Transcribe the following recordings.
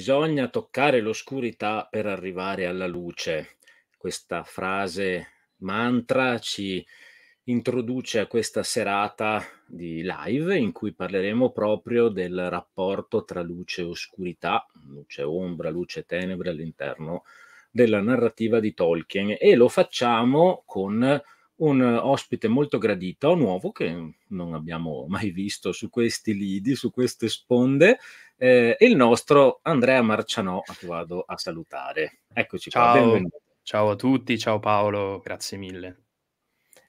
bisogna toccare l'oscurità per arrivare alla luce. Questa frase mantra ci introduce a questa serata di live in cui parleremo proprio del rapporto tra luce e oscurità, luce ombra, luce tenebre all'interno della narrativa di Tolkien e lo facciamo con un ospite molto gradito, nuovo, che non abbiamo mai visto su questi lidi, su queste sponde, eh, il nostro Andrea Marcianò che vado a salutare. Eccoci ciao. qua, ciao a tutti, ciao Paolo, grazie mille.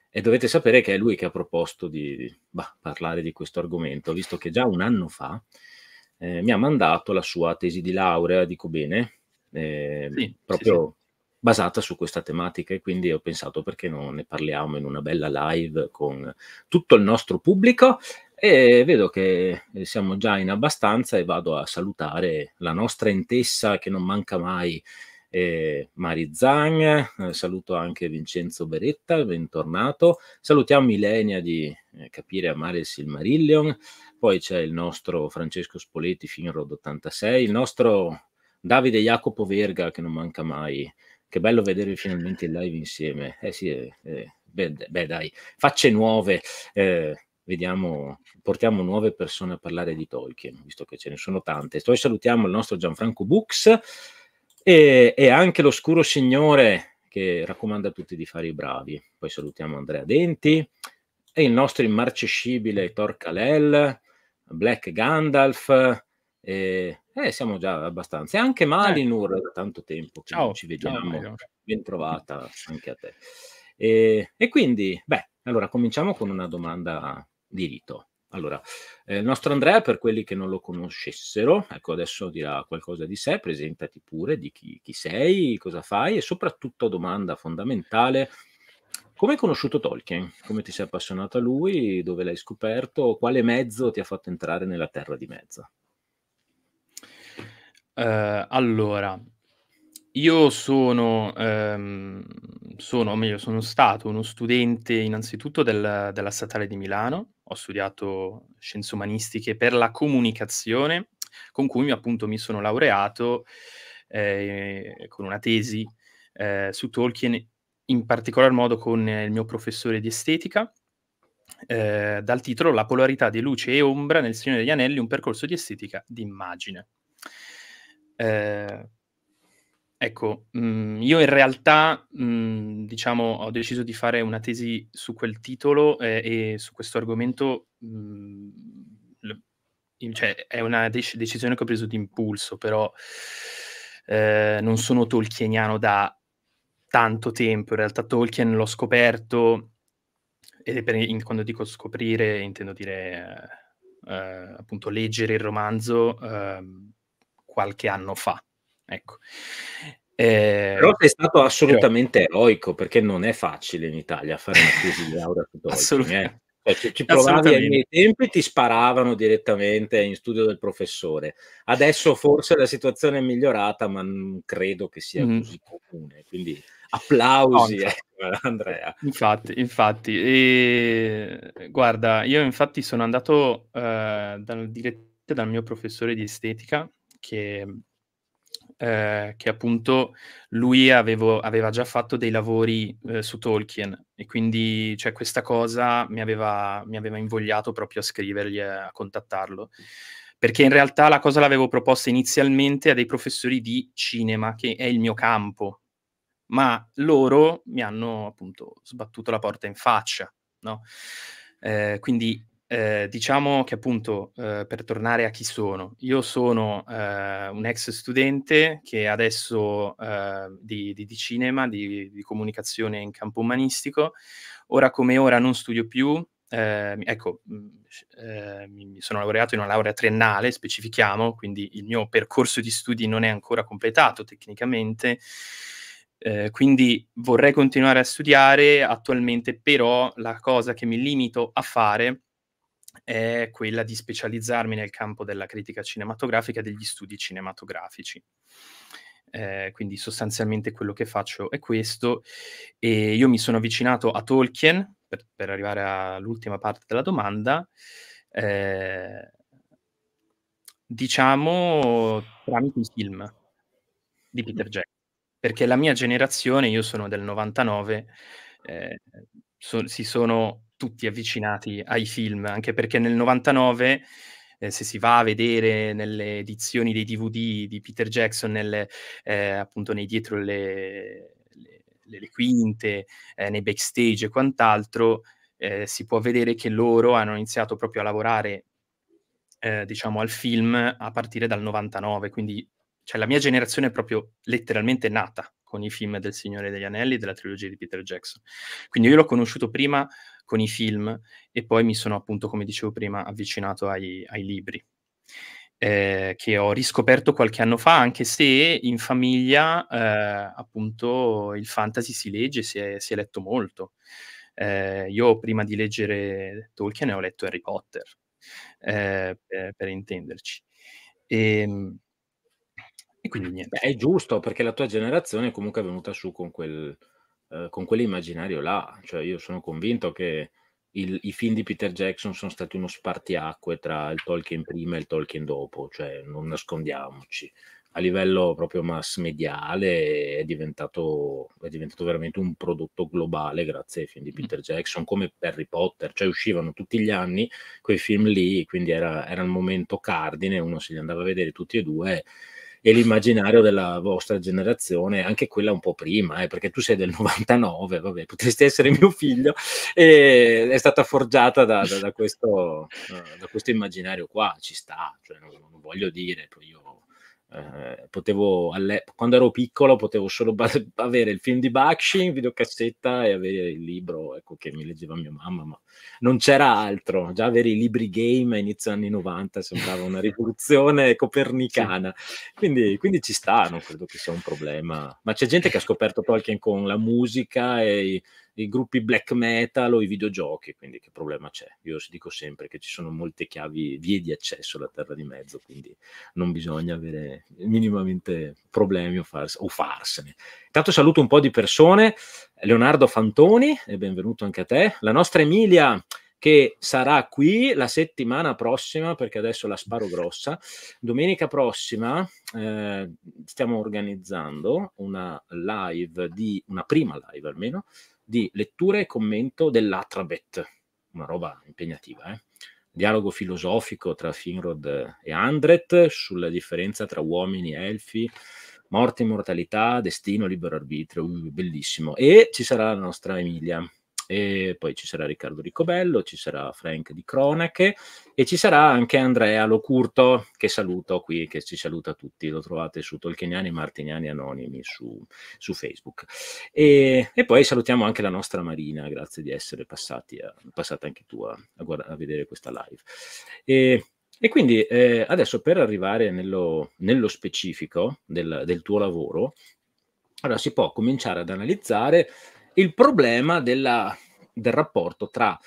E dovete sapere che è lui che ha proposto di bah, parlare di questo argomento, visto che già un anno fa eh, mi ha mandato la sua tesi di laurea, dico bene, eh, sì, proprio sì, sì. basata su questa tematica e quindi ho pensato perché non ne parliamo in una bella live con tutto il nostro pubblico e vedo che eh, siamo già in abbastanza e vado a salutare la nostra intessa che non manca mai, eh, Mari Zang. Eh, saluto anche Vincenzo Beretta, bentornato. Salutiamo Milenia di eh, Capire Amare il Silmarillion. Poi c'è il nostro Francesco Spoletti, Finrod 86, il nostro Davide Jacopo Verga che non manca mai. Che bello vedere finalmente il live insieme. Eh sì, eh, eh, beh, beh, dai, facce nuove. Eh, vediamo, portiamo nuove persone a parlare di Tolkien, visto che ce ne sono tante. Poi salutiamo il nostro Gianfranco Bux e, e anche l'oscuro signore che raccomanda a tutti di fare i bravi. Poi salutiamo Andrea Denti e il nostro immarcescibile Torcalel, Black Gandalf. E, eh, siamo già abbastanza. E anche Malinur, da tanto tempo che ciao, ci vediamo. Ciao, ben trovata anche a te. E, e quindi, beh, allora cominciamo con una domanda di rito. Allora, eh, il nostro Andrea, per quelli che non lo conoscessero, ecco adesso dirà qualcosa di sé, presentati pure di chi, chi sei, cosa fai e soprattutto domanda fondamentale, come hai conosciuto Tolkien? Come ti sei appassionato a lui? Dove l'hai scoperto? Quale mezzo ti ha fatto entrare nella terra di mezzo? Uh, allora, io sono, ehm, sono o meglio, sono stato uno studente innanzitutto del- della Statale di Milano, ho studiato scienze umanistiche per la comunicazione, con cui appunto mi sono laureato eh, con una tesi eh, su Tolkien, in particolar modo con il mio professore di estetica, eh, dal titolo La polarità di luce e ombra nel Signore degli Anelli, un percorso di estetica d'immagine. Eh, Ecco, mh, mm, io in realtà, mh, mm, diciamo, ho deciso di fare una tesi su quel titolo eh, e su questo argomento. Mh, mm, le, cioè, è una dec- decisione che ho preso d'impulso, però eh, non sono tolkieniano da tanto tempo. In realtà Tolkien l'ho scoperto, e per, in, quando dico scoprire intendo dire eh, appunto leggere il romanzo ehm, qualche anno fa Ecco. Eh, Però sei stato assolutamente cioè, eroico perché non è facile in Italia fare una tesi di laurea assolutamente. Eh. Cioè, ci provavi ai miei tempi, ti sparavano direttamente in studio del professore. Adesso forse la situazione è migliorata, ma non credo che sia mm. così comune. Quindi applausi, no, infatti, ecco, eh, Andrea. Infatti, infatti. E, guarda, io infatti sono andato eh, dal, direttamente dal mio professore di estetica che eh, che appunto lui avevo, aveva già fatto dei lavori eh, su Tolkien e quindi cioè, questa cosa mi aveva, mi aveva, invogliato proprio a scrivergli a contattarlo. Perché in realtà la cosa l'avevo proposta inizialmente a dei professori di cinema, che è il mio campo, ma loro mi hanno appunto sbattuto la porta in faccia, no? eh, quindi eh, diciamo che appunto, eh, per tornare a chi sono, io sono eh, un ex studente che adesso ehm, di, di, di, cinema, di, di, comunicazione in campo umanistico, ora come ora non studio più, ehm, ecco, mm, ehm, mi sono laureato in una laurea triennale, specifichiamo, quindi il mio percorso di studi non è ancora completato tecnicamente, eh, quindi vorrei continuare a studiare attualmente, però la cosa che mi limito a fare è quella di specializzarmi nel campo della critica cinematografica e degli studi cinematografici. Eh, quindi sostanzialmente quello che faccio è questo. E io mi sono avvicinato a Tolkien, per, per arrivare all'ultima parte della domanda, eh, diciamo tramite i film di Peter Jackson. Perché la mia generazione, io sono del 99, eh, so, si sono tutti avvicinati ai film, anche perché nel 99 eh, se si va a vedere nelle edizioni dei DVD di Peter Jackson, nelle, eh, appunto nei dietro le, le, le quinte, eh, nei backstage e quant'altro, eh, si può vedere che loro hanno iniziato proprio a lavorare, eh, diciamo, al film a partire dal 99, quindi cioè, la mia generazione è proprio letteralmente nata con i film del Signore degli Anelli e della trilogia di Peter Jackson. Quindi io l'ho conosciuto prima con i film e poi mi sono appunto, come dicevo prima, avvicinato ai, ai libri. Eh, che ho riscoperto qualche anno fa, anche se in famiglia eh, appunto il fantasy si legge, si è, si è letto molto. Eh, io prima di leggere Tolkien ho letto Harry Potter, eh, per, per, intenderci. E, ehm, e quindi niente. Beh, è giusto perché la tua generazione è comunque venuta su con quel, eh, con quell'immaginario là. Cioè, io sono convinto che il, i film di Peter Jackson sono stati uno spartiacque tra il Tolkien prima e il Tolkien dopo, cioè non nascondiamoci. A livello proprio mass mediale è diventato, è diventato veramente un prodotto globale grazie ai film di mm. Peter Jackson, come Harry Potter, cioè uscivano tutti gli anni quei film lì, quindi era, era il momento cardine, uno se li andava a vedere tutti e due e l'immaginario della vostra generazione, anche quella un po' prima, eh, perché tu sei del 99, vabbè, potresti essere mio figlio, e è stata forgiata da, da, da, questo, eh, da questo, immaginario qua, ci sta, cioè, non, non voglio dire, poi io eh, potevo, alle... quando ero piccolo potevo solo ba- avere il film di Bakshi in videocassetta e avere il libro ecco, che mi leggeva mia mamma, ma non c'era altro. Già avere i libri game a inizio anni 90 sembrava una rivoluzione copernicana. Sì. Quindi, quindi, ci sta, non credo che sia un problema. Ma c'è gente che ha scoperto Tolkien con la musica e i gruppi black metal o i videogiochi, quindi che problema c'è? Io dico sempre che ci sono molte chiavi, vie di accesso alla terra di mezzo, quindi non bisogna avere minimamente problemi o, fars- o farsene. Intanto saluto un po' di persone, Leonardo Fantoni, e benvenuto anche a te, la nostra Emilia che sarà qui la settimana prossima, perché adesso la sparo grossa. Domenica prossima eh, stiamo organizzando una live di una prima live almeno di lettura e commento dell'Atrabet, una roba impegnativa, eh? dialogo filosofico tra Finrod e Andret sulla differenza tra uomini e elfi, morte, e immortalità, destino, libero arbitrio, uh, bellissimo. E ci sarà la nostra Emilia, e poi ci sarà Riccardo Ricobello, ci sarà Frank di Cronache e ci sarà anche Andrea Locurto che saluto qui, che ci saluta tutti, lo trovate su Tolkieniani e Martiniani Anonimi su, su Facebook. E, e, poi salutiamo anche la nostra Marina, grazie di essere passati a, passata anche tu a, a, guarda, a vedere questa live. E, e quindi eh, adesso per arrivare nello, nello specifico del, del tuo lavoro, allora si può cominciare ad analizzare il problema della del rapporto tra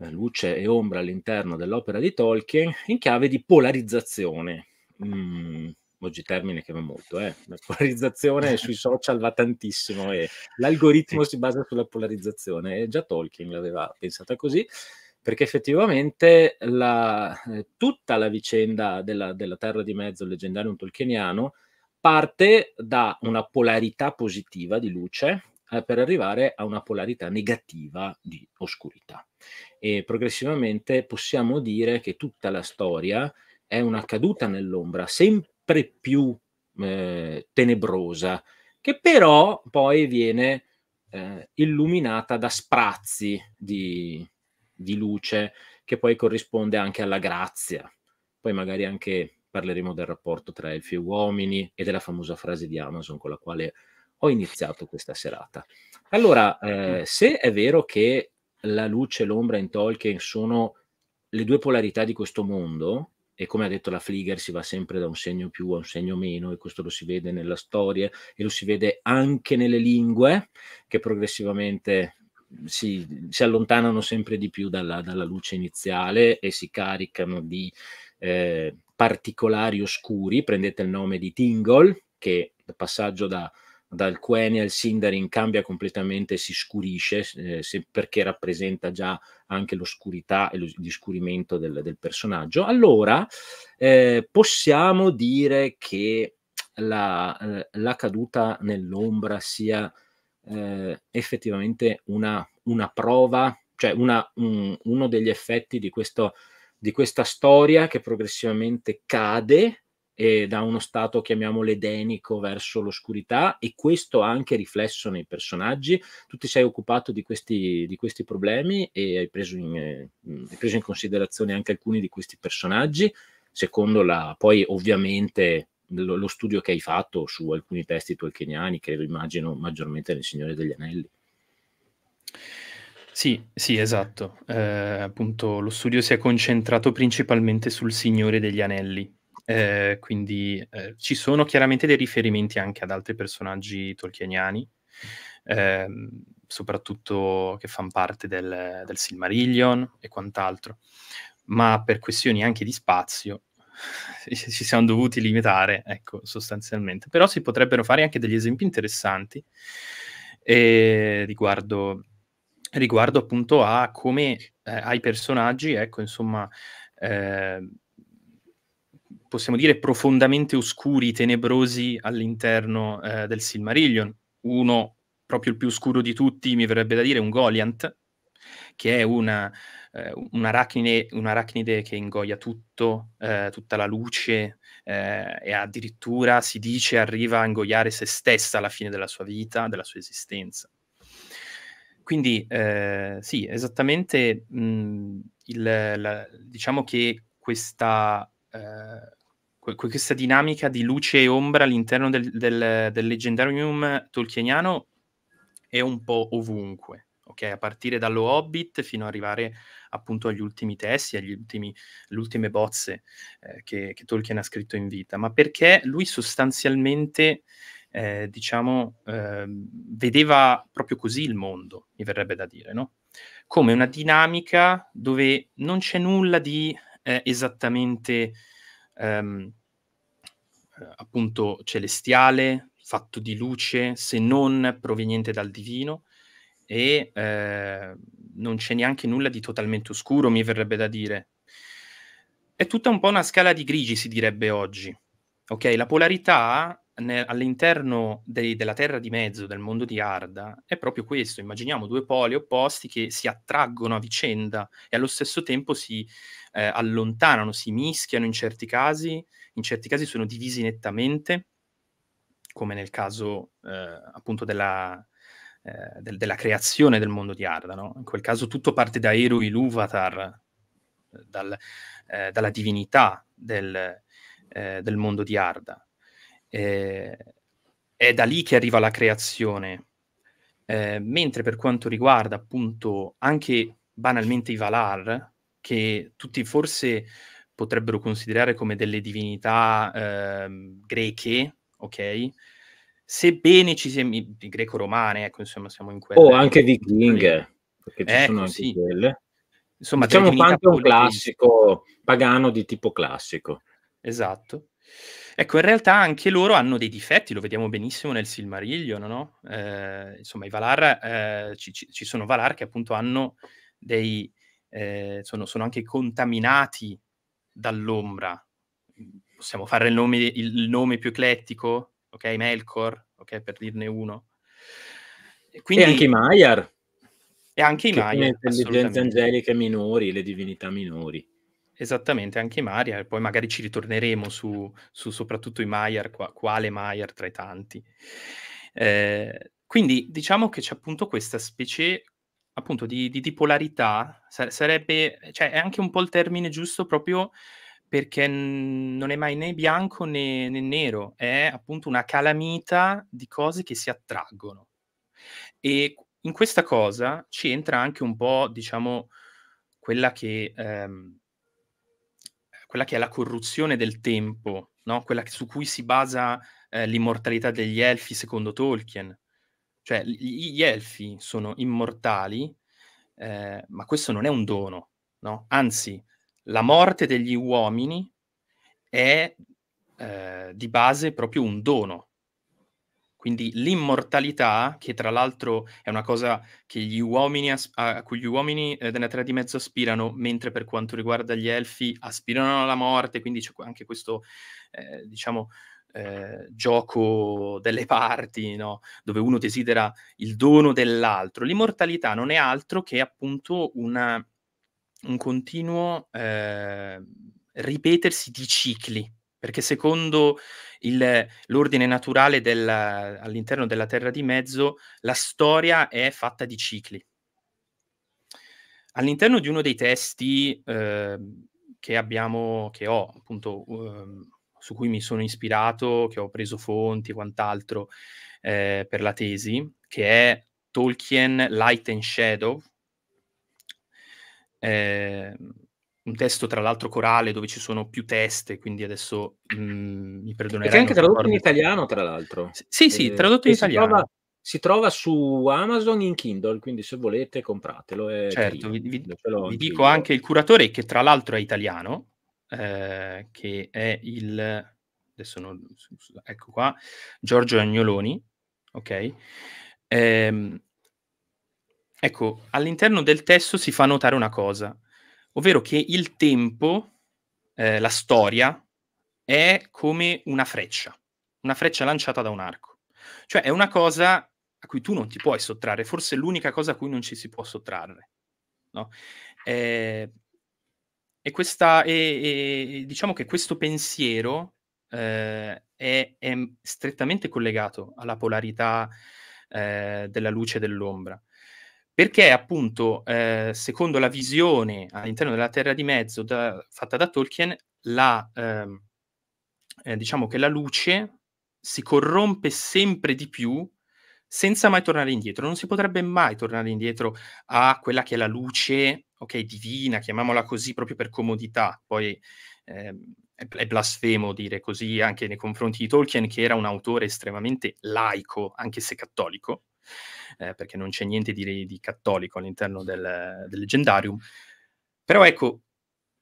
eh, luce e ombra all'interno dell'opera di Tolkien in chiave di polarizzazione. Mm, oggi termine che va molto, eh. la polarizzazione sui social va tantissimo e l'algoritmo si basa sulla polarizzazione e già Tolkien l'aveva pensata così perché effettivamente la, eh, tutta la vicenda della, della, Terra di Mezzo, il leggendario tolkieniano, parte da una polarità positiva di luce, eh, per arrivare a una polarità negativa di oscurità. E progressivamente possiamo dire che tutta la storia è una caduta nell'ombra sempre più eh, tenebrosa, che però poi viene eh, illuminata da sprazzi di, di luce che poi corrisponde anche alla grazia. Poi magari anche parleremo del rapporto tra elfi e uomini e della famosa frase di Amazon con la quale ho iniziato questa serata. Allora, eh, mm. se è vero che la luce e l'ombra in Tolkien sono le due polarità di questo mondo, e come ha detto la Flieger si va sempre da un segno più a un segno meno e questo lo si vede nella storia e lo si vede anche nelle lingue che progressivamente si, si allontanano sempre di più dalla, dalla, luce iniziale e si caricano di eh, particolari oscuri. Prendete il nome di Tingle, che passaggio da dal Quenya al Sindarin cambia completamente, si scurisce eh, se, perché rappresenta già anche l'oscurità e lo, l'iscurimento del, del personaggio, allora eh, possiamo dire che la, eh, la caduta nell'ombra sia eh, effettivamente una, una, prova, cioè una, un, uno degli effetti di, questo, di questa storia che progressivamente cade eh, da uno stato, chiamiamolo edenico, verso l'oscurità e questo ha anche riflesso nei personaggi. Tu ti sei occupato di questi, di questi problemi e hai preso, in, eh, hai preso in considerazione anche alcuni di questi personaggi, secondo la, poi ovviamente lo, lo studio che hai fatto su alcuni testi tolkieniani, credo immagino maggiormente nel Signore degli Anelli. Sì, sì, esatto. Eh, appunto, lo studio si è concentrato principalmente sul Signore degli Anelli, eh, quindi eh, ci sono chiaramente dei riferimenti anche ad altri personaggi tolkieniani, ehm, soprattutto che fanno parte del, del, Silmarillion e quant'altro, ma per questioni anche di spazio ci siamo dovuti limitare, ecco, sostanzialmente. Però si potrebbero fare anche degli esempi interessanti eh, riguardo, riguardo, appunto a come eh, ai personaggi, ecco, insomma ehm, possiamo dire, profondamente oscuri, tenebrosi all'interno eh, del Silmarillion. Uno, proprio il più oscuro di tutti, mi verrebbe da dire, un Goliath, che è una, eh, un'arachnide, un'arachnide, che ingoia tutto, eh, tutta la luce, eh, e addirittura si dice arriva a ingoiare se stessa alla fine della sua vita, della sua esistenza. Quindi eh, sì, esattamente mh, mm, il, la, diciamo che questa, eh, que- questa dinamica di luce e ombra all'interno del, del, del leggendarium tolkieniano è un po' ovunque, ok? A partire dallo Hobbit fino ad arrivare appunto agli ultimi testi, agli ultimi, alle ultime bozze eh, che, che, Tolkien ha scritto in vita, ma perché lui sostanzialmente, eh, diciamo, eh, vedeva proprio così il mondo, mi verrebbe da dire, no? Come una dinamica dove non c'è nulla di eh, esattamente ehm, eh, appunto celestiale, fatto di luce, se non proveniente dal divino, e eh, non c'è neanche nulla di totalmente oscuro, mi verrebbe da dire. È tutta un po' una scala di grigi, si direbbe oggi. Ok, la polarità ne- all'interno dei- della Terra di Mezzo, del mondo di Arda, è proprio questo. Immaginiamo due poli opposti che si attraggono a vicenda e allo stesso tempo si eh, allontanano, si mischiano in certi casi, in certi casi sono divisi nettamente, come nel caso eh, appunto della, eh, del- della, creazione del mondo di Arda. No? In quel caso tutto parte da Eru Iluvatar, dal, eh, dalla divinità del, eh, del mondo di Arda eh, è da lì che arriva la creazione. Eh, mentre per quanto riguarda appunto anche banalmente i Valar, che tutti forse potrebbero considerare come delle divinità eh, greche, ok? Sebbene ci siano greco-romane, ecco, insomma, siamo in quelle. O oh, anche vichinghe, perché ci ecco, sono anche sì. quelle. Insomma, diciamo un classico, pagano di tipo classico. Esatto. Ecco, in realtà anche loro hanno dei difetti, lo vediamo benissimo nel Silmarillion, no? eh, insomma, i Valar, eh, ci, ci, sono Valar che appunto hanno dei... Eh, sono, sono, anche contaminati dall'ombra. Possiamo fare il nome, il nome più eclettico, ok? Melkor, ok? Per dirne uno. Quindi, e anche i Maiar. E anche i Maiar. Le intelligenze angeliche minori, le divinità minori. Esattamente, anche i Maier, poi magari ci ritorneremo su, su soprattutto i Maier, qua, quale Maier tra i tanti. Eh, quindi diciamo che c'è appunto questa specie appunto di, di, di polarità, sarebbe, cioè è anche un po' il termine giusto proprio perché n- non è mai né bianco né, né nero, è appunto una calamita di cose che si attraggono. E in questa cosa ci entra anche un po', diciamo, quella che... Ehm, quella che è la corruzione del tempo, no? quella su cui si basa eh, l'immortalità degli elfi secondo Tolkien. Cioè, gli elfi sono immortali, eh, ma questo non è un dono, no? Anzi, la morte degli uomini è eh, di base proprio un dono, quindi l'immortalità, che tra l'altro è una cosa as- a cui gli uomini eh, della Terra di Mezzo aspirano, mentre per quanto riguarda gli elfi aspirano alla morte, quindi c'è anche questo, eh, diciamo, eh, gioco delle parti, no? dove uno desidera il dono dell'altro. L'immortalità non è altro che appunto una, un continuo eh, ripetersi di cicli, perché secondo il, l'ordine naturale del, all'interno della Terra di Mezzo, la storia è fatta di cicli. All'interno di uno dei testi eh, che abbiamo, che ho appunto, eh, su cui mi sono ispirato, che ho preso fonti e quant'altro eh, per la tesi, che è Tolkien Light and Shadow, eh, un testo tra l'altro corale dove ci sono più teste, quindi adesso mh, mhmm, mi perdonerai. Che è anche tradotto in italiano, tra l'altro. sì, sì, eh, tradotto in italiano. Trova, si trova su Amazon in Kindle, quindi se volete compratelo. certo, vi, vi, vi dico anche il curatore che tra l'altro è italiano, eh, che è il... adesso non... ecco qua, Giorgio Agnoloni, ok? Eh, ecco, all'interno del testo si fa notare una cosa, ovvero che il tempo, eh, la storia, è come una freccia, una freccia lanciata da un arco. Cioè è una cosa a cui tu non ti puoi sottrarre, forse è l'unica cosa a cui non ci si può sottrarre. No? Eh, e, questa, e, e diciamo che questo pensiero eh, è, è, strettamente collegato alla polarità eh, della luce e dell'ombra perché appunto, eh, secondo la visione all'interno della Terra di Mezzo da, fatta da Tolkien, la, ehm, eh, diciamo che la luce si corrompe sempre di più senza mai tornare indietro. Non si potrebbe mai tornare indietro a quella che è la luce, ok, divina, chiamiamola così proprio per comodità. Poi ehm, è blasfemo dire così anche nei confronti di Tolkien, che era un autore estremamente laico, anche se cattolico eh, perché non c'è niente di, di cattolico all'interno del, del, leggendarium. Però ecco,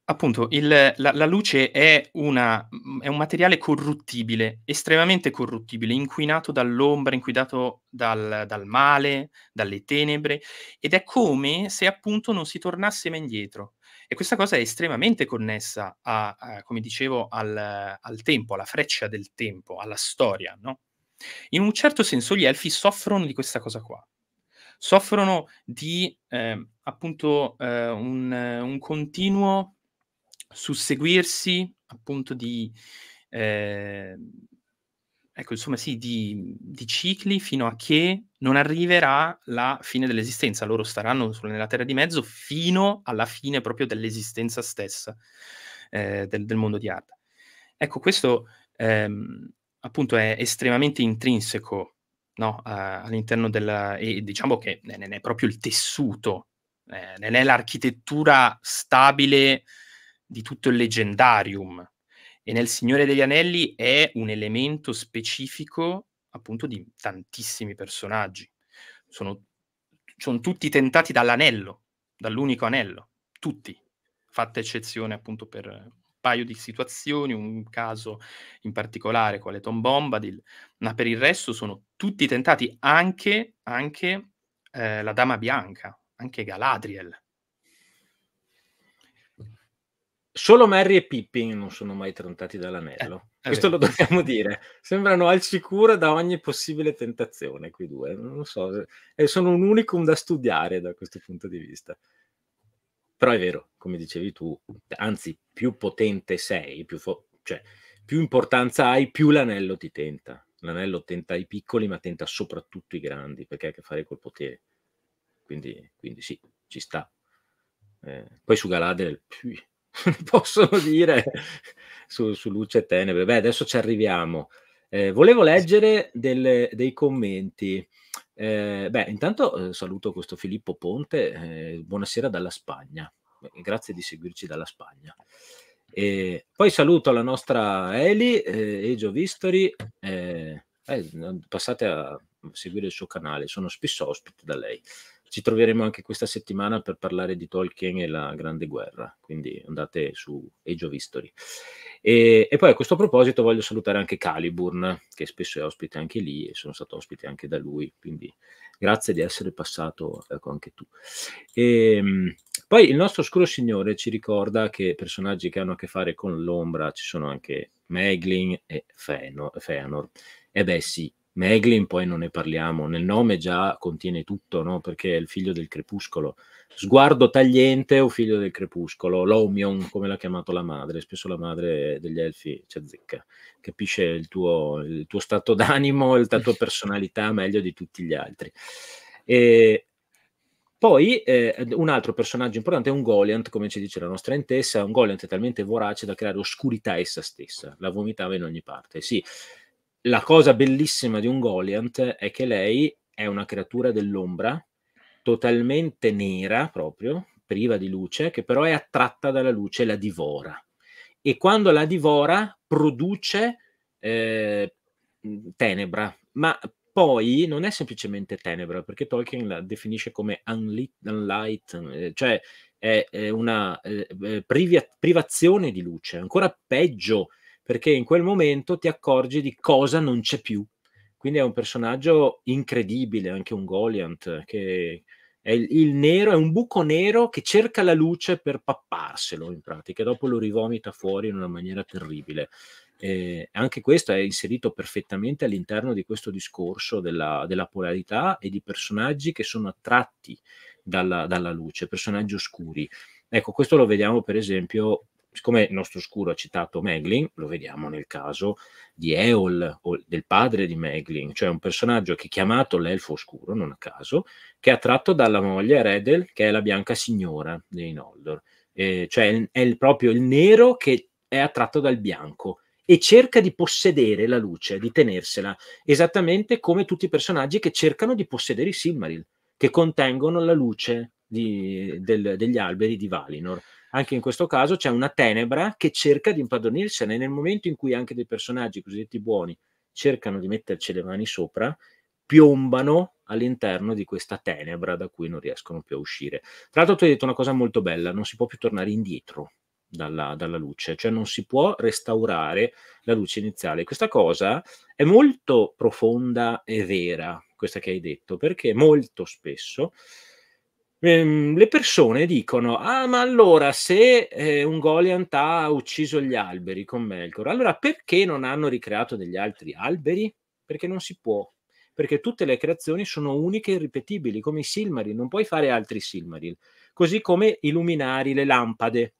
appunto, il, la, la, luce è, una, è, un materiale corruttibile, estremamente corruttibile, inquinato dall'ombra, inquinato dal, dal male, dalle tenebre, ed è come se appunto non si tornasse mai indietro. E questa cosa è estremamente connessa, a, a come dicevo, al, al, tempo, alla freccia del tempo, alla storia, no? In un certo senso gli elfi soffrono di questa cosa qua. Soffrono di eh, appunto eh, un, un, continuo susseguirsi appunto di, eh, ecco, insomma, sì, di, di, cicli fino a che non arriverà la fine dell'esistenza. Loro staranno nella terra di mezzo fino alla fine proprio dell'esistenza stessa eh, del, del, mondo di Arda. Ecco, questo ehm, appunto è estremamente intrinseco no? uh, all'interno del... e diciamo che ne, è proprio il tessuto, eh, ne è l'architettura stabile di tutto il leggendarium. E nel Signore degli Anelli è un elemento specifico appunto di tantissimi personaggi. Sono, sono tutti tentati dall'anello, dall'unico anello, tutti, fatta eccezione appunto per, paio di situazioni, un caso in particolare quale Tom Bombadil, ma per il resto sono tutti tentati, anche, anche eh, la Dama Bianca, anche Galadriel. Solo Merry e Pippin non sono mai trontati dall'anello. Eh, Questo vero. lo dobbiamo dire. Sembrano al sicuro da ogni possibile tentazione, quei due. Non so, eh, sono un unicum da studiare da questo punto di vista. Però è vero, come dicevi tu, anzi, più potente sei, più, fo- cioè, più importanza hai, più l'anello ti tenta. L'anello tenta i piccoli, ma tenta soprattutto i grandi, perché ha a che fare col potere. Quindi, quindi sì, ci sta. Eh, poi su Galadriel, più, possono dire, su, su Luce e Tenebre, beh, adesso ci arriviamo. Eh, volevo leggere delle, dei commenti. Eh, beh, intanto eh, saluto questo Filippo Ponte, eh, buonasera dalla Spagna, grazie di seguirci dalla Spagna. E poi saluto la nostra Eli, eh, Age of History, eh, passate a seguire il suo canale, sono spesso ospite da lei. Ci troveremo anche questa settimana per parlare di Tolkien e la Grande Guerra, quindi andate su Age of History. E, e poi a questo proposito voglio salutare anche Caliburn, che spesso è ospite anche lì e sono stato ospite anche da lui, quindi grazie di essere passato ecco, anche tu. E, ehm, poi il nostro oscuro signore ci ricorda che personaggi che hanno a che fare con l'ombra ci sono anche Meglin e Feanor. E beh sì, Meglin poi non ne parliamo, nel nome già contiene tutto, no? perché è il figlio del crepuscolo. Sguardo tagliente o figlio del crepuscolo, l'Omion come l'ha chiamato la madre, spesso la madre degli elfi ci azzecca, capisce il tuo, il tuo stato d'animo, e la tua personalità meglio di tutti gli altri. E poi eh, un altro personaggio importante è un Goliath, come ci dice la nostra intessa, un Goliath talmente vorace da creare oscurità essa stessa, la vomitava in ogni parte. Sì, la cosa bellissima di un Goliath è che lei è una creatura dell'ombra, totalmente nera proprio, priva di luce, che però è attratta dalla luce e la divora. E quando la divora produce eh, tenebra, ma poi non è semplicemente tenebra, perché Tolkien la definisce come unlit, unlight, eh, cioè è, è una eh, eh, privia, privazione di luce, ancora peggio perché in quel momento ti accorgi di cosa non c'è più. Quindi è un personaggio incredibile, anche un Goliath, che è il, il nero, è un buco nero che cerca la luce per papparselo in pratica, e dopo lo rivomita fuori in una maniera terribile. Eh, anche questo è inserito perfettamente all'interno di questo discorso della, della polarità e di personaggi che sono attratti dalla, dalla, luce, personaggi oscuri. Ecco, questo lo vediamo per esempio siccome il nostro scuro ha citato Meglin, lo vediamo nel caso di Eol, del padre di Meglin, cioè un personaggio che è chiamato l'elfo oscuro, non a caso, che è attratto dalla moglie Redel, che è la bianca signora dei Noldor. Eh, cioè è il, proprio il nero che è attratto dal bianco e cerca di possedere la luce, di tenersela, esattamente come tutti i personaggi che cercano di possedere i Silmaril, che contengono la luce di, del, degli alberi di Valinor. Anche in questo caso c'è una tenebra che cerca di impadronirsene nel momento in cui anche dei personaggi cosiddetti buoni cercano di metterci le mani sopra, piombano all'interno di questa tenebra da cui non riescono più a uscire. Tra l'altro tu hai detto una cosa molto bella, non si può più tornare indietro dalla, dalla luce, cioè non si può restaurare la luce iniziale. Questa cosa è molto profonda e vera, questa che hai detto, perché molto spesso ehm, le persone dicono, ah ma allora se eh, un Goliant ha ucciso gli alberi con Melkor, allora perché non hanno ricreato degli altri alberi? Perché non si può, perché tutte le creazioni sono uniche e irripetibili, come i Silmaril, non puoi fare altri Silmaril, così come i luminari, le lampade,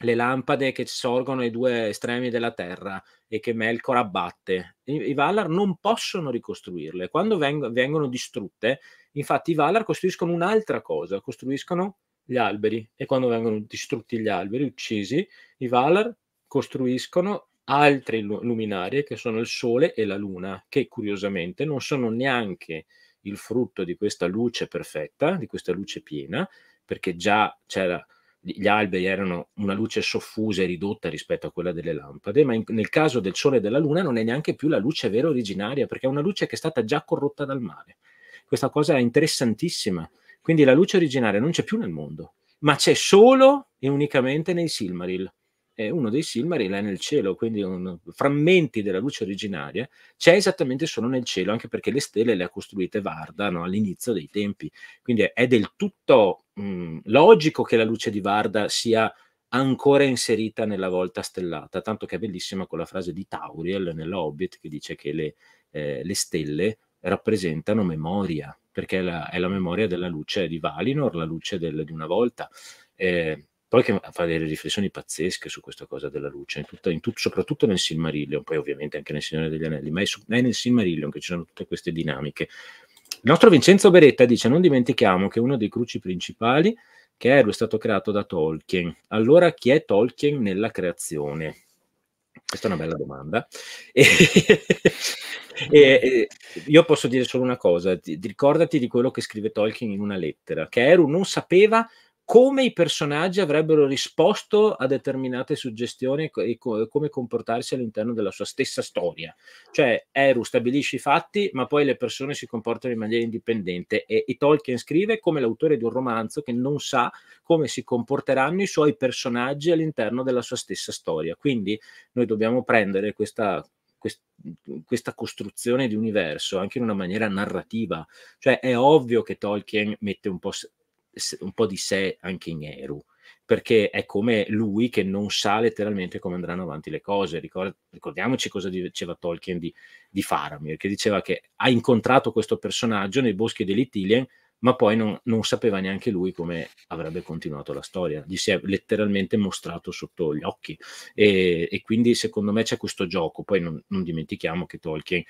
le lampade che sorgono ai due estremi della terra e che Melkor abbatte. I, i Valar non possono ricostruirle. Quando veng- vengono distrutte, infatti i Valar costruiscono un'altra cosa, costruiscono gli alberi e quando vengono distrutti gli alberi, uccisi, i Valar costruiscono altre luminarie che sono il Sole e la Luna, che curiosamente non sono neanche il frutto di questa luce perfetta, di questa luce piena, perché già c'era gli alberi erano una luce soffusa e ridotta rispetto a quella delle lampade, ma in, nel caso del Sole e della Luna non è neanche più la luce vera originaria, perché è una luce che è stata già corrotta dal mare. Questa cosa è interessantissima. Quindi la luce originaria non c'è più nel mondo, ma c'è solo e unicamente nei Silmaril eh, uno dei Silmaril è nel cielo, quindi un, frammenti della luce originaria c'è esattamente solo nel cielo, anche perché le stelle le ha costruite Varda no? all'inizio dei tempi. Quindi è, del tutto mh, mhmm, logico che la luce di Varda sia ancora inserita nella volta stellata, tanto che è bellissima quella frase di Tauriel nell'Hobbit che dice che le, eh, le stelle rappresentano memoria, perché è la, è la, memoria della luce di Valinor, la luce del, di una volta. Eh, poi che fa delle riflessioni pazzesche su questa cosa della luce, in tutta, in tut, soprattutto nel Silmarillion, poi ovviamente anche nel Signore degli Anelli, ma è, su, è nel Silmarillion che ci sono tutte queste dinamiche. Il nostro Vincenzo Beretta dice: Non dimentichiamo che uno dei cruci principali che Eru è stato creato da Tolkien. Allora, chi è Tolkien nella creazione? Questa è una bella domanda. E, e, io posso dire solo una cosa: ricordati di quello che scrive Tolkien in una lettera, che Eru non sapeva come i personaggi avrebbero risposto a determinate suggestioni e, co- come comportarsi all'interno della sua stessa storia. Cioè, Eru stabilisce i fatti, ma poi le persone si comportano in maniera indipendente e, e Tolkien scrive come l'autore di un romanzo che non sa come si comporteranno i suoi personaggi all'interno della sua stessa storia. Quindi noi dobbiamo prendere questa questa costruzione di universo anche in una maniera narrativa. Cioè è ovvio che Tolkien mette un po' un po' di sé anche in Eru perché è come lui che non sa letteralmente come andranno avanti le cose. ricordiamoci cosa diceva Tolkien di, di Faramir, che diceva che ha incontrato questo personaggio nei boschi dell'Itilien, ma poi non, non, sapeva neanche lui come avrebbe continuato la storia. Gli si è letteralmente mostrato sotto gli occhi. E, e quindi secondo me c'è questo gioco. Poi non, non dimentichiamo che Tolkien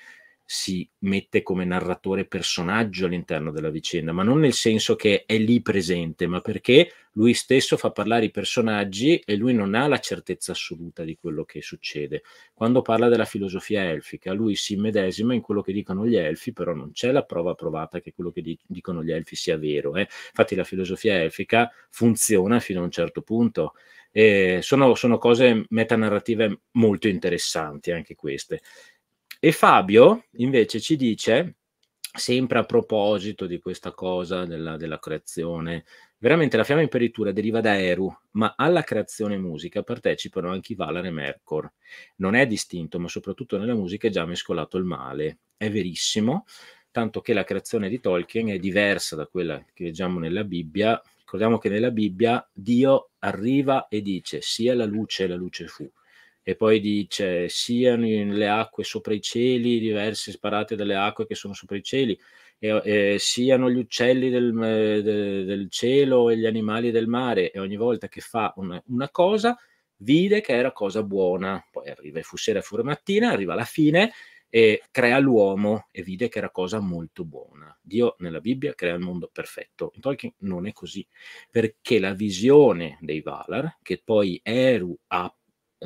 si mette come narratore personaggio all'interno della vicenda, ma non nel senso che è lì presente, ma perché lui stesso fa parlare i personaggi e lui non ha la certezza assoluta di quello che succede. Quando parla della filosofia elfica, lui si medesima in quello che dicono gli elfi, però non c'è la prova provata che quello che dicono gli elfi sia vero. Eh? Infatti la filosofia elfica funziona fino a un certo punto. Eh, sono, sono cose metanarrative molto interessanti anche queste. E Fabio invece ci dice, sempre a proposito di questa cosa della, della creazione, veramente la fiamma imperitura deriva da Eru, ma alla creazione musica partecipano anche i Valar e Mercor. Non è distinto, ma soprattutto nella musica è già mescolato il male. È verissimo, tanto che la creazione di Tolkien è diversa da quella che leggiamo nella Bibbia. Ricordiamo che nella Bibbia Dio arriva e dice sia la luce la luce fu e poi dice siano le acque sopra i cieli, diverse sparate dalle acque che sono sopra i cieli, e, e siano gli uccelli del, de, del, cielo e gli animali del mare, e ogni volta che fa una, una cosa vide che era cosa buona, poi arriva e fu sera, fu mattina, arriva alla fine e crea l'uomo e vide che era cosa molto buona. Dio nella Bibbia crea il mondo perfetto. In Tolkien non è così, perché la visione dei Valar, che poi Eru ha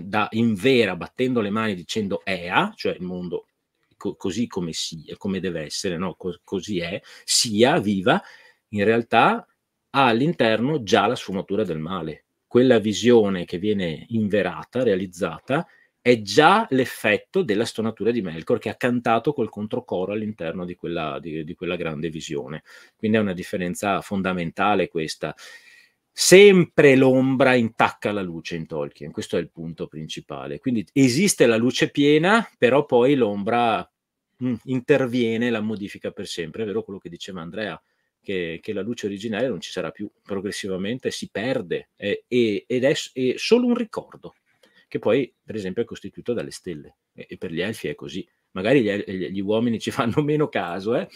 da in vera battendo le mani dicendo EA, cioè il mondo co- così come, sia, come deve essere, no? Co- così è, sia viva, in realtà ha all'interno già la sfumatura del male. Quella visione che viene inverata, realizzata, è già l'effetto della stonatura di Melkor che ha cantato col controcoro all'interno di quella, di, di quella grande visione. Quindi è una differenza fondamentale questa sempre l'ombra intacca la luce in Tolkien, questo è il punto principale. Quindi esiste la luce piena, però poi l'ombra mh, mm, interviene, la modifica per sempre. È vero quello che diceva Andrea, che, che la luce originale non ci sarà più, progressivamente si perde è, è, ed è, è, solo un ricordo, che poi per esempio è costituito dalle stelle e, e per gli elfi è così. Magari gli, gli uomini ci fanno meno caso, eh?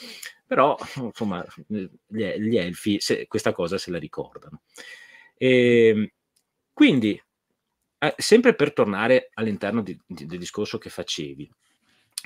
Però, insomma, gli, elfi se, questa cosa se la ricordano. E, ehm, quindi, eh, sempre per tornare all'interno di, di, del discorso che facevi,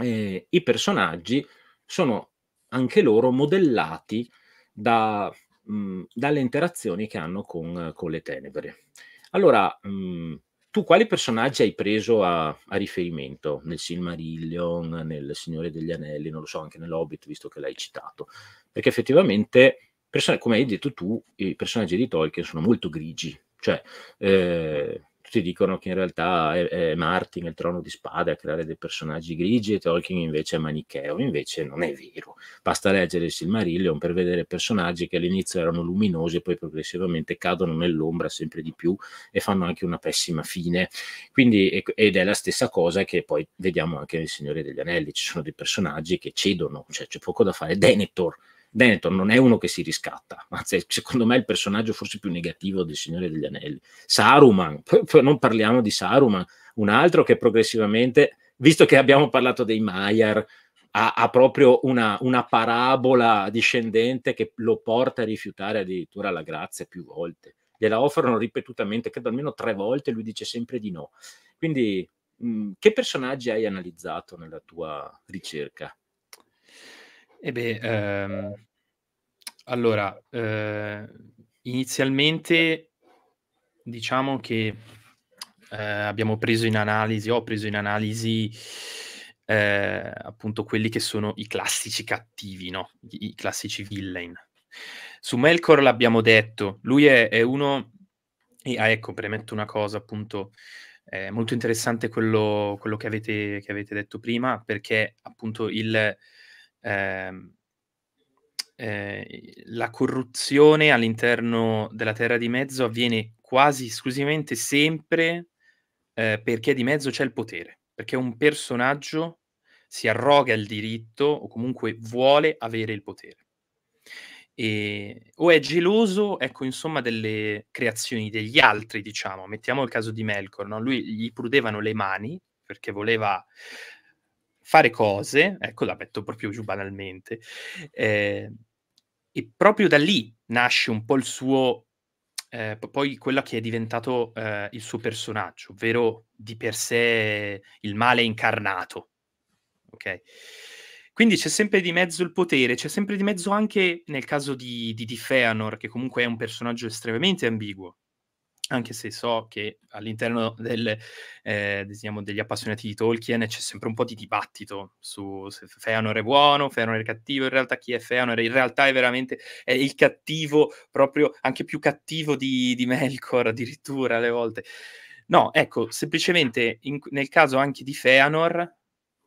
eh, i personaggi sono anche loro modellati da, mh, dalle interazioni che hanno con, con le tenebre. Allora, mh, tu quali personaggi hai preso a, a, riferimento nel Silmarillion, nel Signore degli Anelli, non lo so, anche nell'Hobbit, visto che l'hai citato? Perché effettivamente, person- come hai detto tu, i personaggi di Tolkien sono molto grigi, cioè eh, tutti dicono che in realtà è, è Martin, il trono di spada, a creare dei personaggi grigi e Tolkien invece è manicheo, invece non è vero. Basta leggere il Silmarillion per vedere personaggi che all'inizio erano luminosi e poi progressivamente cadono nell'ombra sempre di più e fanno anche una pessima fine. Quindi, ed è la stessa cosa che poi vediamo anche nel Signore degli Anelli, ci sono dei personaggi che cedono, cioè c'è poco da fare. Denethor Denethor non è uno che si riscatta, anzi secondo me è il personaggio forse più negativo del Signore degli Anelli. Saruman, non parliamo di Saruman, un altro che progressivamente, visto che abbiamo parlato dei Maiar, ha, ha proprio una, una, parabola discendente che lo porta a rifiutare addirittura la grazia più volte. Gliela offrono ripetutamente, credo almeno tre volte, lui dice sempre di no. Quindi, mh, che personaggi hai analizzato nella tua ricerca? E beh, ehm, allora, eh, inizialmente diciamo che eh, abbiamo preso in analisi, ho preso in analisi eh, appunto quelli che sono i classici cattivi, no? I, i classici villain. Su Melkor l'abbiamo detto, lui è, è uno... E, ah, ecco, premetto una cosa, appunto, è molto interessante quello, quello che, avete, che avete detto prima, perché appunto il Ehm, eh, la corruzione all'interno della Terra di Mezzo avviene quasi esclusivamente sempre eh, perché di mezzo c'è il potere, perché un personaggio si arroga il diritto o comunque vuole avere il potere. E, o è geloso, ecco, insomma, delle creazioni degli altri, diciamo. Mettiamo il caso di Melkor, no? lui gli prudevano le mani perché voleva fare cose, ecco, l'ha detto proprio giù banalmente, eh, e proprio da lì nasce un po' il suo, eh, poi quello che è diventato eh, il suo personaggio, ovvero di per sé il male incarnato. Ok? Quindi c'è sempre di mezzo il potere, c'è sempre di mezzo anche nel caso di, di, di Feanor, che comunque è un personaggio estremamente ambiguo, anche se so che all'interno del, eh, diciamo, degli appassionati di Tolkien c'è sempre un po' di dibattito su se Feanor è buono, Feanor è cattivo, in realtà chi è Feanor? In realtà è veramente è il cattivo, proprio anche più cattivo di, di Melkor addirittura alle volte. No, ecco, semplicemente in, nel caso anche di Feanor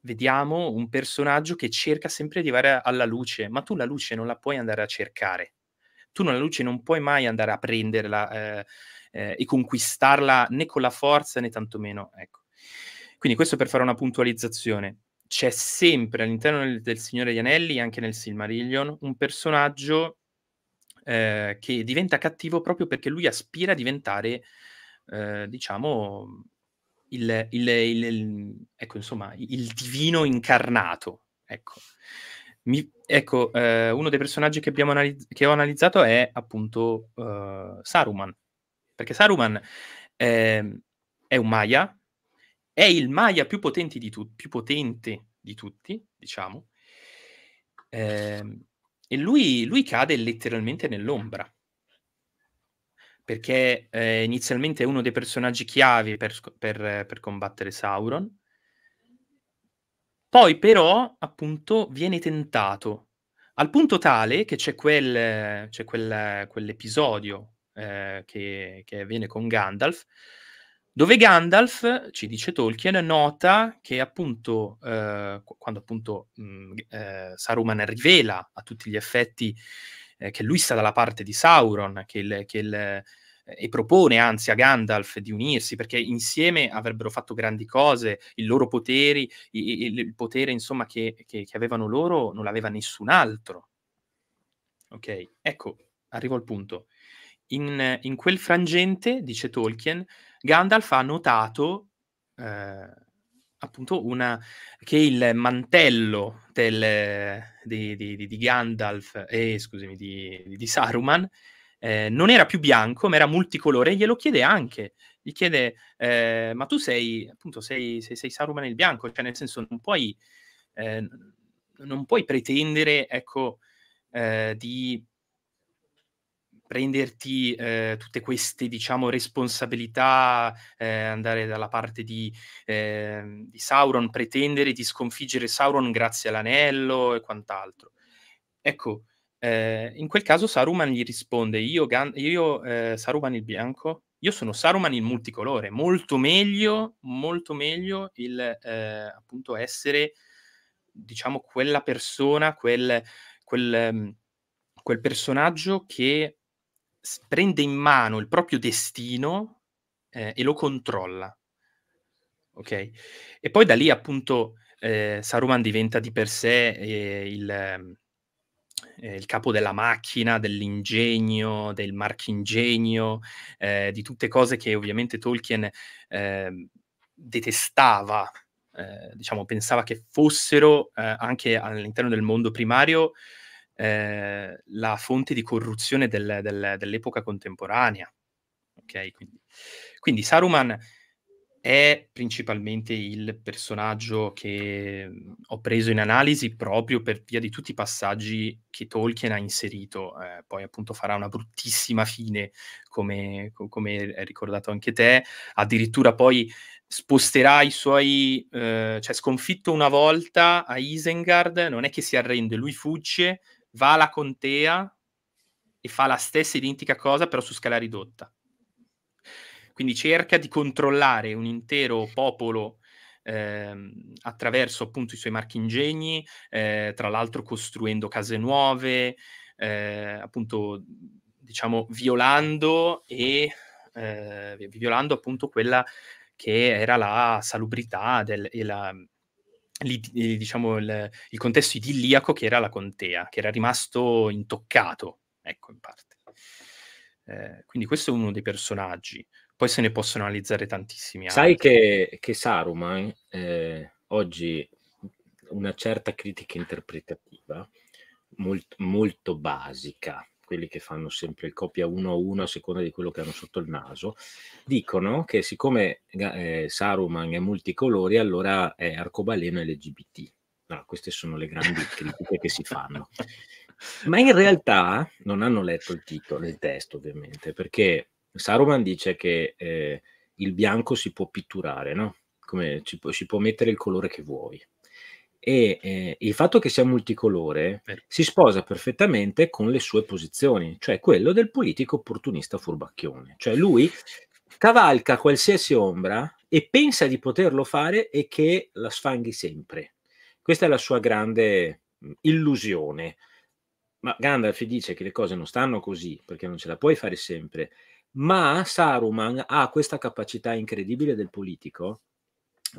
vediamo un personaggio che cerca sempre di arrivare alla luce, ma tu la luce non la puoi andare a cercare. Tu la luce non puoi mai andare a prenderla... Eh, eh, e conquistarla né con la forza né tantomeno. Ecco. Quindi questo per fare una puntualizzazione. C'è sempre all'interno del, del Signore degli Anelli, anche nel Silmarillion, un personaggio eh, che diventa cattivo proprio perché lui aspira a diventare, eh, diciamo, il, il, il, il, ecco, insomma, il divino incarnato. Ecco. Mi, ecco, eh, uno dei personaggi che, analizz- che ho analizzato è appunto eh, Saruman, perché Saruman eh, è un Maya, è il Maya più potente di, tu- più potente di tutti, diciamo, eh, e lui, lui, cade letteralmente nell'ombra. Perché eh, inizialmente è uno dei personaggi chiave per, per, per combattere Sauron, poi però, appunto, viene tentato al punto tale che c'è, quel, c'è quel, quell'episodio eh, che, che avviene con Gandalf, dove Gandalf, ci dice Tolkien, nota che appunto, eh, quando appunto mh, eh, Saruman rivela a tutti gli effetti eh, che lui sta dalla parte di Sauron, che il, che il, eh, e propone anzi a Gandalf di unirsi perché insieme avrebbero fatto grandi cose, i loro poteri, il, il potere insomma che, che, che avevano loro non l'aveva nessun altro. Ok, ecco, arrivo al punto in, in quel frangente, dice Tolkien, Gandalf ha notato eh, appunto una, che il mantello del, di, di, di, Gandalf, eh, scusami, di, di Saruman, eh, non era più bianco, ma era multicolore, e glielo chiede anche. Gli chiede, eh, ma tu sei, appunto, sei, sei, sei, Saruman il bianco, cioè nel senso non puoi, eh, non puoi pretendere, ecco, eh, di prenderti eh, tutte queste diciamo, responsabilità, eh, andare dalla parte di, eh, di, Sauron, pretendere di sconfiggere Sauron grazie all'anello e quant'altro. Ecco, eh, in quel caso Saruman gli risponde, io, Gan- io eh, Saruman il bianco, io sono Saruman il multicolore, molto meglio, molto meglio il eh, appunto essere, diciamo, quella persona, quel, quel, ehm, quel personaggio che prende in mano il proprio destino eh, e lo controlla. Ok? E poi da lì appunto eh, Saruman diventa di per sé eh, il, eh, il, capo della macchina, dell'ingegno, del marchingegno, eh, di tutte cose che ovviamente Tolkien ehm, detestava, eh, diciamo pensava che fossero anche all'interno del mondo primario Ehm, la fonte di corruzione del, del, dell'epoca contemporanea. Okay, quindi. quindi Saruman è principalmente il personaggio che mhmm, ho preso in analisi proprio per via di tutti i passaggi che Tolkien ha inserito. Eh, poi appunto farà una bruttissima fine, come, come, hai ricordato anche te. Addirittura poi sposterà i suoi... Eh, cioè sconfitto una volta a Isengard, non è che si arrende, lui fugge, va alla contea e fa la stessa identica cosa però su scala ridotta. Quindi cerca di controllare un intero popolo Ehm, attraverso appunto i suoi marchingegni, eh, tra l'altro costruendo case nuove, eh, appunto diciamo violando e eh, violando appunto quella che era la salubrità del, e la, eh, diciamo, il, il, contesto idilliaco che era la contea, che era rimasto intoccato, ecco, in parte. Eh, quindi questo è uno dei personaggi. Poi se ne possono analizzare tantissimi altri. Sai che, che, Saruman eh, oggi una certa critica interpretativa molto, molto basica quelli che fanno sempre il copia uno a uno a seconda di quello che hanno sotto il naso, dicono che siccome eh, Saruman è multicolori, allora è arcobaleno LGBT. No, queste sono le grandi critiche che si fanno. Ma in realtà non hanno letto il titolo, il testo ovviamente, perché Saruman dice che eh, il bianco si può pitturare, no? Come ci, si può mettere il colore che vuoi e eh, il fatto che sia multicolore si sposa perfettamente con le sue posizioni, cioè quello del politico opportunista furbacchione. Cioè lui cavalca qualsiasi ombra e pensa di poterlo fare e che la sfanghi sempre. Questa è la sua grande mm, illusione. Ma Gandalf dice che le cose non stanno così perché non ce la puoi fare sempre. Ma Saruman ha questa capacità incredibile del politico,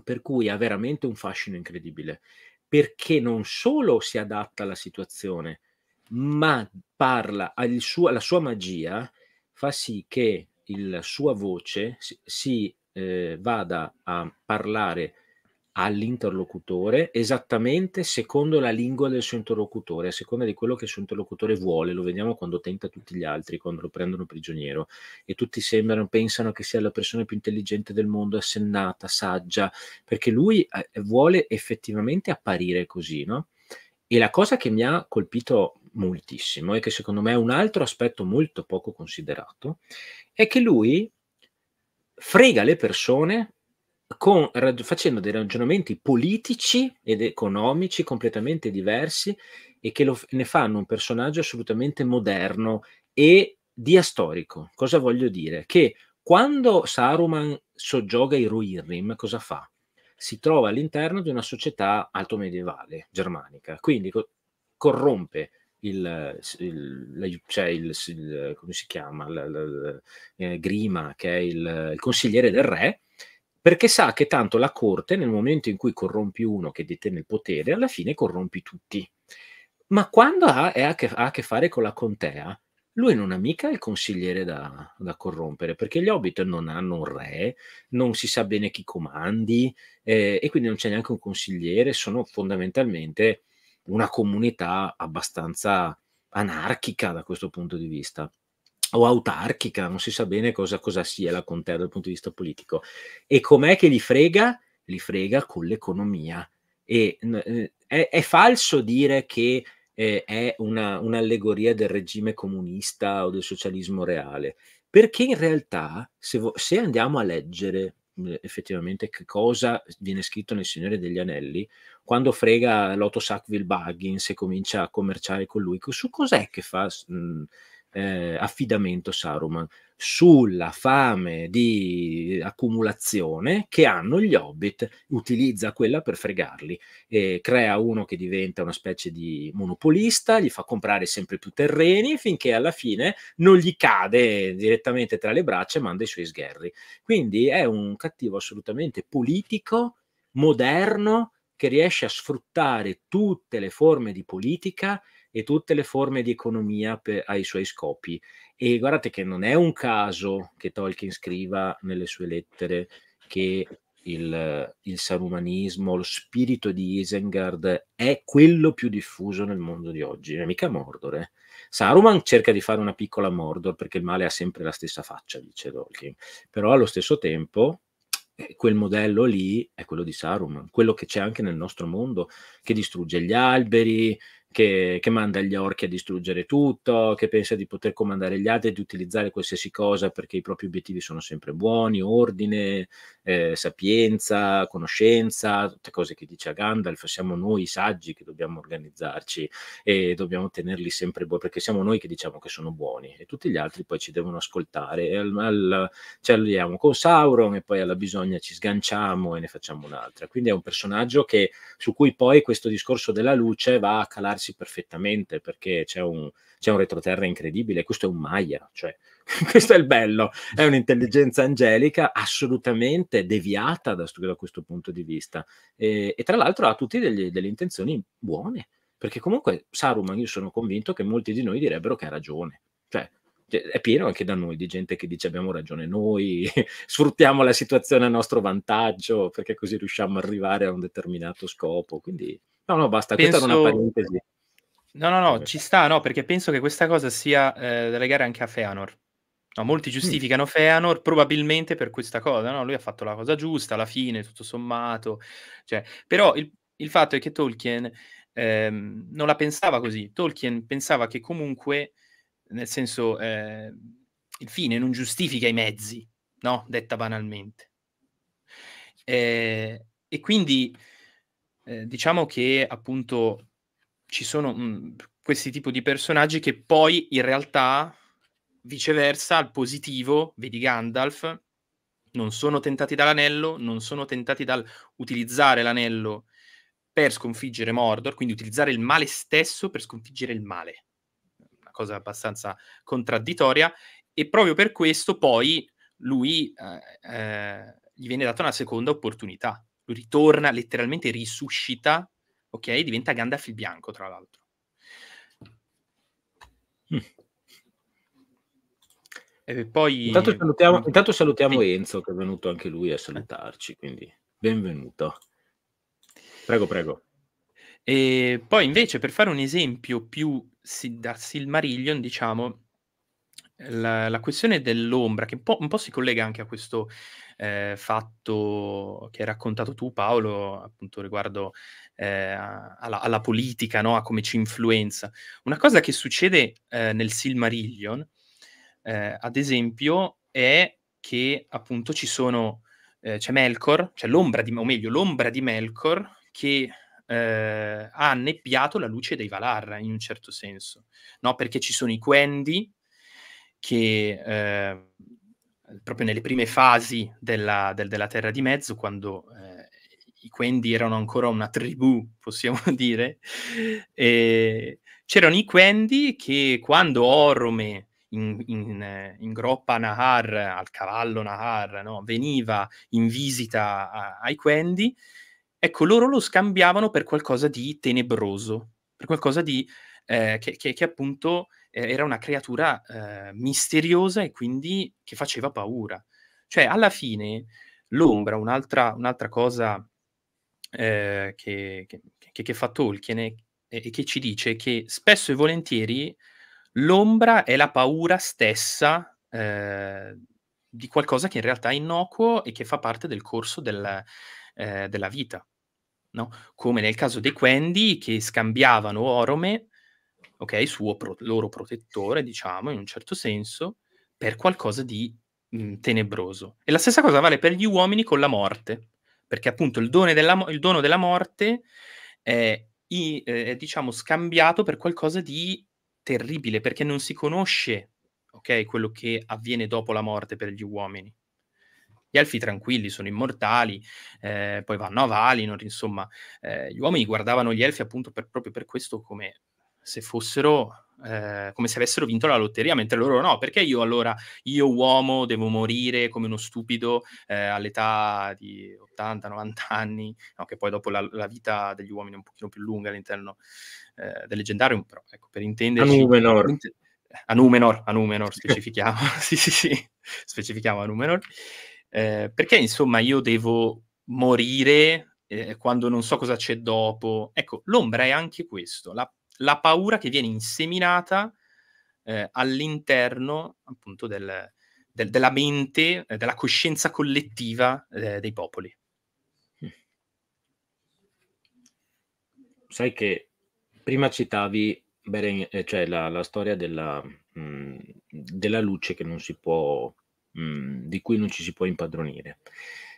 per cui ha veramente un fascino incredibile perché non solo si adatta alla situazione, ma parla suo, la sua magia fa sì che la sua voce si, si eh, vada a parlare all'interlocutore esattamente secondo la lingua del suo interlocutore, a seconda di quello che il suo interlocutore vuole. Lo vediamo quando tenta tutti gli altri, quando lo prendono prigioniero e tutti sembrano, pensano che sia la persona più intelligente del mondo, assennata, saggia, perché lui eh, eh, vuole effettivamente apparire così, no? E la cosa che mi ha colpito moltissimo e che secondo me è un altro aspetto molto poco considerato è che lui frega le persone con, rag, facendo dei ragionamenti politici ed economici completamente diversi e che lo, ne fanno un personaggio assolutamente moderno e diastorico. Cosa voglio dire? Che quando Saruman soggioga i Ruirrim, cosa fa? Si trova all'interno di una società alto medievale germanica, quindi co- corrompe il, il, la, cioè il, il, come si chiama, la, la, eh, Grima, che è il consigliere del re, perché sa che tanto la corte, nel momento in cui corrompi uno che detiene il potere, alla fine corrompi tutti. Ma quando ha, ha, che, ha a che fare con la contea, lui non ha mica il consigliere da, da, corrompere, perché gli hobbit non hanno un re, non si sa bene chi comandi, eh, e quindi non c'è neanche un consigliere, sono fondamentalmente una comunità abbastanza anarchica da questo punto di vista o autarchica, non si sa bene cosa, cosa sia la contea dal punto di vista politico. E com'è che li frega? Li frega con l'economia. E, eh, è, è, falso dire che eh, è una, un'allegoria del regime comunista o del socialismo reale, perché in realtà se, vo- se andiamo a leggere eh, effettivamente che cosa viene scritto nel Signore degli Anelli, quando frega Lotto Sackville Buggins e comincia a commerciare con lui, su cos'è che fa... Mh, mm, eh, affidamento Saruman sulla fame di accumulazione che hanno gli hobbit, utilizza quella per fregarli, e crea uno che diventa una specie di monopolista, gli fa comprare sempre più terreni finché alla fine non gli cade direttamente tra le braccia e manda i suoi sgherri. Quindi è un cattivo assolutamente politico, moderno, che riesce a sfruttare tutte le forme di politica e tutte le forme di economia per, ai suoi scopi. E guardate che non è un caso che Tolkien scriva nelle sue lettere che il, il sarumanismo, lo spirito di Isengard è quello più diffuso nel mondo di oggi, non è mica Mordor. Eh. Saruman cerca di fare una piccola Mordor perché il male ha sempre la stessa faccia, dice Tolkien, però allo stesso tempo eh, quel modello lì è quello di Saruman, quello che c'è anche nel nostro mondo, che distrugge gli alberi, che, che, manda gli orchi a distruggere tutto, che pensa di poter comandare gli altri, e di utilizzare qualsiasi cosa perché i propri obiettivi sono sempre buoni, ordine, eh, sapienza, conoscenza, tutte cose che dice Gandalf, siamo noi saggi che dobbiamo organizzarci e dobbiamo tenerli sempre buoni, perché siamo noi che diciamo che sono buoni e tutti gli altri poi ci devono ascoltare. E al, al, ci alliamo con Sauron e poi alla bisogna ci sganciamo e ne facciamo un'altra. Quindi è un personaggio che, su cui poi questo discorso della luce va a calarsi perfettamente perché c'è un c'è un retroterra incredibile, questo è un Maier, cioè, questo è il bello, è un'intelligenza angelica assolutamente deviata da, da questo punto di vista e, e tra l'altro ha tutte delle intenzioni buone, perché comunque Saruman io sono convinto che molti di noi direbbero che ha ragione, cioè, cioè è pieno anche da noi di gente che dice abbiamo ragione noi, sfruttiamo la situazione a nostro vantaggio perché così riusciamo ad arrivare a un determinato scopo. Quindi, no, no, basta, Penso... questa era una parentesi. No, no, no, ci sta, no, perché penso che questa cosa sia eh, da legare anche a Feanor. No, molti mm. giustificano mm. Feanor probabilmente per questa cosa, no? Lui ha fatto la cosa giusta alla fine, tutto sommato. Cioè, però il, il, fatto è che Tolkien ehm, non la pensava così. Tolkien pensava che comunque, nel senso, eh, il fine non giustifica i mezzi, no? Detta banalmente. Eh, e quindi eh, diciamo che appunto ci sono mh, mhmm, questi tipi di personaggi che poi in realtà, viceversa, al positivo, vedi Gandalf, non sono tentati dall'anello, non sono tentati dal utilizzare l'anello per sconfiggere Mordor, quindi utilizzare il male stesso per sconfiggere il male. Una cosa abbastanza contraddittoria e proprio per questo poi lui eh, eh, gli viene data una seconda opportunità. Lui ritorna, letteralmente risuscita ok? Diventa Gandalf il bianco, tra l'altro. Mm. E poi... Intanto salutiamo, mm. intanto salutiamo sì. Enzo, che è venuto anche lui a salutarci, quindi benvenuto. Prego, prego. E poi invece, per fare un esempio più da Silmarillion, diciamo, la, la questione dell'ombra, che un po', un po', si collega anche a questo eh, fatto che hai raccontato tu, Paolo, appunto riguardo eh, alla, alla, politica, no? a come ci influenza. Una cosa che succede eh, nel Silmarillion, eh, ad esempio, è che appunto ci sono, eh, c'è Melkor, c'è cioè l'ombra di, o meglio, l'ombra di Melkor che eh, ha annebbiato la luce dei Valar in un certo senso, no? perché ci sono i Quendi che eh, proprio nelle prime fasi della, del, della Terra di Mezzo, quando eh, i Quendi erano ancora una tribù, possiamo dire, e c'erano i Quendi che quando Orome in, in, in, groppa Nahar, al cavallo Nahar, no? veniva in visita a, ai Quendi, ecco, loro lo scambiavano per qualcosa di tenebroso, per qualcosa di, eh, che, che, che, appunto eh, era una creatura eh, misteriosa e quindi che faceva paura. Cioè, alla fine, l'ombra, un'altra, un'altra cosa eh, che, che, che, fa Tolkien e, e che ci dice che spesso e volentieri l'ombra è la paura stessa ehm, di qualcosa che in realtà è innocuo e che fa parte del corso del, ehm, della vita. No? Come nel caso dei Quendi che scambiavano orome ok? Suo pro- loro protettore, diciamo, in un certo senso, per qualcosa di mh, mhmm, tenebroso. E la stessa cosa vale per gli uomini con la morte, perché appunto il, della, il dono della morte è, è, è, diciamo, scambiato per qualcosa di terribile, perché non si conosce, ok? Quello che avviene dopo la morte per gli uomini. Gli elfi tranquilli sono immortali, eh, poi vanno a Valinor, insomma, eh, gli uomini guardavano gli elfi appunto per, proprio per questo come se fossero eh, come se avessero vinto la lotteria, mentre loro no. Perché io allora, io uomo, devo morire come uno stupido eh, all'età di 80-90 anni, no, che poi dopo la, la, vita degli uomini è un pochino più lunga all'interno eh, del leggendario, però ecco, per intenderci... Anumenor. Anumenor, Anumenor, specifichiamo, sì sì sì, specifichiamo Anumenor. Eh, perché insomma io devo morire eh, quando non so cosa c'è dopo. Ecco, l'ombra è anche questo, la la paura che viene inseminata eh, all'interno appunto del, del, della mente, eh, della coscienza collettiva eh, dei popoli. Sai che prima citavi Beren, eh, cioè la, la, storia della, mh, mm, della luce può, mh, mm, di cui non ci si può impadronire.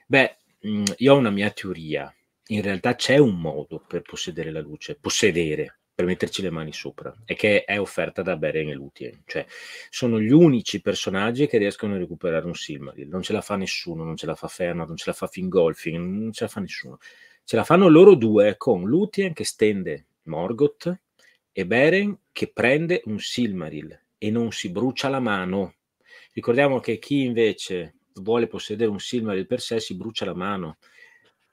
Beh, mh, mm, io ho una mia teoria. In realtà c'è un modo per possedere la luce, possedere, per metterci le mani sopra e che è offerta da Beren e Lutien. Cioè, sono gli unici personaggi che riescono a recuperare un Silmaril. Non ce la fa nessuno, non ce la fa Fernand, non ce la fa Fingolfin, non ce la fa nessuno. Ce la fanno loro due con Lutien che stende Morgoth e Beren che prende un Silmaril e non si brucia la mano. Ricordiamo che chi invece vuole possedere un Silmaril per sé si brucia la mano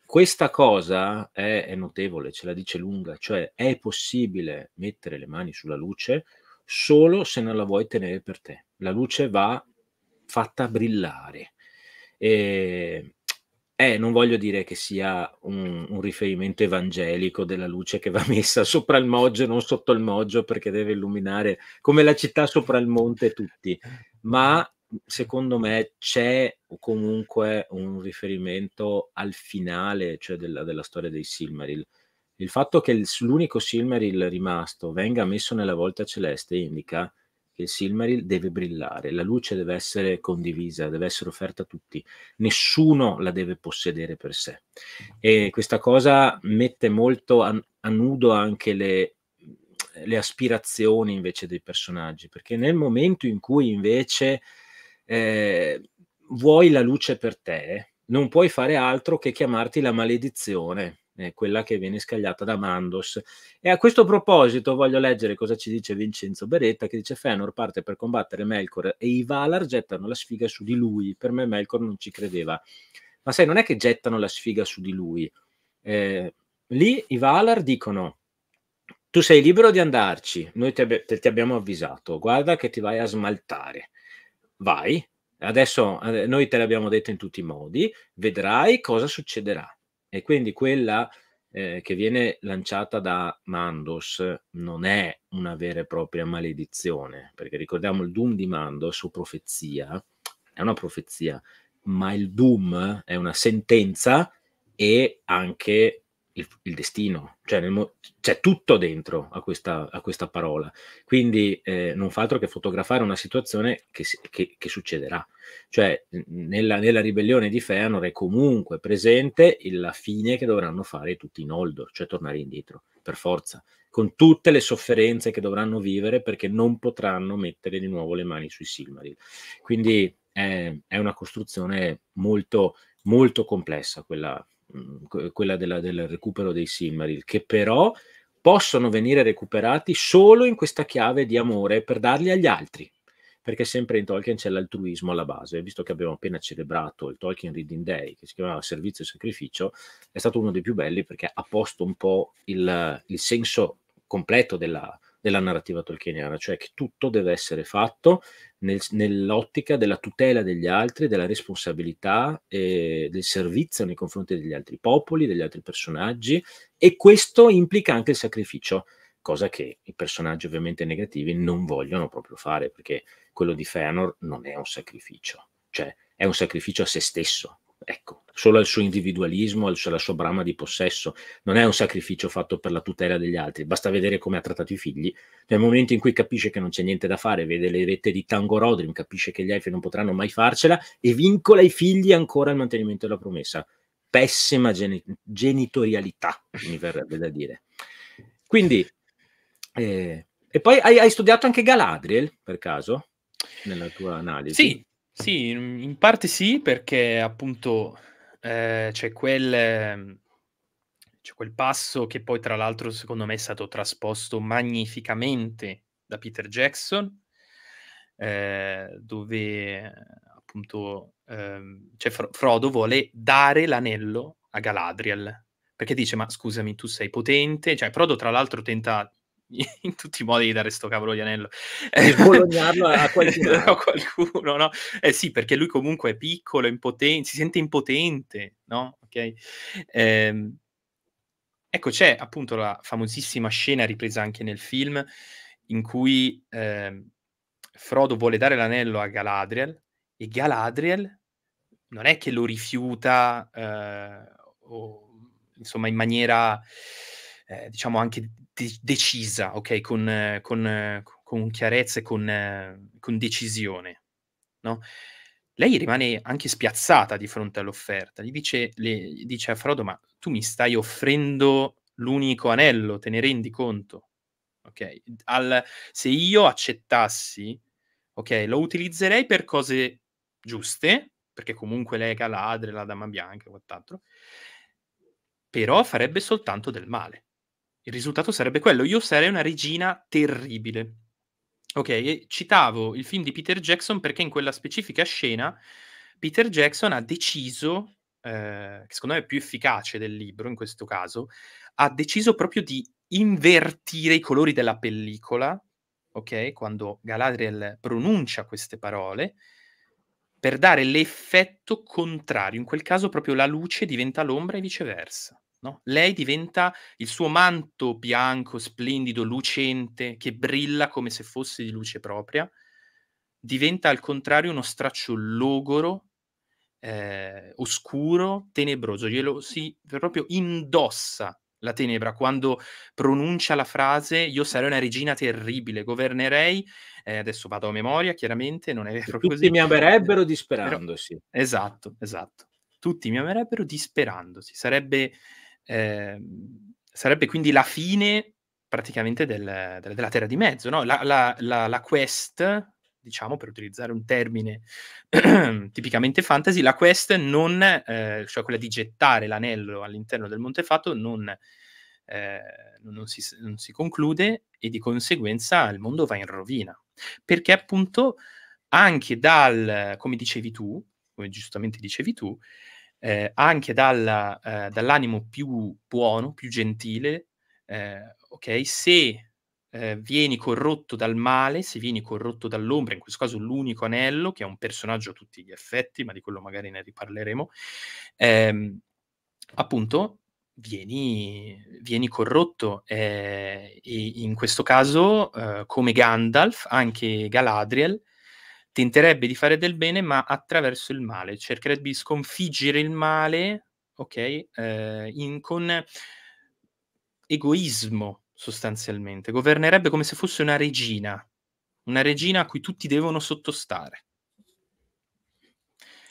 questa cosa è, è, notevole, ce la dice lunga, cioè è possibile mettere le mani sulla luce solo se non la vuoi tenere per te. La luce va fatta brillare. E, ehm, eh, non voglio dire che sia un, un, riferimento evangelico della luce che va messa sopra il moggio e non sotto il moggio perché deve illuminare come la città sopra il monte tutti, ma secondo me c'è comunque un riferimento al finale cioè della, della storia dei Silmaril. Il fatto che il, l'unico Silmaril rimasto venga messo nella volta celeste indica che il Silmaril deve brillare, la luce deve essere condivisa, deve essere offerta a tutti, nessuno la deve possedere per sé. E questa cosa mette molto a, a nudo anche le, le aspirazioni invece dei personaggi, perché nel momento in cui invece eh, vuoi la luce per te, non puoi fare altro che chiamarti la maledizione, eh, quella che viene scagliata da Mandos. E a questo proposito voglio leggere cosa ci dice Vincenzo Beretta, che dice Fëanor parte per combattere Melkor e i Valar gettano la sfiga su di lui. Per me Melkor non ci credeva. Ma sai, non è che gettano la sfiga su di lui. Eh, lì i Valar dicono tu sei libero di andarci, noi ti, abbi- ti abbiamo avvisato, guarda che ti vai a smaltare vai, adesso eh, noi te l'abbiamo detto in tutti i modi, vedrai cosa succederà. E quindi quella eh, che viene lanciata da Mandos non è una vera e propria maledizione, perché ricordiamo il Doom di Mandos o profezia, è una profezia, ma il Doom è una sentenza e anche il, il destino, cioè nel, c'è tutto dentro a questa, a questa parola. Quindi eh, non fa altro che fotografare una situazione che, che, che succederà. Cioè nella, nella, ribellione di Feanor è comunque presente la fine che dovranno fare tutti in Oldor, cioè tornare indietro, per forza, con tutte le sofferenze che dovranno vivere perché non potranno mettere di nuovo le mani sui Silmaril. Quindi è, eh, è una costruzione molto, molto complessa quella Mhmm, quella della, del recupero dei Simmaril, che però possono venire recuperati solo in questa chiave di amore per darli agli altri, perché sempre in Tolkien c'è l'altruismo alla base, visto che abbiamo appena celebrato il Tolkien Reading Day, che si chiamava Servizio e Sacrificio, è stato uno dei più belli perché ha posto un po' il, il senso completo della, della narrativa tolkieniana, cioè che tutto deve essere fatto nel, nell'ottica della tutela degli altri, della responsabilità e del servizio nei confronti degli altri popoli, degli altri personaggi e questo implica anche il sacrificio, cosa che i personaggi ovviamente negativi non vogliono proprio fare perché quello di Feanor non è un sacrificio, cioè è un sacrificio a se stesso, ecco, solo al suo individualismo, alla sua brama di possesso. Non è un sacrificio fatto per la tutela degli altri, basta vedere come ha trattato i figli. Nel momento in cui capisce che non c'è niente da fare, vede le rette di Tango Rodrim, capisce che gli elfi non potranno mai farcela e vincola i figli ancora al mantenimento della promessa. Pessima geni- genitorialità, mi verrebbe da dire. Quindi, eh, e poi hai, hai studiato anche Galadriel, per caso? nella tua analisi. Sì, sì, in parte sì, perché appunto eh, c'è, quel, c'è quel passo che poi tra l'altro secondo me è stato trasposto magnificamente da Peter Jackson, eh, dove appunto ehm, cioè Frodo vuole dare l'anello a Galadriel perché dice ma scusami tu sei potente, cioè Frodo tra l'altro tenta in tutti i modi di dare sto cavolo di anello. E eh, bolognarlo a qualcuno. a qualcuno, no? Eh sì, perché lui comunque è piccolo, è impotente, si sente impotente, no? Ok? Eh, ecco, c'è appunto la famosissima scena ripresa anche nel film in cui eh, Frodo vuole dare l'anello a Galadriel e Galadriel non è che lo rifiuta eh, o, insomma in maniera eh, diciamo anche de- decisa, ok, con, con, con chiarezza e con, con decisione. No? Lei rimane anche spiazzata di fronte all'offerta, gli dice, le, dice a Frodo, ma tu mi stai offrendo l'unico anello, te ne rendi conto? Ok, Al, se io accettassi, ok, lo utilizzerei per cose giuste, perché comunque lei è Galadriel, la Dama Bianca e quant'altro, però farebbe soltanto del male il risultato sarebbe quello. Io sarei una regina terribile. Ok, citavo il film di Peter Jackson perché in quella specifica scena Peter Jackson ha deciso, eh, che secondo me è più efficace del libro in questo caso, ha deciso proprio di invertire i colori della pellicola, ok, quando Galadriel pronuncia queste parole, per dare l'effetto contrario. In quel caso proprio la luce diventa l'ombra e viceversa. No? Lei diventa il suo manto bianco, splendido, lucente, che brilla come se fosse di luce propria, diventa al contrario uno straccio logoro, eh, oscuro, tenebroso. Glielo si proprio indossa la tenebra quando pronuncia la frase io sarei una regina terribile, governerei, eh, adesso vado a memoria chiaramente, non è proprio Tutti così. Tutti mi amerebbero disperandosi. Però, esatto, esatto. Tutti mi amerebbero disperandosi. Sarebbe Ehm, sarebbe quindi la fine praticamente del, del, della Terra di Mezzo, no? la, la, la, la, quest, diciamo per utilizzare un termine tipicamente fantasy, la quest non, eh, cioè quella di gettare l'anello all'interno del Montefatto non, eh, non, si, non si conclude e di conseguenza il mondo va in rovina, perché appunto anche dal, come dicevi tu, come giustamente dicevi tu, eh, anche dalla, eh, dall'animo più buono, più gentile, eh, ok? Se eh, vieni corrotto dal male, se vieni corrotto dall'ombra, in questo caso l'unico anello, che è un personaggio a tutti gli effetti, ma di quello magari ne riparleremo, ehm, appunto Vieni, vieni, corrotto. Eh, in questo caso, eh, come Gandalf, anche Galadriel tenterebbe di fare del bene, ma attraverso il male, cercherebbe di sconfiggere il male, ok, eh, in, con egoismo sostanzialmente, governerebbe come se fosse una regina, una regina a cui tutti devono sottostare.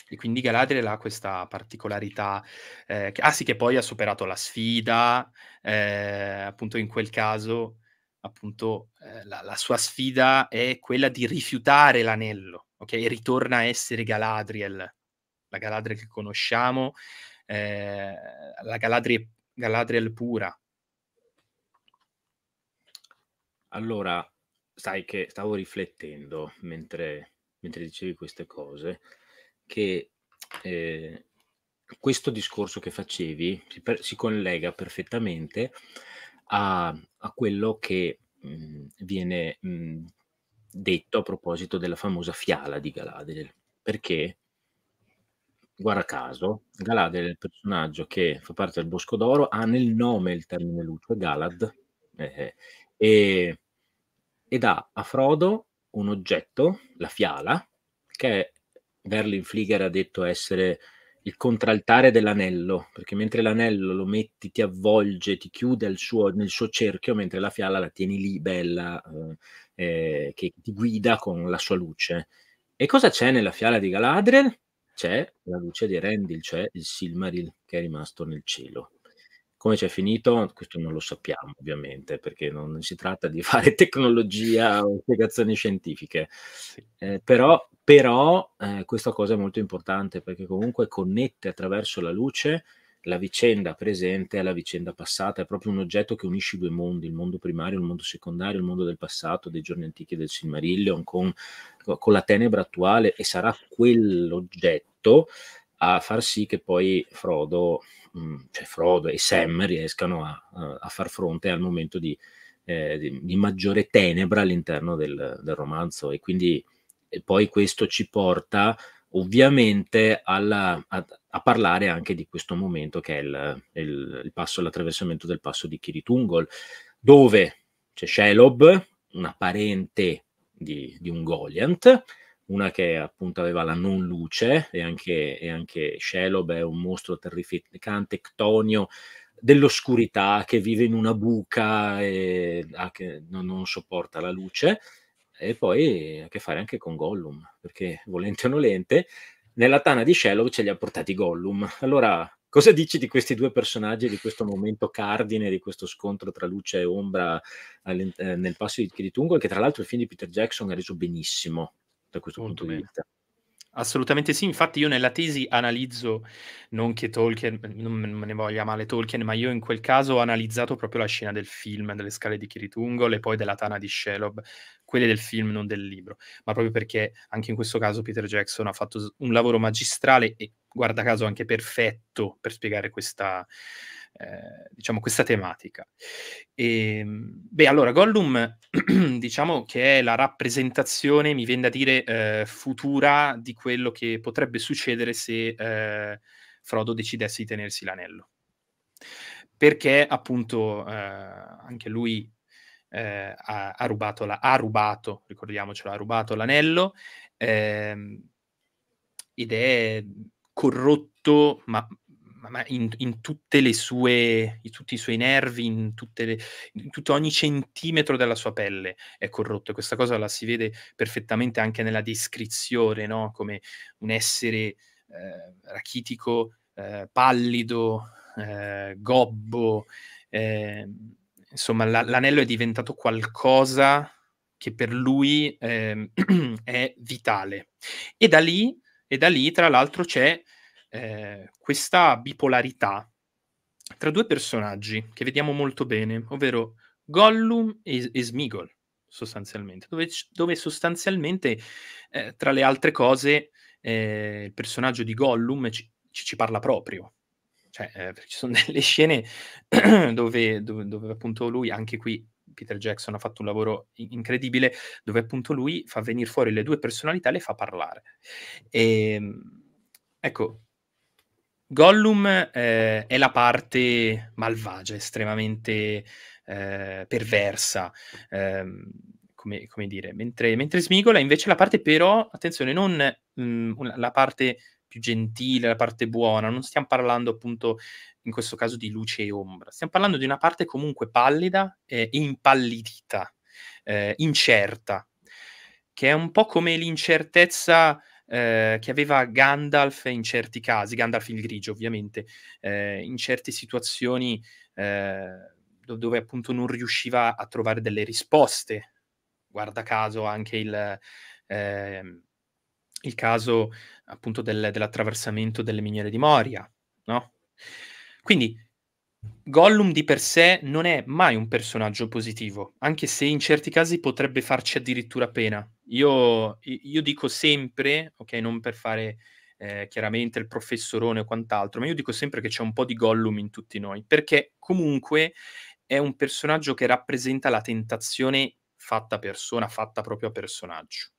E quindi Galadriel ha questa particolarità, eh, che, ah sì, che poi ha superato la sfida, eh, appunto in quel caso appunto eh, la, la, sua sfida è quella di rifiutare l'anello, ok? E ritorna a essere Galadriel, la Galadriel che conosciamo, eh, la Galadriel, Galadriel pura. Allora, sai che stavo riflettendo mentre, mentre dicevi queste cose, che eh, questo discorso che facevi si, per, si collega perfettamente a, a quello che mh, mm, viene mh, mm, detto a proposito della famosa fiala di Galadriel, perché guarda caso, Galadriel è il personaggio che fa parte del Bosco d'Oro, ha nel nome il termine luce, Galad, eh, e, e dà a Frodo un oggetto, la fiala, che Berlin Flieger ha detto essere il contraltare dell'anello, perché mentre l'anello lo metti, ti avvolge, ti chiude suo, nel suo cerchio, mentre la fiala la tieni lì bella, eh, eh, che ti guida con la sua luce. E cosa c'è nella fiala di Galadriel? C'è la luce di Rendil, cioè il Silmaril che è rimasto nel cielo. Come c'è finito? Questo non lo sappiamo ovviamente, perché non si tratta di fare tecnologia o spiegazioni scientifiche. Eh, però però eh, questa cosa è molto importante perché comunque connette attraverso la luce la vicenda presente alla vicenda passata, è proprio un oggetto che unisce due mondi, il mondo primario, il mondo secondario, il mondo del passato, dei giorni antichi del Silmarillion, con, con la tenebra attuale e sarà quell'oggetto a far sì che poi Frodo, mm, cioè Frodo e Sam riescano a, a far fronte al momento di, eh, di, di maggiore tenebra all'interno del, del romanzo e quindi e poi questo ci porta ovviamente alla, a, a, parlare anche di questo momento che è il, il, il passo, l'attraversamento del passo di Kiritungol, dove c'è Shelob, una parente di, di un Goliath, una che appunto aveva la non luce e anche, e anche Shelob è un mostro terrificante, ctonio dell'oscurità che vive in una buca e ah, che non, non, sopporta la luce e poi ha a che fare anche con Gollum perché volente o nolente nella tana di Shelob ce li ha portati Gollum allora cosa dici di questi due personaggi di questo momento cardine di questo scontro tra luce e ombra eh, nel passo di Tungol che tra l'altro il film di Peter Jackson ha reso benissimo da questo punto di vista. Assolutamente sì, infatti io nella tesi analizzo, non che Tolkien, non me ne voglia male Tolkien, ma io in quel caso ho analizzato proprio la scena del film, delle scale di Kiritungol e poi della Tana di Shelob, quelle del film, non del libro, ma proprio perché anche in questo caso Peter Jackson ha fatto un lavoro magistrale e guarda caso anche perfetto per spiegare questa, eh, diciamo, questa tematica. E, ehm, beh, allora, Gollum, diciamo che è la rappresentazione, mi viene da dire, eh, futura di quello che potrebbe succedere se eh, Frodo decidesse di tenersi l'anello. Perché appunto eh, anche lui eh, ha, ha, rubato la, ha rubato, ricordiamocelo, ha rubato l'anello ehm, ed è corrotto, ma ma in, in tutte le sue, in tutti i suoi nervi, in, le, in, tutto ogni centimetro della sua pelle è corrotto. questa cosa la si vede perfettamente anche nella descrizione, no? come un essere eh, rachitico, eh, pallido, eh, gobbo. Ehm, insomma, la, l'anello è diventato qualcosa che per lui ehm, è vitale. E da lì, e da lì tra l'altro, c'è eh, questa bipolarità tra due personaggi che vediamo molto bene, ovvero Gollum e, e Smigol, sostanzialmente, dove, dove sostanzialmente, eh, tra le altre cose, eh, il personaggio di Gollum ci, ci parla proprio. Cioè, eh, ci sono delle scene dove, dove, dove appunto lui, anche qui Peter Jackson ha fatto un lavoro incredibile dove appunto lui fa venire fuori le due personalità e le fa parlare. E, ehm, ecco, Gollum eh, è la parte malvagia, estremamente eh, perversa, eh, come, come, dire, mentre, mentre Smigola invece la parte però, attenzione, non mh, mm, la parte più gentile, la parte buona, non stiamo parlando appunto in questo caso di luce e ombra, stiamo parlando di una parte comunque pallida e impallidita, eh, incerta, che è un po' come l'incertezza eh, che aveva Gandalf in certi casi, Gandalf il grigio ovviamente, eh, in certe situazioni eh, dove appunto non riusciva a trovare delle risposte. Guarda caso anche il, ehm, il caso appunto del, dell'attraversamento delle miniere di Moria, no? Quindi Gollum di per sé non è mai un personaggio positivo, anche se in certi casi potrebbe farci addirittura pena. Io, io dico sempre, ok, non per fare eh, chiaramente il professorone o quant'altro, ma io dico sempre che c'è un po' di Gollum in tutti noi, perché comunque è un personaggio che rappresenta la tentazione fatta persona, fatta proprio a personaggio.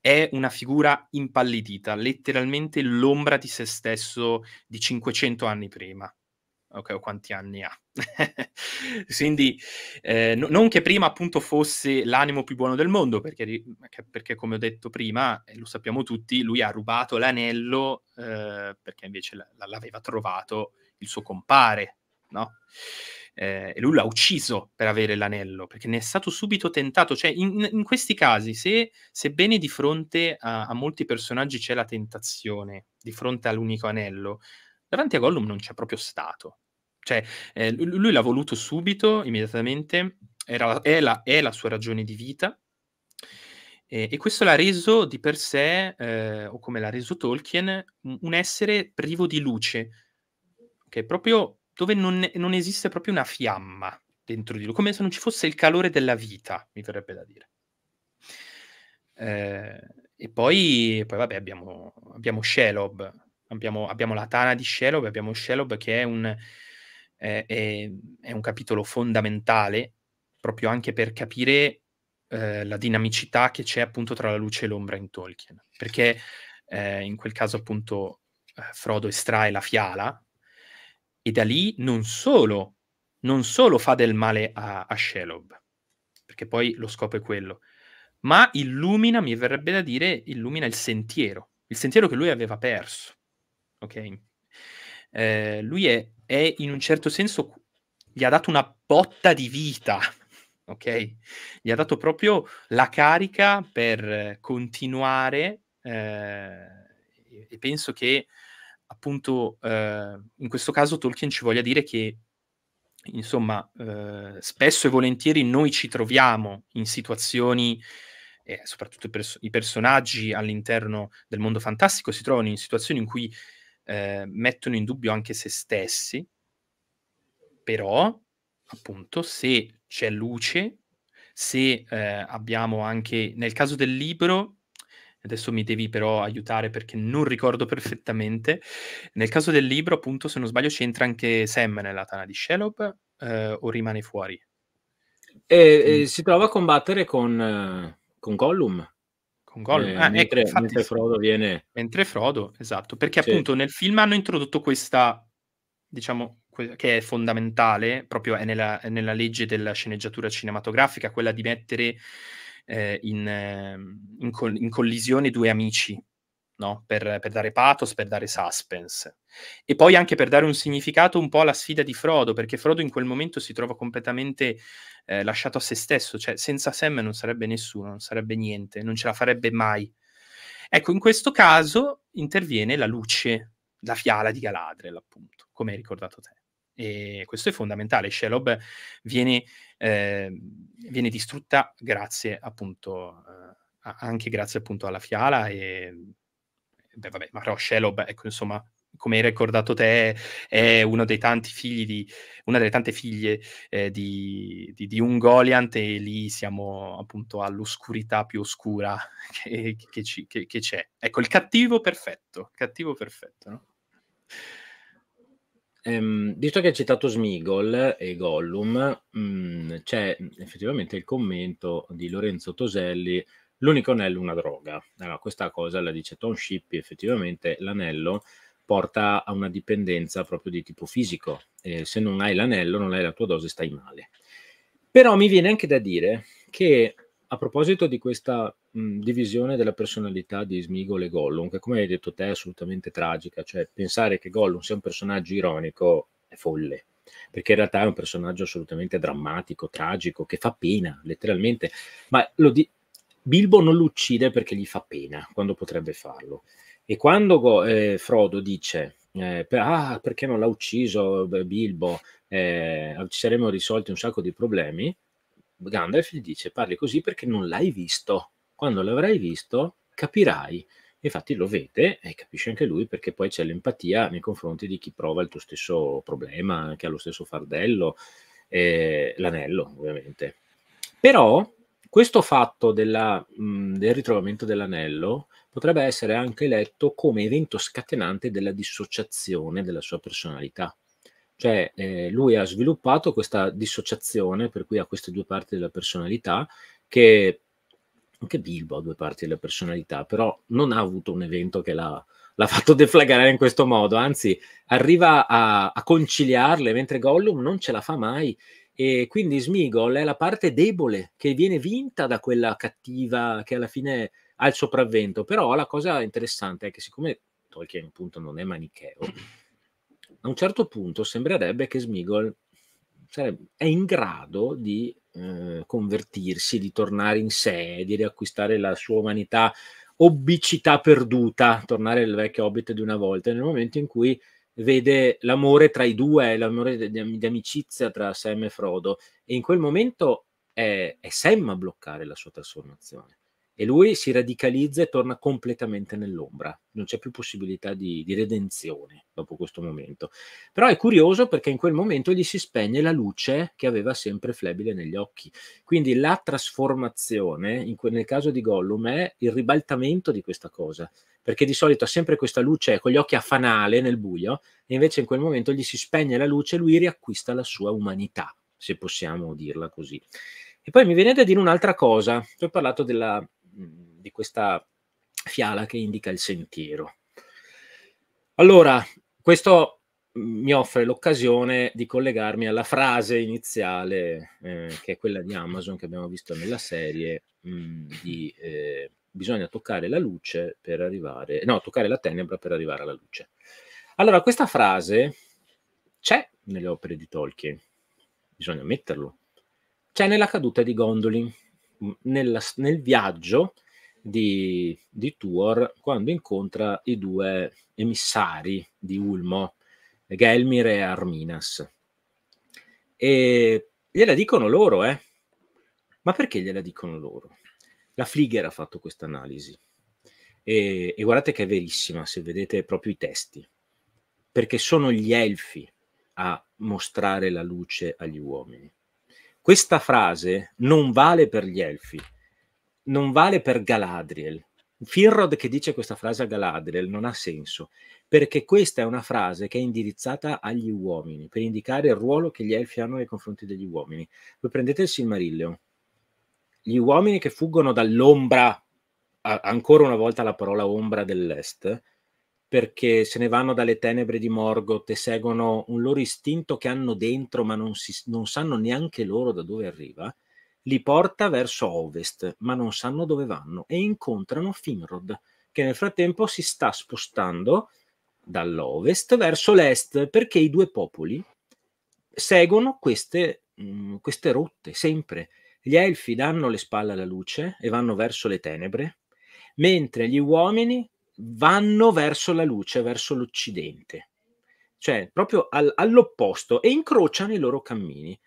È una figura impallidita, letteralmente l'ombra di se stesso di 500 anni prima ok, o quanti anni ha. Quindi, eh, non che prima appunto fosse l'animo più buono del mondo, perché, perché, come ho detto prima, e lo sappiamo tutti, lui ha rubato l'anello eh, perché invece l- l'aveva trovato il suo compare, no? Eh, e lui l'ha ucciso per avere l'anello, perché ne è stato subito tentato. Cioè, in, in questi casi, se, sebbene di fronte a, a molti personaggi c'è la tentazione, di fronte all'unico anello, davanti a Gollum non c'è proprio stato. Cioè, eh, lui l'ha voluto subito, immediatamente, Era, è, la, è, la, sua ragione di vita, eh, e questo l'ha reso di per sé, eh, o come l'ha reso Tolkien, un essere privo di luce, okay? proprio dove non, non esiste proprio una fiamma dentro di lui, come se non ci fosse il calore della vita, mi verrebbe da dire. Eh, e poi, poi vabbè, abbiamo, abbiamo Shelob, Abbiamo, abbiamo la Tana di Shelob, abbiamo Shelob che è un, è, è un capitolo fondamentale proprio anche per capire eh, la dinamicità che c'è appunto tra la luce e l'ombra in Tolkien, perché eh, in quel caso appunto eh, Frodo estrae la fiala e da lì non solo, non solo fa del male a, a Shelob, perché poi lo scopo è quello, ma illumina, mi verrebbe da dire, illumina il sentiero, il sentiero che lui aveva perso ok? Eh, lui è, è, in un certo senso, gli ha dato una botta di vita, ok? Gli ha dato proprio la carica per continuare eh, e penso che appunto eh, in questo caso Tolkien ci voglia dire che insomma eh, spesso e volentieri noi ci troviamo in situazioni eh, soprattutto i, pers- i personaggi all'interno del mondo fantastico si trovano in situazioni in cui eh, mettono in dubbio anche se stessi, però appunto se c'è luce, se eh, abbiamo anche nel caso del libro, adesso mi devi però aiutare perché non ricordo perfettamente, nel caso del libro appunto se non sbaglio c'entra anche Sam nella tana di Shelob eh, o rimane fuori? E, eh, mm. Eh, si trova a combattere con, eh, con Gollum. Con gol. Eh, ah, ecco, mentre, ecco, infatti, mentre Frodo viene... Mentre Frodo, esatto, perché sì. appunto nel film hanno introdotto questa, diciamo, que- che è fondamentale, proprio è nella, è nella, legge della sceneggiatura cinematografica, quella di mettere eh, in, ehm, in, co- in collisione due amici, no? per, per, dare pathos, per dare suspense. E poi anche per dare un significato un po' alla sfida di Frodo, perché Frodo in quel momento si trova completamente eh, lasciato a se stesso, cioè senza Sam non sarebbe nessuno, non sarebbe niente, non ce la farebbe mai. Ecco, in questo caso interviene la luce, la fiala di Galadriel, appunto, come hai ricordato te. E questo è fondamentale. Shelob viene, eh, viene distrutta grazie appunto, eh, anche grazie appunto alla fiala e beh, vabbè, ma Shelob, ecco, insomma, come hai ricordato te, è uno dei tanti figli di, una delle tante figlie eh, di, di, di, un Goliant e lì siamo appunto all'oscurità più oscura che, che, ci, che, che c'è. Ecco, il cattivo perfetto, cattivo perfetto, no? Um, visto che hai citato Smigol e Gollum, mh, mm, c'è effettivamente il commento di Lorenzo Toselli l'unico anello è una droga. Allora, questa cosa la dice Tom Shippey, effettivamente l'anello porta a una dipendenza proprio di tipo fisico. Eh, se non hai l'anello, non hai la tua dose, stai male. Però mi viene anche da dire che a proposito di questa mh, divisione della personalità di Smigol e Gollum, che come hai detto te è assolutamente tragica, cioè pensare che Gollum sia un personaggio ironico è folle, perché in realtà è un personaggio assolutamente drammatico, tragico, che fa pena, letteralmente. Ma lo di- Bilbo non lo uccide perché gli fa pena, quando potrebbe farlo. E quando eh, Frodo dice, eh, ah, perché non l'ha ucciso eh, Bilbo, eh, ci saremmo risolti un sacco di problemi, Gandalf gli dice, parli così perché non l'hai visto. Quando l'avrai visto, capirai. Infatti lo vede e capisce anche lui perché poi c'è l'empatia nei confronti di chi prova il tuo stesso problema, che ha lo stesso fardello, eh, l'anello ovviamente. Però questo fatto della, mh, del ritrovamento dell'anello potrebbe essere anche letto come evento scatenante della dissociazione della sua personalità. Cioè eh, lui ha sviluppato questa dissociazione, per cui ha queste due parti della personalità, che anche Bilbo ha due parti della personalità, però non ha avuto un evento che l'ha, l'ha fatto deflagrare in questo modo, anzi arriva a, a conciliarle, mentre Gollum non ce la fa mai e quindi Smigol è la parte debole che viene vinta da quella cattiva che alla fine ha il sopravvento. Però la cosa interessante è che siccome Tolkien appunto non è manicheo, a un certo punto sembrerebbe che Smigol sarebbe, è in grado di eh, convertirsi, di tornare in sé, di riacquistare la sua umanità, obbicità perduta, tornare al vecchio Hobbit di una volta, nel momento in cui vede l'amore tra i due, l'amore di, di, amicizia tra Sam e Frodo e in quel momento è, è Sam a bloccare la sua trasformazione e lui si radicalizza e torna completamente nell'ombra, non c'è più possibilità di, di, redenzione dopo questo momento. Però è curioso perché in quel momento gli si spegne la luce che aveva sempre flebile negli occhi. Quindi la trasformazione, quel, nel caso di Gollum, è il ribaltamento di questa cosa, perché di solito ha sempre questa luce con gli occhi a fanale nel buio, e invece in quel momento gli si spegne la luce e lui riacquista la sua umanità, se possiamo dirla così. E poi mi viene da dire un'altra cosa, ho parlato della di questa fiala che indica il sentiero. Allora, questo mi offre l'occasione di collegarmi alla frase iniziale, eh, che è quella di Amazon che abbiamo visto nella serie, mh, mm, di eh, bisogna toccare la luce per arrivare, no, toccare la tenebra per arrivare alla luce. Allora, questa frase c'è nelle opere di Tolkien, bisogna ammetterlo, c'è nella caduta di Gondolin nel, nel viaggio di, di Tuor quando incontra i due emissari di Ulmo, Gelmir e Arminas. E gliela dicono loro, eh? Ma perché gliela dicono loro? La Flieger ha fatto questa analisi. E, e, guardate che è verissima se vedete proprio i testi, perché sono gli elfi a mostrare la luce agli uomini. Questa frase non vale per gli elfi, non vale per Galadriel. Finrod che dice questa frase a Galadriel non ha senso, perché questa è una frase che è indirizzata agli uomini, per indicare il ruolo che gli elfi hanno nei confronti degli uomini. Voi prendete il Silmarillion, gli uomini che fuggono dall'ombra, ancora una volta la parola ombra dell'est, perché se ne vanno dalle tenebre di Morgoth e seguono un loro istinto che hanno dentro ma non, si, non sanno neanche loro da dove arriva, li porta verso ovest ma non sanno dove vanno e incontrano Finrod che nel frattempo si sta spostando dall'ovest verso l'est perché i due popoli seguono queste, mh, mm, queste rotte sempre. Gli elfi danno le spalle alla luce e vanno verso le tenebre, mentre gli uomini vanno verso la luce, verso l'Occidente, cioè proprio al, all'opposto e incrociano i loro cammini.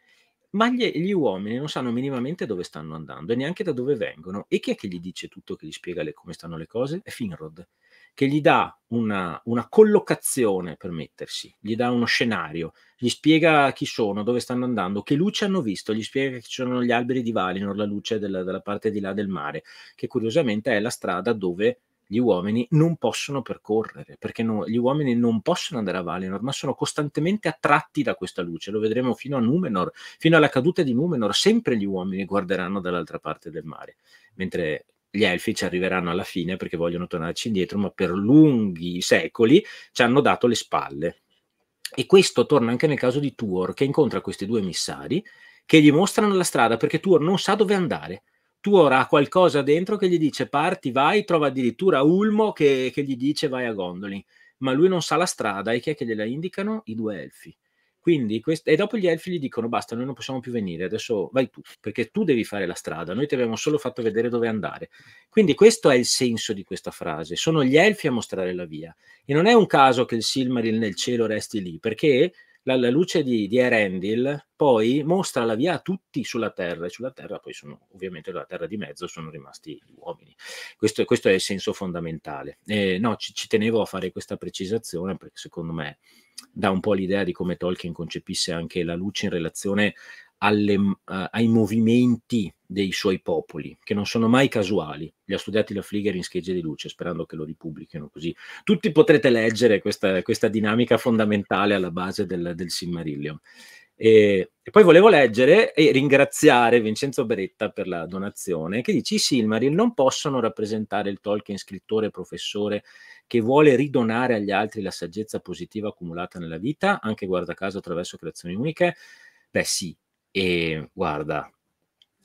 Ma gli, gli, uomini non sanno minimamente dove stanno andando e neanche da dove vengono. E chi è che gli dice tutto, che gli spiega le, come stanno le cose? È Finrod, che gli dà una, una collocazione per mettersi, gli dà uno scenario, gli spiega chi sono, dove stanno andando, che luce hanno visto, gli spiega che ci sono gli alberi di Valinor, la luce della, della parte di là del mare, che curiosamente è la strada dove gli uomini non possono percorrere, perché no, gli uomini non possono andare a Valinor, ma sono costantemente attratti da questa luce. Lo vedremo fino a Numenor, fino alla caduta di Numenor, sempre gli uomini guarderanno dall'altra parte del mare, mentre gli elfi ci arriveranno alla fine perché vogliono tornarci indietro, ma per lunghi secoli ci hanno dato le spalle. E questo torna anche nel caso di Tuor, che incontra questi due emissari, che gli mostrano la strada perché Tuor non sa dove andare tu ora ha qualcosa dentro che gli dice parti, vai, trova addirittura Ulmo che, che, gli dice vai a Gondoli, ma lui non sa la strada e chi è che gliela indicano? I due elfi. Quindi, quest- e dopo gli elfi gli dicono basta, noi non possiamo più venire, adesso vai tu, perché tu devi fare la strada, noi ti abbiamo solo fatto vedere dove andare. Quindi questo è il senso di questa frase, sono gli elfi a mostrare la via. E non è un caso che il Silmaril nel cielo resti lì, perché la, la luce di, di Erendil poi mostra la via a tutti sulla Terra e sulla Terra poi sono ovviamente la Terra di mezzo sono rimasti gli uomini. Questo, questo è il senso fondamentale. Eh, no, ci, ci, tenevo a fare questa precisazione perché secondo me dà un po' l'idea di come Tolkien concepisse anche la luce in relazione alle, uh, ai movimenti dei suoi popoli, che non sono mai casuali. Li ha studiati la Flieger in schegge di luce, sperando che lo ripubblichino così. Tutti potrete leggere questa, questa dinamica fondamentale alla base del, del Simmarillion. E, e, poi volevo leggere e ringraziare Vincenzo Beretta per la donazione, che dice i Silmaril non possono rappresentare il Tolkien scrittore e professore che vuole ridonare agli altri la saggezza positiva accumulata nella vita, anche guarda caso attraverso creazioni uniche. Beh sì, e guarda,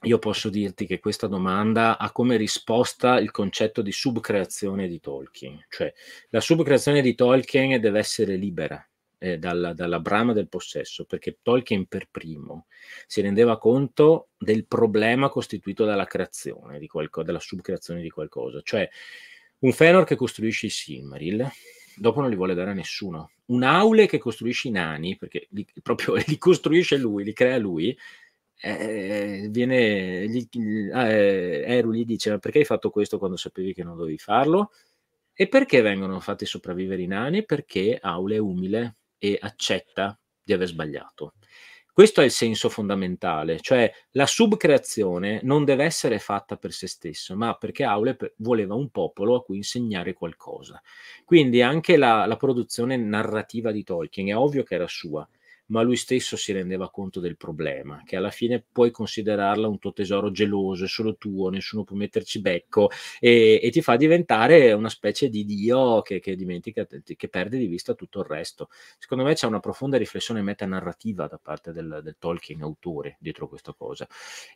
io posso dirti che questa domanda ha come risposta il concetto di subcreazione di Tolkien, cioè la subcreazione di Tolkien deve essere libera. Eh, dalla, dalla brama del possesso, perché Tolkien per primo si rendeva conto del problema costituito dalla creazione, di qualco, dalla subcreazione di qualcosa. Cioè, un Fëanor che costruisce i Silmaril, dopo non li vuole dare a nessuno, un aule che costruisce i nani, perché li, proprio li costruisce lui, li crea lui, eh, viene, gli, ah, eh, Eru gli dice ma perché hai fatto questo quando sapevi che non dovevi farlo? E perché vengono fatti sopravvivere i nani? Perché Aule è umile e accetta di aver sbagliato. Questo è il senso fondamentale, cioè la subcreazione non deve essere fatta per se stesso, ma perché Aulep voleva un popolo a cui insegnare qualcosa. Quindi anche la, la produzione narrativa di Tolkien è ovvio che era sua, ma lui stesso si rendeva conto del problema, che alla fine puoi considerarla un tuo tesoro geloso, è solo tuo, nessuno può metterci becco e, e ti fa diventare una specie di Dio che, che, dimentica, che perde di vista tutto il resto. Secondo me c'è una profonda riflessione metanarrativa da parte del, del Tolkien autore dietro questa cosa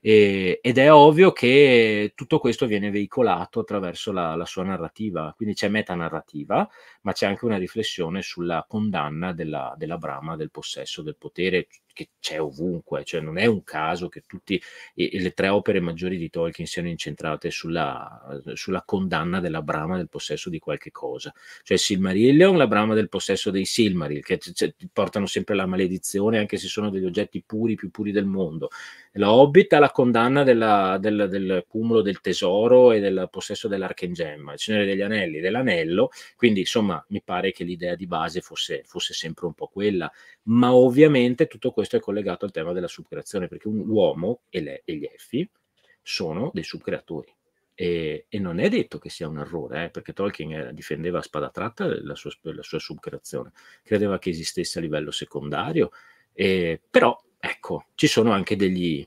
e, ed è ovvio che tutto questo viene veicolato attraverso la, la sua narrativa, quindi c'è metanarrativa, ma c'è anche una riflessione sulla condanna della, della brama, del possesso del potere che c'è ovunque, cioè non è un caso che tutte le tre opere maggiori di Tolkien siano incentrate sulla, sulla, condanna della brama del possesso di qualche cosa, cioè Silmarillion, la brama del possesso dei Silmaril, che c- portano sempre la maledizione anche se sono degli oggetti puri, più puri del mondo, la Hobbit ha la condanna della, del, del, cumulo del tesoro e del possesso dell'archengemma, il Signore degli Anelli, dell'anello, quindi insomma mi pare che l'idea di base fosse, fosse sempre un po' quella, ma ovviamente tutto questo questo è collegato al tema della subcreazione, perché un, l'uomo e, le, e gli effi sono dei subcreatori. E, e, non è detto che sia un errore, eh, perché Tolkien eh, difendeva a spada tratta la sua, la sua subcreazione, credeva che esistesse a livello secondario, eh, però ecco, ci sono anche degli,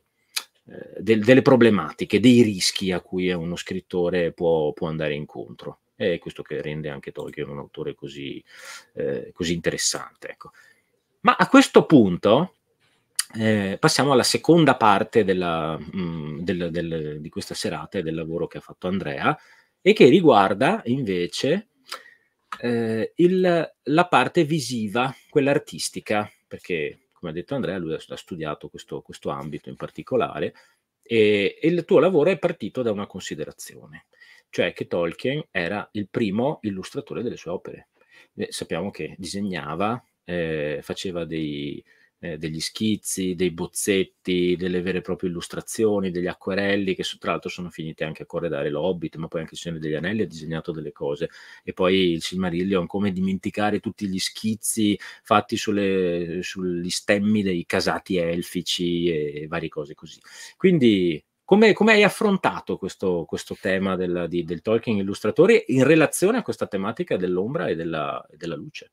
eh, del, delle problematiche, dei rischi a cui uno scrittore può, può andare incontro. E questo che rende anche Tolkien un autore così, eh, così interessante. Ecco. Ma a questo punto, eh, passiamo alla seconda parte della, mh, mm, del, del, di questa serata e del lavoro che ha fatto Andrea e che riguarda invece eh, il, la parte visiva, quella artistica, perché come ha detto Andrea lui ha, ha studiato questo, questo, ambito in particolare e, e il tuo lavoro è partito da una considerazione, cioè che Tolkien era il primo illustratore delle sue opere. Eh, sappiamo che disegnava, eh, faceva dei, eh, degli schizzi, dei bozzetti, delle vere e proprie illustrazioni, degli acquerelli che tra l'altro sono finiti anche a corredare l'Hobbit, ma poi anche il Signore degli Anelli ha disegnato delle cose e poi il Silmarillion, come dimenticare tutti gli schizzi fatti sulle, sugli stemmi dei casati elfici e, e varie cose così. Quindi come, come, hai affrontato questo, questo tema del, di, del Tolkien illustratore in relazione a questa tematica dell'ombra e della, della luce?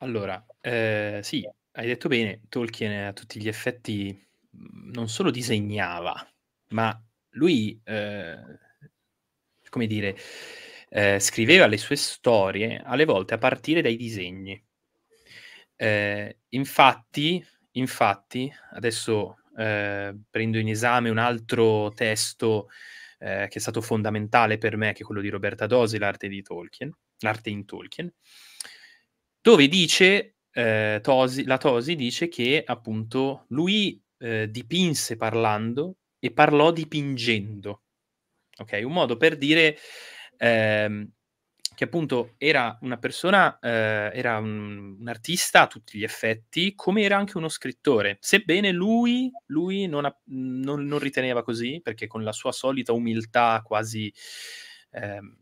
Allora, eh, sì, hai detto bene, Tolkien a tutti gli effetti mm, non solo disegnava, ma lui, eh, come dire, eh, scriveva le sue storie alle volte a partire dai disegni. Eh, infatti, infatti, adesso eh, prendo in esame un altro testo eh, che è stato fondamentale per me, che è quello di Roberta Dosi, l'arte di Tolkien, l'arte in Tolkien, dove dice, eh, Tosi, la Tosi dice che appunto lui eh, dipinse parlando e parlò dipingendo. Ok, un modo per dire ehm, che appunto era una persona, eh, era un, un, artista a tutti gli effetti, come era anche uno scrittore, sebbene lui, lui non, ha, non, non, riteneva così, perché con la sua solita umiltà quasi ehm,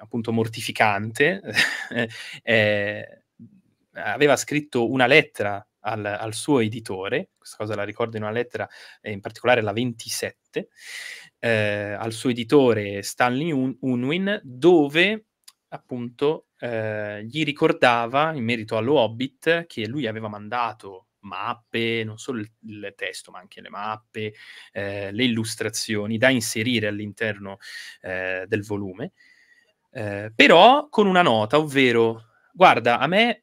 appunto mortificante, eh, aveva scritto una lettera al, al, suo editore, questa cosa la ricordo in una lettera, eh, in particolare la 27, eh, al suo editore Stanley Un- Unwin, dove appunto eh, gli ricordava in merito allo Hobbit che lui aveva mandato mappe, non solo il, il testo, ma anche le mappe, eh, le illustrazioni da inserire all'interno eh, del volume, eh, però con una nota, ovvero guarda, a me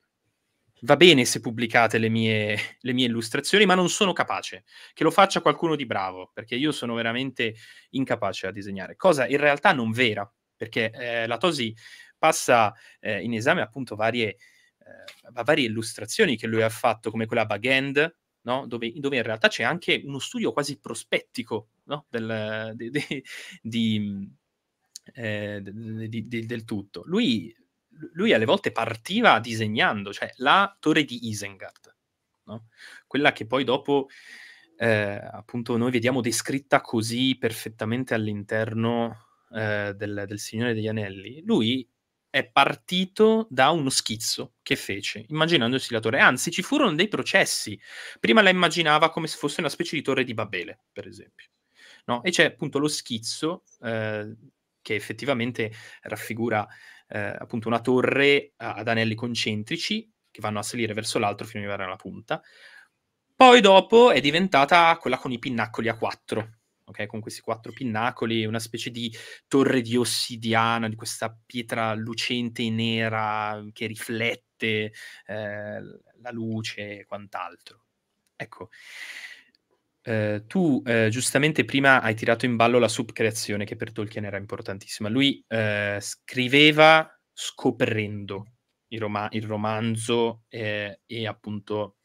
va bene se pubblicate le mie, le mie, illustrazioni, ma non sono capace. Che lo faccia qualcuno di bravo, perché io sono veramente incapace a disegnare, cosa in realtà non vera, perché eh, la Tosi passa eh, in esame appunto varie, eh, varie, illustrazioni che lui ha fatto, come quella Bagand, no? dove, dove, in realtà c'è anche uno studio quasi prospettico no? del, eh, de, de, di, del tutto. Lui lui alle volte partiva disegnando, cioè la torre di Isengard, no? quella che poi dopo eh, appunto noi vediamo descritta così perfettamente all'interno eh, del, del Signore degli Anelli. Lui è partito da uno schizzo che fece, immaginandosi la torre. Anzi, ci furono dei processi. Prima la immaginava come se fosse una specie di torre di Babele, per esempio. No? E c'è appunto lo schizzo eh, che effettivamente raffigura eh, appunto una torre ad anelli concentrici che vanno a salire verso l'alto fino ad arrivare alla punta. Poi dopo è diventata quella con i pinnacoli a quattro, okay? con questi quattro pinnacoli, una specie di torre di ossidiana, di questa pietra lucente e nera che riflette eh, la luce e quant'altro. Ecco, eh, tu eh, giustamente prima hai tirato in ballo la subcreazione che per Tolkien era importantissima. Lui eh, scriveva scoprendo il, rom- il romanzo e appunto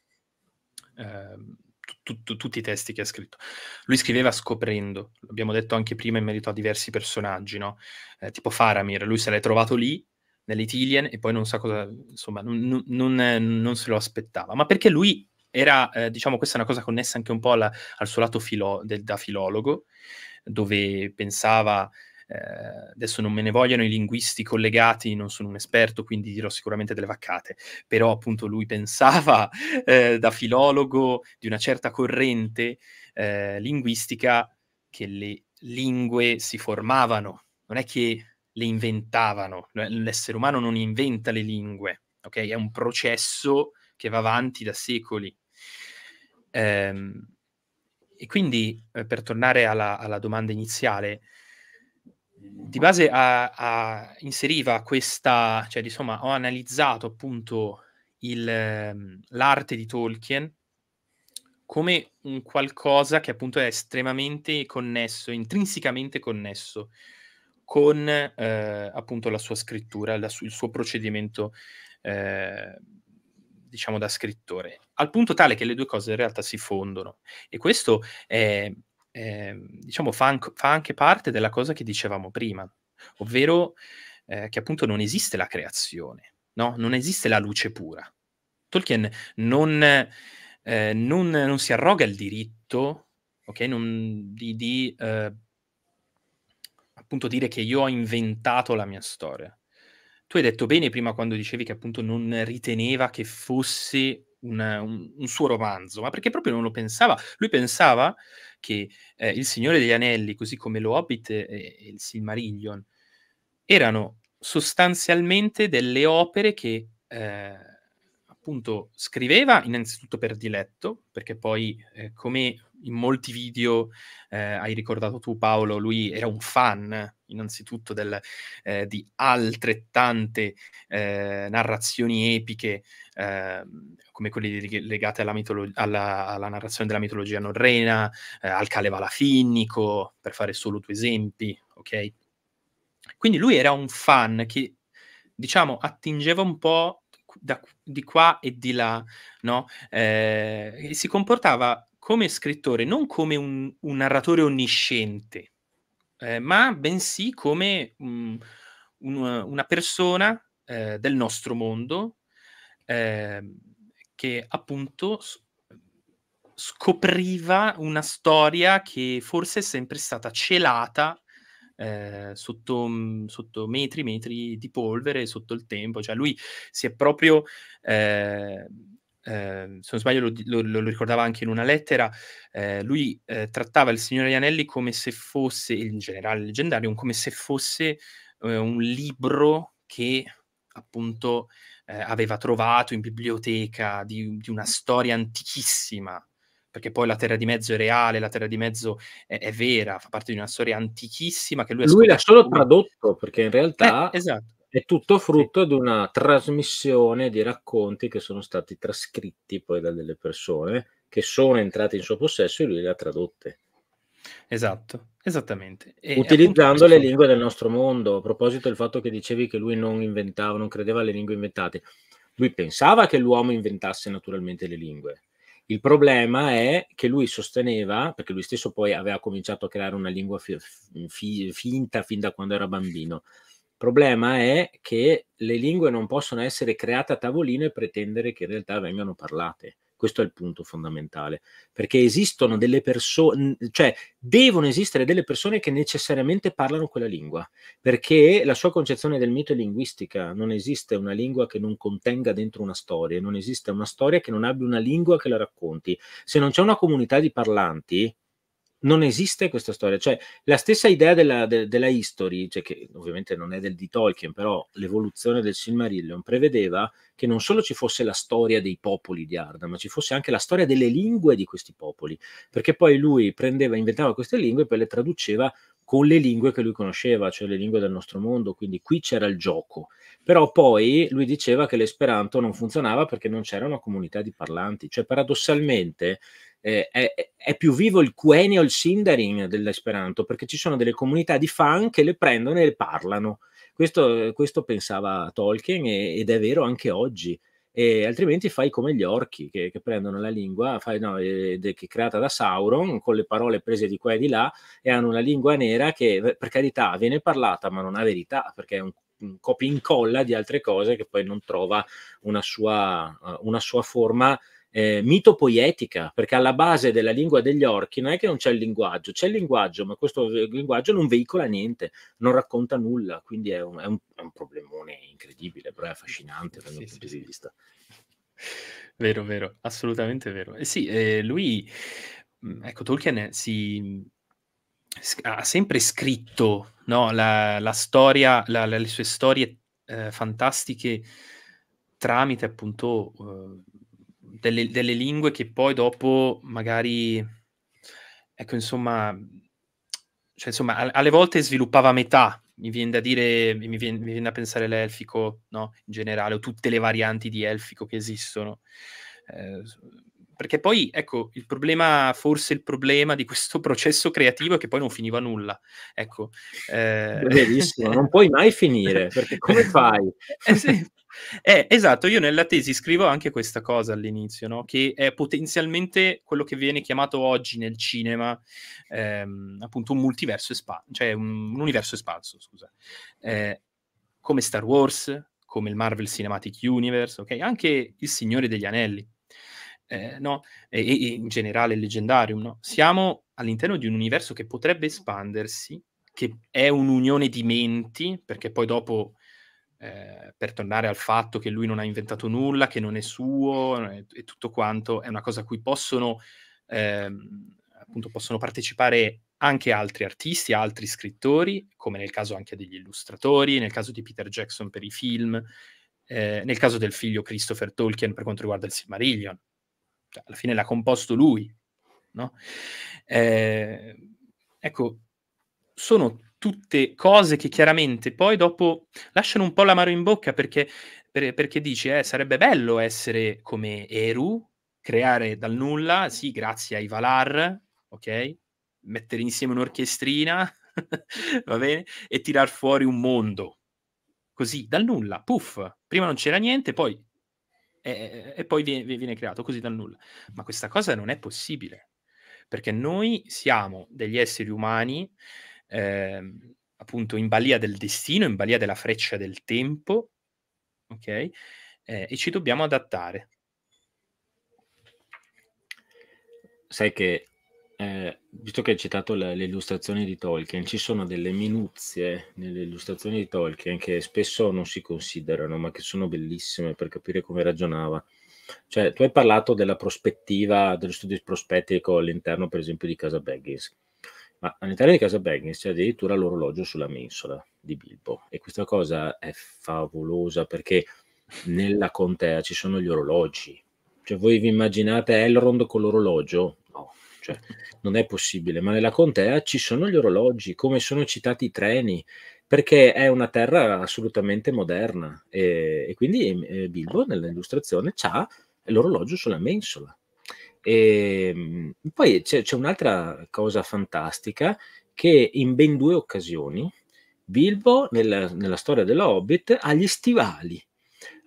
ehm, tutti i testi che ha scritto. Lui scriveva scoprendo, l'abbiamo detto anche prima in merito a diversi personaggi, no? Eh, tipo Faramir, lui se l'è trovato lì nelle e poi non sa cosa, insomma, non, non, non se lo aspettava, ma perché lui era, eh, diciamo, questa è una cosa connessa anche un po' alla, al suo lato filo, del, da filologo, dove pensava, eh, adesso non me ne vogliono i linguisti collegati, non sono un esperto, quindi dirò sicuramente delle vaccate, però appunto lui pensava eh, da filologo di una certa corrente eh, linguistica che le lingue si formavano, non è che le inventavano, l'essere umano non inventa le lingue, ok? È un processo che va avanti da secoli. Ehm, e quindi, eh, per tornare alla, alla domanda iniziale, di base a, a inseriva questa, cioè insomma ho analizzato appunto il, ehm, l'arte di Tolkien come un qualcosa che appunto è estremamente connesso, intrinsecamente connesso con eh, appunto la sua scrittura, la su- il suo procedimento eh, diciamo, da scrittore, al punto tale che le due cose in realtà si fondono. E questo è, è, diciamo, fa, anche, fa, anche parte della cosa che dicevamo prima, ovvero eh, che appunto non esiste la creazione, no? non esiste la luce pura. Tolkien non, eh, non, non si arroga il diritto okay, non, di, di eh, appunto dire che io ho inventato la mia storia tu hai detto bene prima quando dicevi che appunto non riteneva che fosse un, un, un suo romanzo, ma perché proprio non lo pensava. Lui pensava che eh, Il Signore degli Anelli, così come lo Hobbit e, e il Silmarillion, erano sostanzialmente delle opere che eh, appunto scriveva innanzitutto per diletto, perché poi eh, come in molti video, eh, hai ricordato tu Paolo, lui era un fan innanzitutto del, eh, di altrettante eh, narrazioni epiche ehm, come quelle legate alla, mitolo- alla, alla, narrazione della mitologia norrena, eh, al Kalevala finnico, per fare solo due esempi, ok? Quindi lui era un fan che, diciamo, attingeva un po' da, di qua e di là, no? Eh, si comportava come scrittore, non come un, un narratore onnisciente, eh, ma bensì come um, un, una persona eh, del nostro mondo eh, che appunto scopriva una storia che forse è sempre stata celata eh, sotto, mm, sotto metri, metri di polvere, sotto il tempo. Cioè lui si è proprio eh, eh, se non sbaglio lo, lo, lo, ricordava anche in una lettera, eh, lui eh, trattava il Signore degli Anelli come se fosse, in generale leggendario, come se fosse eh, un libro che appunto eh, aveva trovato in biblioteca di, di, una storia antichissima, perché poi la Terra di Mezzo è reale, la Terra di Mezzo è, è vera, fa parte di una storia antichissima che lui... Lui l'ha solo tradotto, perché in realtà... Eh, esatto è tutto frutto sì. di una trasmissione di racconti che sono stati trascritti poi da delle persone che sono entrate in suo possesso e lui le ha tradotte. Esatto, esattamente. E Utilizzando le lingue del nostro mondo, a proposito del fatto che dicevi che lui non inventava, non credeva alle lingue inventate, lui pensava che l'uomo inventasse naturalmente le lingue. Il problema è che lui sosteneva, perché lui stesso poi aveva cominciato a creare una lingua fi- fi- finta fin da quando era bambino, problema è che le lingue non possono essere create a tavolino e pretendere che in realtà vengano parlate. Questo è il punto fondamentale, perché esistono delle persone, cioè devono esistere delle persone che necessariamente parlano quella lingua, perché la sua concezione del mito è linguistica, non esiste una lingua che non contenga dentro una storia, non esiste una storia che non abbia una lingua che la racconti. Se non c'è una comunità di parlanti, non esiste questa storia. Cioè, la stessa idea della, de, della history, cioè che ovviamente non è del di Tolkien, però l'evoluzione del Silmarillion prevedeva che non solo ci fosse la storia dei popoli di Arda, ma ci fosse anche la storia delle lingue di questi popoli, perché poi lui prendeva, inventava queste lingue e poi le traduceva con le lingue che lui conosceva, cioè le lingue del nostro mondo, quindi qui c'era il gioco. Però poi lui diceva che l'esperanto non funzionava perché non c'era una comunità di parlanti, cioè paradossalmente eh, è, è, più vivo il quenio, o il Sindarin dell'Esperanto, perché ci sono delle comunità di fan che le prendono e le parlano. Questo, questo pensava Tolkien e, ed è vero anche oggi. E altrimenti fai come gli orchi che, che prendono la lingua fai, no, eh, de, che è creata da Sauron con le parole prese di qua e di là e hanno una lingua nera che per carità viene parlata ma non ha verità perché è un un copia e incolla di altre cose che poi non trova una sua, una sua forma eh, mitopoietica, perché alla base della lingua degli orchi non è che non c'è il linguaggio, c'è il linguaggio, ma questo linguaggio non veicola niente, non racconta nulla, quindi è un, è un, è un problemone incredibile, però è affascinante dal mio sì, punto sì. di vista. Vero, vero, assolutamente vero. Eh sì, eh, lui, mm, ecco, Tolkien si, ha sempre scritto no, la, la, storia, la, la, le sue storie eh, fantastiche tramite appunto eh, delle, delle lingue che poi dopo magari, ecco insomma, cioè, insomma, alle volte sviluppava metà, mi viene da dire, mi viene, mi viene da pensare l'elfico, no? In generale, o tutte le varianti di elfico che esistono. Eh, perché poi, ecco, il problema, forse il problema di questo processo creativo è che poi non finiva nulla. Ecco, eh... Verissimo, non puoi mai finire, perché come eh, fai? eh, sì. eh, esatto, io nella tesi scrivo anche questa cosa all'inizio, no? che è potenzialmente quello che viene chiamato oggi nel cinema ehm, appunto un multiverso espanso, cioè un, un, universo espanso, scusa. Eh, come Star Wars, come il Marvel Cinematic Universe, ok? Anche il Signore degli Anelli eh, no? e, e, in generale leggendarium, no? siamo all'interno di un universo che potrebbe espandersi, che è un'unione di menti, perché poi dopo, eh, per tornare al fatto che lui non ha inventato nulla, che non è suo e, eh, e tutto quanto, è una cosa a cui possono, eh, appunto, possono partecipare anche altri artisti, altri scrittori, come nel caso anche degli illustratori, nel caso di Peter Jackson per i film, eh, nel caso del figlio Christopher Tolkien per quanto riguarda il Silmarillion, cioè, alla fine l'ha composto lui. No? Eh, ecco, sono tutte cose che chiaramente poi dopo lasciano un po' l'amaro in bocca perché, per, perché dici, eh, sarebbe bello essere come Eru, creare dal nulla, sì, grazie ai Valar, ok? Mettere insieme un'orchestrina, va bene? E tirar fuori un mondo. Così, dal nulla, puff, prima non c'era niente, poi e, e poi viene, viene creato così dal nulla. Ma questa cosa non è possibile, perché noi siamo degli esseri umani eh, appunto in balia del destino, in balia della freccia del tempo, ok? Eh, e ci dobbiamo adattare. Sai che eh, visto che hai citato le, le, illustrazioni di Tolkien, ci sono delle minuzie nelle illustrazioni di Tolkien che spesso non si considerano, ma che sono bellissime per capire come ragionava. Cioè, tu hai parlato della prospettiva, dello studio prospettico all'interno, per esempio, di Casa Baggins. Ma all'interno di Casa Baggins c'è addirittura l'orologio sulla mensola di Bilbo. E questa cosa è favolosa perché nella contea ci sono gli orologi. Cioè, voi vi immaginate Elrond con l'orologio? No, cioè, non è possibile, ma nella contea ci sono gli orologi, come sono citati i treni, perché è una terra assolutamente moderna e, e quindi eh, Bilbo nell'illustrazione ha l'orologio sulla mensola. E, ehm, poi c'è, c'è un'altra cosa fantastica che in ben due occasioni Bilbo nella, nella storia della Hobbit ha gli stivali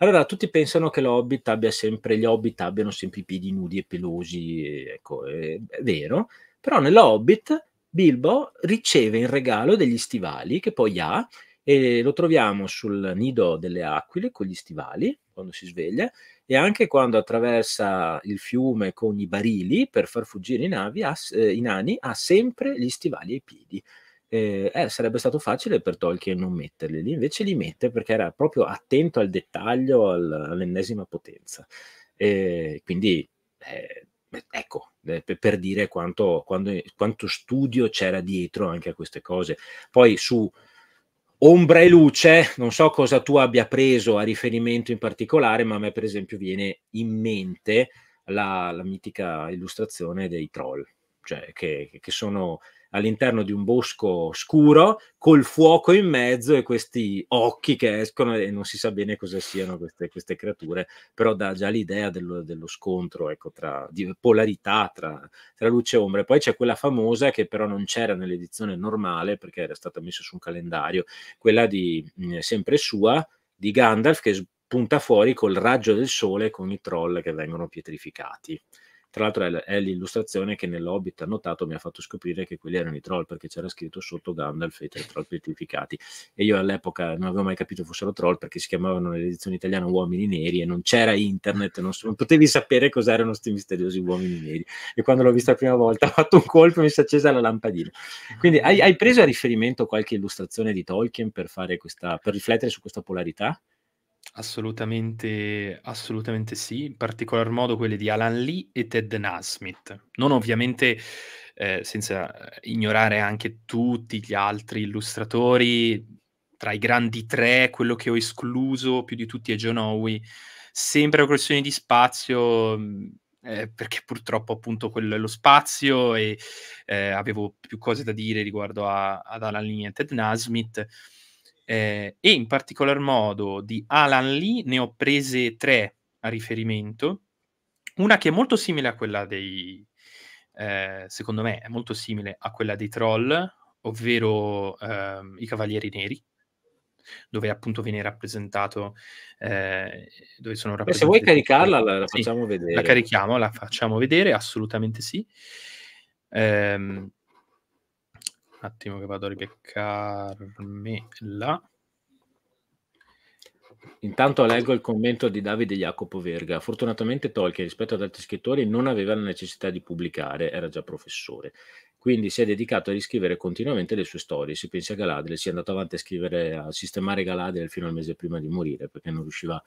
allora, tutti pensano che l'hobbit abbia sempre, gli hobbit abbiano sempre i piedi nudi e pelosi, ecco, è, è vero, però nell'hobbit Bilbo riceve in regalo degli stivali che poi ha e lo troviamo sul nido delle aquile con gli stivali quando si sveglia e anche quando attraversa il fiume con i barili per far fuggire i, navi, ha, eh, i nani ha sempre gli stivali ai piedi eh, eh, sarebbe stato facile per Tolkien non metterli lì, invece li mette perché era proprio attento al dettaglio, al, all'ennesima potenza. Ehm, eh, quindi, ecco, eh, per dire quanto, quando, quanto, studio c'era dietro anche a queste cose. Poi su ombra e luce, non so cosa tu abbia preso a riferimento in particolare, ma a me per esempio viene in mente la, la mitica illustrazione dei troll, cioè che, che sono all'interno di un bosco scuro col fuoco in mezzo e questi occhi che escono e non si sa bene cosa siano queste, queste creature, però dà già l'idea dello, dello scontro, ecco, tra, di polarità tra, tra, luce e ombra. Poi c'è quella famosa che però non c'era nell'edizione normale perché era stata messa su un calendario, quella di mm, sempre sua, di Gandalf che punta fuori col raggio del sole con i troll che vengono pietrificati. Tra l'altro è, l'illustrazione che nell'Hobbit annotato mi ha fatto scoprire che quelli erano i troll, perché c'era scritto sotto Gandalf e i troll petrificati. E io all'epoca non avevo mai capito fossero troll perché si chiamavano nell'edizione italiana uomini neri e non c'era internet, non, so, non potevi sapere cos'erano questi misteriosi uomini neri. E quando l'ho vista la prima volta ho fatto un colpo e mi si è accesa la lampadina. Quindi hai, hai preso a riferimento qualche illustrazione di Tolkien per, questa, per riflettere su questa polarità? Assolutamente, assolutamente sì, in particolar modo quelle di Alan Lee e Ted Nasmith. Non ovviamente eh, senza eh, ignorare anche tutti gli altri illustratori, tra i grandi tre, quello che ho escluso più di tutti è John Howie, sempre a questione di spazio, mm, eh, perché purtroppo appunto quello è lo spazio e eh, avevo più cose da dire riguardo a, ad Alan Lee e Ted Nasmith eh, e in particolar modo di Alan Lee ne ho prese tre a riferimento, una che è molto simile a quella dei, eh, secondo me è molto simile a quella dei troll, ovvero ehm, i Cavalieri Neri, dove appunto viene rappresentato eh, dove sono rappresentati eh, se vuoi caricarla la, la facciamo sì, vedere la carichiamo la facciamo vedere assolutamente sì ehm, un attimo che vado a là. Intanto leggo il commento di Davide Jacopo Verga. Fortunatamente Tolkien, rispetto ad altri scrittori, non aveva la necessità di pubblicare, era già professore quindi si è dedicato a riscrivere continuamente le sue storie. Si pensi a Galadriel, si è andato avanti a scrivere, a sistemare Galadriel fino al mese prima di morire perché non riusciva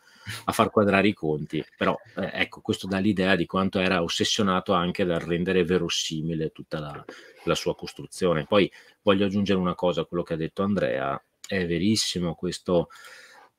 a far quadrare i conti. Però eh, ecco, questo dà l'idea di quanto era ossessionato anche dal rendere verosimile tutta la, la sua costruzione. Poi voglio aggiungere una cosa a quello che ha detto Andrea, è verissimo questo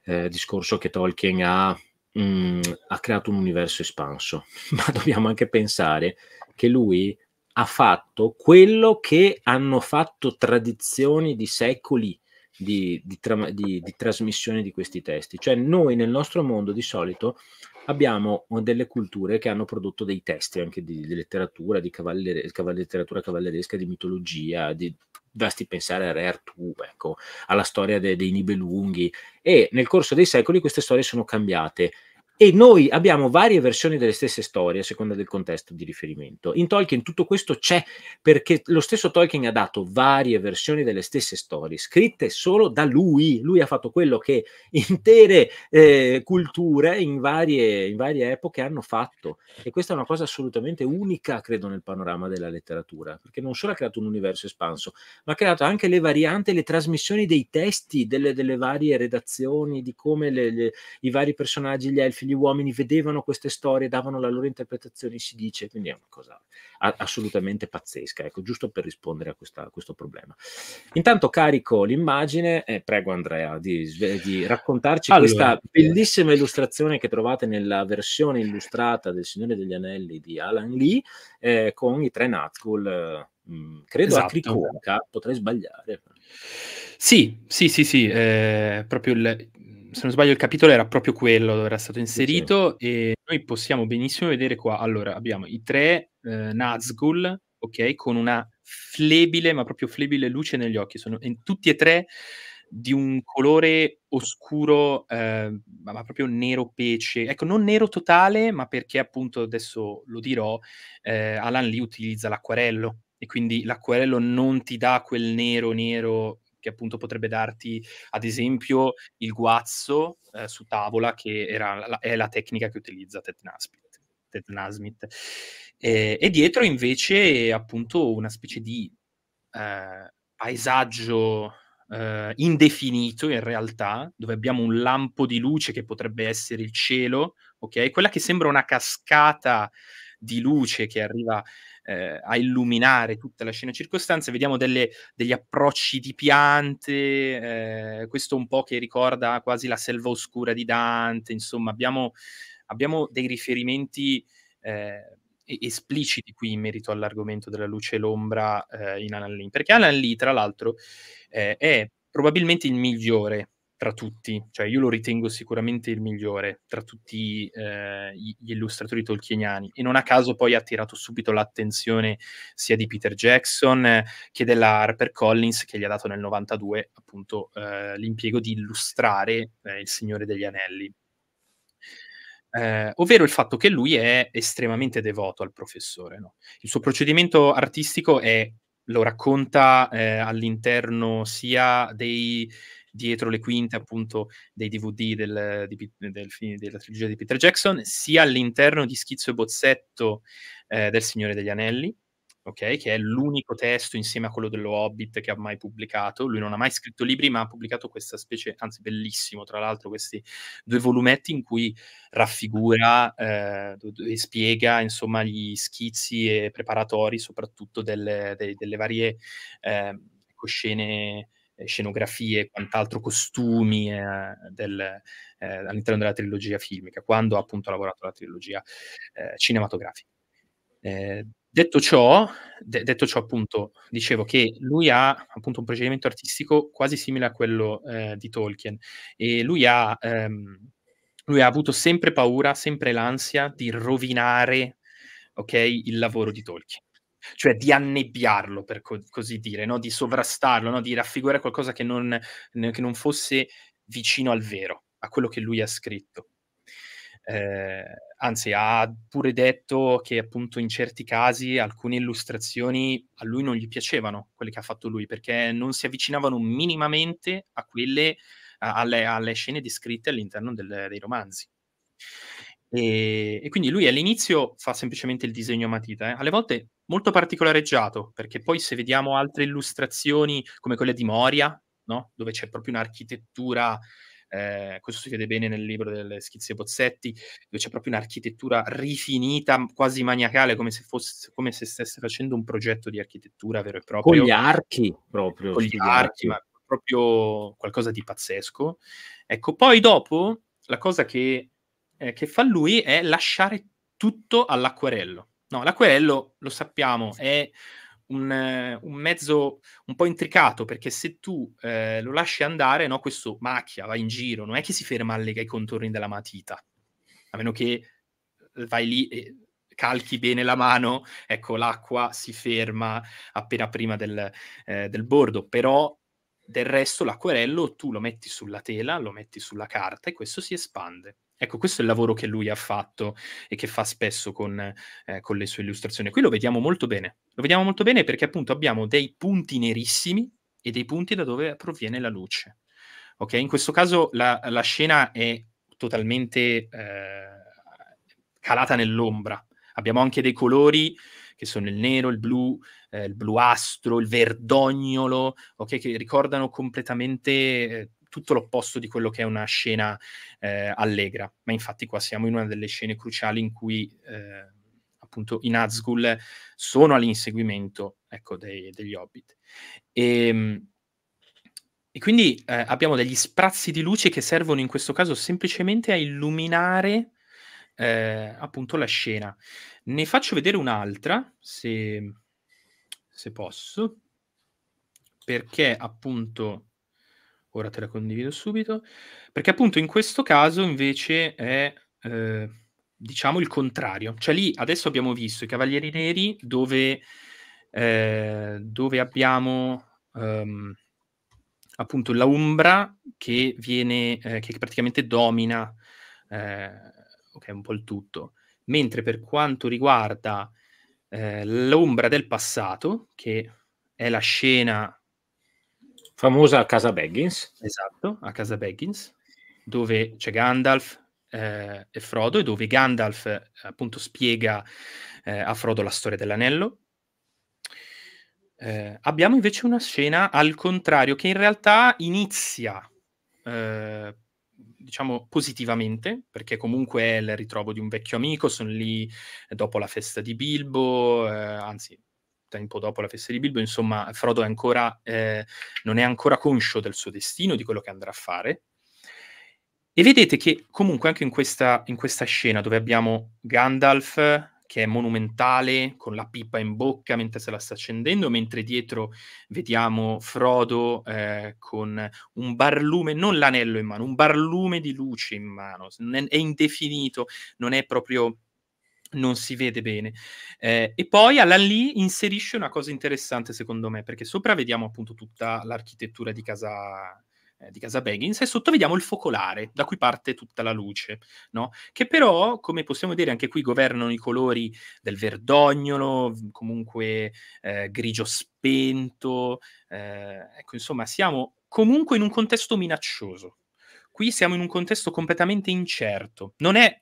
eh, discorso che Tolkien ha, mh, mm, ha creato un universo espanso, ma dobbiamo anche pensare che lui ha fatto quello che hanno fatto tradizioni di secoli di, di, tra, di, di, trasmissione di questi testi. Cioè noi nel nostro mondo di solito abbiamo delle culture che hanno prodotto dei testi anche di, letteratura, di cavallere, cavall- letteratura cavalleresca, di mitologia, di, basti pensare a Re Artù, ecco, alla storia de, dei Nibelunghi e nel corso dei secoli queste storie sono cambiate e noi abbiamo varie versioni delle stesse storie a seconda del contesto di riferimento. In Tolkien tutto questo c'è perché lo stesso Tolkien ha dato varie versioni delle stesse storie, scritte solo da lui. Lui ha fatto quello che intere eh, culture in varie, in varie epoche hanno fatto. E questa è una cosa assolutamente unica, credo, nel panorama della letteratura, perché non solo ha creato un universo espanso, ma ha creato anche le varianti, le trasmissioni dei testi, delle, delle varie redazioni, di come le, le, i vari personaggi, gli elfi se gli uomini vedevano queste storie, davano la loro interpretazione, si dice, quindi è una cosa assolutamente pazzesca, ecco, giusto per rispondere a, questa, a questo problema. Intanto carico l'immagine e eh, prego Andrea di, di raccontarci allora, questa eh. bellissima illustrazione che trovate nella versione illustrata del Signore degli Anelli di Alan Lee eh, con i tre Nazgul. Eh, mm, credo esatto. a Cricoca, potrei sbagliare. Sì, sì, sì, sì, eh, proprio il, se non sbaglio il capitolo era proprio quello dove era stato inserito sì, sì. e noi possiamo benissimo vedere qua, allora abbiamo i tre eh, Nazgul, ok, con una flebile, ma proprio flebile luce negli occhi, sono in tutti e tre di un colore oscuro, eh, ma proprio nero pece. Ecco, non nero totale, ma perché appunto adesso lo dirò, eh, Alan lì utilizza l'acquarello e quindi l'acquarello non ti dà quel nero nero che appunto potrebbe darti, ad esempio, il guazzo eh, su tavola, che era, la, è la tecnica che utilizza Ted Nasmith. Ted Nasmith. E, e, dietro invece appunto una specie di eh, paesaggio eh, indefinito in realtà, dove abbiamo un lampo di luce che potrebbe essere il cielo, ok? Quella che sembra una cascata di luce che arriva eh, a illuminare tutta la scena circostante, vediamo delle, degli approcci di piante, eh, questo un po' che ricorda quasi la selva oscura di Dante, insomma abbiamo, abbiamo dei riferimenti eh, espliciti qui in merito all'argomento della luce e l'ombra eh, in Alan Lee, perché Alan Lee tra l'altro eh, è probabilmente il migliore tra tutti, cioè io lo ritengo sicuramente il migliore tra tutti eh, gli illustratori tolkieniani e non a caso poi ha attirato subito l'attenzione sia di Peter Jackson eh, che della Harper Collins che gli ha dato nel 92 appunto eh, l'impiego di illustrare eh, Il Signore degli Anelli. Eh, ovvero il fatto che lui è estremamente devoto al professore. No? Il suo procedimento artistico è, lo racconta eh, all'interno sia dei, dietro le quinte appunto dei DVD del, di, del, della trilogia di Peter Jackson, sia all'interno di Schizzo e Bozzetto eh, del Signore degli Anelli, okay, che è l'unico testo insieme a quello dello Hobbit che ha mai pubblicato. Lui non ha mai scritto libri, ma ha pubblicato questa specie, anzi bellissimo, tra l'altro, questi due volumetti in cui raffigura eh, e spiega insomma gli schizzi e preparatori soprattutto delle, delle, delle varie eh, scene eh, scenografie, quant'altro, costumi eh, del, eh, all'interno della trilogia filmica, quando appunto ha lavorato alla trilogia cinematografica. Detto ciò, de- detto ciò, appunto, dicevo che lui ha appunto un procedimento artistico quasi simile a quello eh, di Tolkien e lui ha, ehm, lui ha, avuto sempre paura, sempre l'ansia di rovinare okay, il lavoro di Tolkien cioè di annebbiarlo, per co- così dire, no? di sovrastarlo, no? di raffigurare qualcosa che non, che non, fosse vicino al vero, a quello che lui ha scritto. Eh, anzi, ha pure detto che appunto in certi casi alcune illustrazioni a lui non gli piacevano, quelle che ha fatto lui, perché non si avvicinavano minimamente a quelle, a, alle, alle, scene descritte all'interno del, dei romanzi. E, e, quindi lui all'inizio fa semplicemente il disegno a matita, eh. alle volte molto particolareggiato, perché poi se vediamo altre illustrazioni come quella di Moria, no? dove c'è proprio un'architettura, eh, questo si vede bene nel libro delle schizze Bozzetti, dove c'è proprio un'architettura rifinita, quasi maniacale, come se, fosse, come se stesse facendo un progetto di architettura vero e proprio. Con gli archi proprio. Con gli archi, archi, ma proprio qualcosa di pazzesco. Ecco, poi dopo la cosa che, eh, che fa lui è lasciare tutto all'acquerello No, l'acquerello, lo sappiamo, è un, eh, un, mezzo un po' intricato perché se tu eh, lo lasci andare, no, questo macchia, va in giro, non è che si ferma alle, i contorni della matita, a meno che eh, vai lì e calchi bene la mano, ecco l'acqua si ferma appena prima del, eh, del bordo, però del resto l'acquerello tu lo metti sulla tela, lo metti sulla carta e questo si espande. Ecco, questo è il lavoro che lui ha fatto e che fa spesso con, eh, con le sue illustrazioni. Qui lo vediamo molto bene, lo vediamo molto bene perché appunto abbiamo dei punti nerissimi e dei punti da dove proviene la luce. Ok, in questo caso la, la scena è totalmente eh, calata nell'ombra. Abbiamo anche dei colori che sono il nero, il blu, eh, il bluastro, il verdognolo, ok, che ricordano completamente eh, tutto l'opposto di quello che è una scena eh, allegra. Ma infatti qua siamo in una delle scene cruciali in cui eh, appunto i Nazgul sono all'inseguimento ecco, dei, degli Hobbit. E, ehm, e quindi eh, abbiamo degli sprazzi di luce che servono in questo caso semplicemente a illuminare eh, appunto la scena. Ne faccio vedere un'altra, se, se posso, perché appunto Ora te la condivido subito. Perché appunto in questo caso invece è, eh, diciamo, il contrario. Cioè lì adesso abbiamo visto i Cavalieri Neri dove, eh, dove abbiamo... Um, appunto la Umbra che viene, eh, che praticamente domina eh, okay, un po' il tutto. Mentre per quanto riguarda eh, l'ombra del passato, che è la scena Famosa a casa Baggins. Esatto, a casa Baggins, dove c'è Gandalf eh, e Frodo e dove Gandalf eh, appunto spiega eh, a Frodo la storia dell'anello. Eh, abbiamo invece una scena al contrario che in realtà inizia eh, diciamo positivamente, perché comunque è il ritrovo di un vecchio amico, sono lì eh, dopo la festa di Bilbo, eh, anzi tempo dopo la festa di Bilbo, insomma, Frodo è ancora, eh, non è ancora conscio del suo destino, di quello che andrà a fare. E vedete che comunque anche in questa, in questa scena dove abbiamo Gandalf che è monumentale, con la pipa in bocca mentre se la sta accendendo, mentre dietro vediamo Frodo eh, con un barlume, non l'anello in mano, un barlume di luce in mano, è, è indefinito, non è proprio non si vede bene. Eh, e poi Alan Lee inserisce una cosa interessante secondo me, perché sopra vediamo appunto tutta l'architettura di casa, eh, di casa Baggins e sotto vediamo il focolare, da cui parte tutta la luce, no? che però, come possiamo vedere, anche qui governano i colori del verdognolo, comunque eh, grigio spento, eh, ecco insomma siamo comunque in un contesto minaccioso. Qui siamo in un contesto completamente incerto. Non è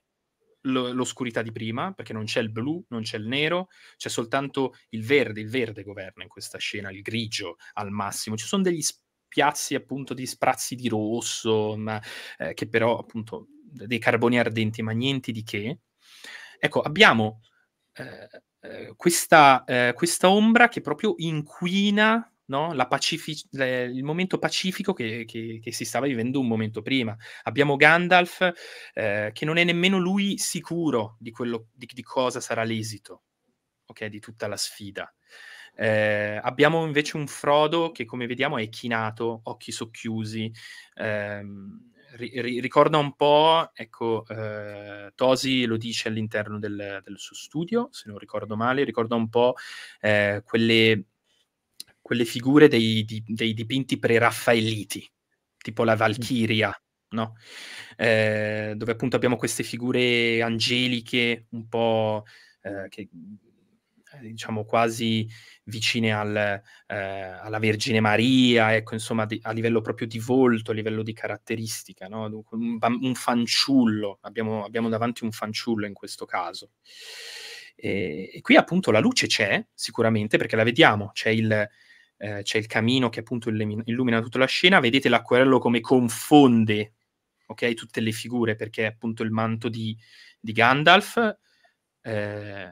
l'oscurità di prima, perché non c'è il blu, non c'è il nero, c'è soltanto il verde, il verde governa in questa scena, il grigio al massimo. Ci sono degli spiazzi appunto di sprazzi di rosso, ma, eh, che però appunto dei carboni ardenti, ma niente di che. Ecco, abbiamo eh, eh questa, eh, questa ombra che proprio inquina no? pacific- le, il momento pacifico che, che, che, si stava vivendo un momento prima. Abbiamo Gandalf eh, che non è nemmeno lui sicuro di, quello, di, di cosa sarà l'esito okay? di tutta la sfida. Eh, abbiamo invece un Frodo che, come vediamo, è chinato, occhi socchiusi. Ehm, ri- ri- ricorda un po', ecco, eh, Tosi lo dice all'interno del, del, suo studio, se non ricordo male, ricorda un po' eh, quelle quelle figure dei, di, dei dipinti preraffaelliti, tipo la Valchiria, no? eh, dove appunto abbiamo queste figure angeliche un po' eh, che eh, diciamo quasi vicine al, eh, alla Vergine Maria, ecco, insomma, di, a livello proprio di volto, a livello di caratteristica, no? un, un, fanciullo, abbiamo, abbiamo, davanti un fanciullo in questo caso. E, e, qui appunto la luce c'è sicuramente perché la vediamo, c'è il, eh, c'è il camino che appunto illumina, illumina tutta la scena, vedete l'acquerello come confonde okay, tutte le figure perché appunto il manto di, di Gandalf eh,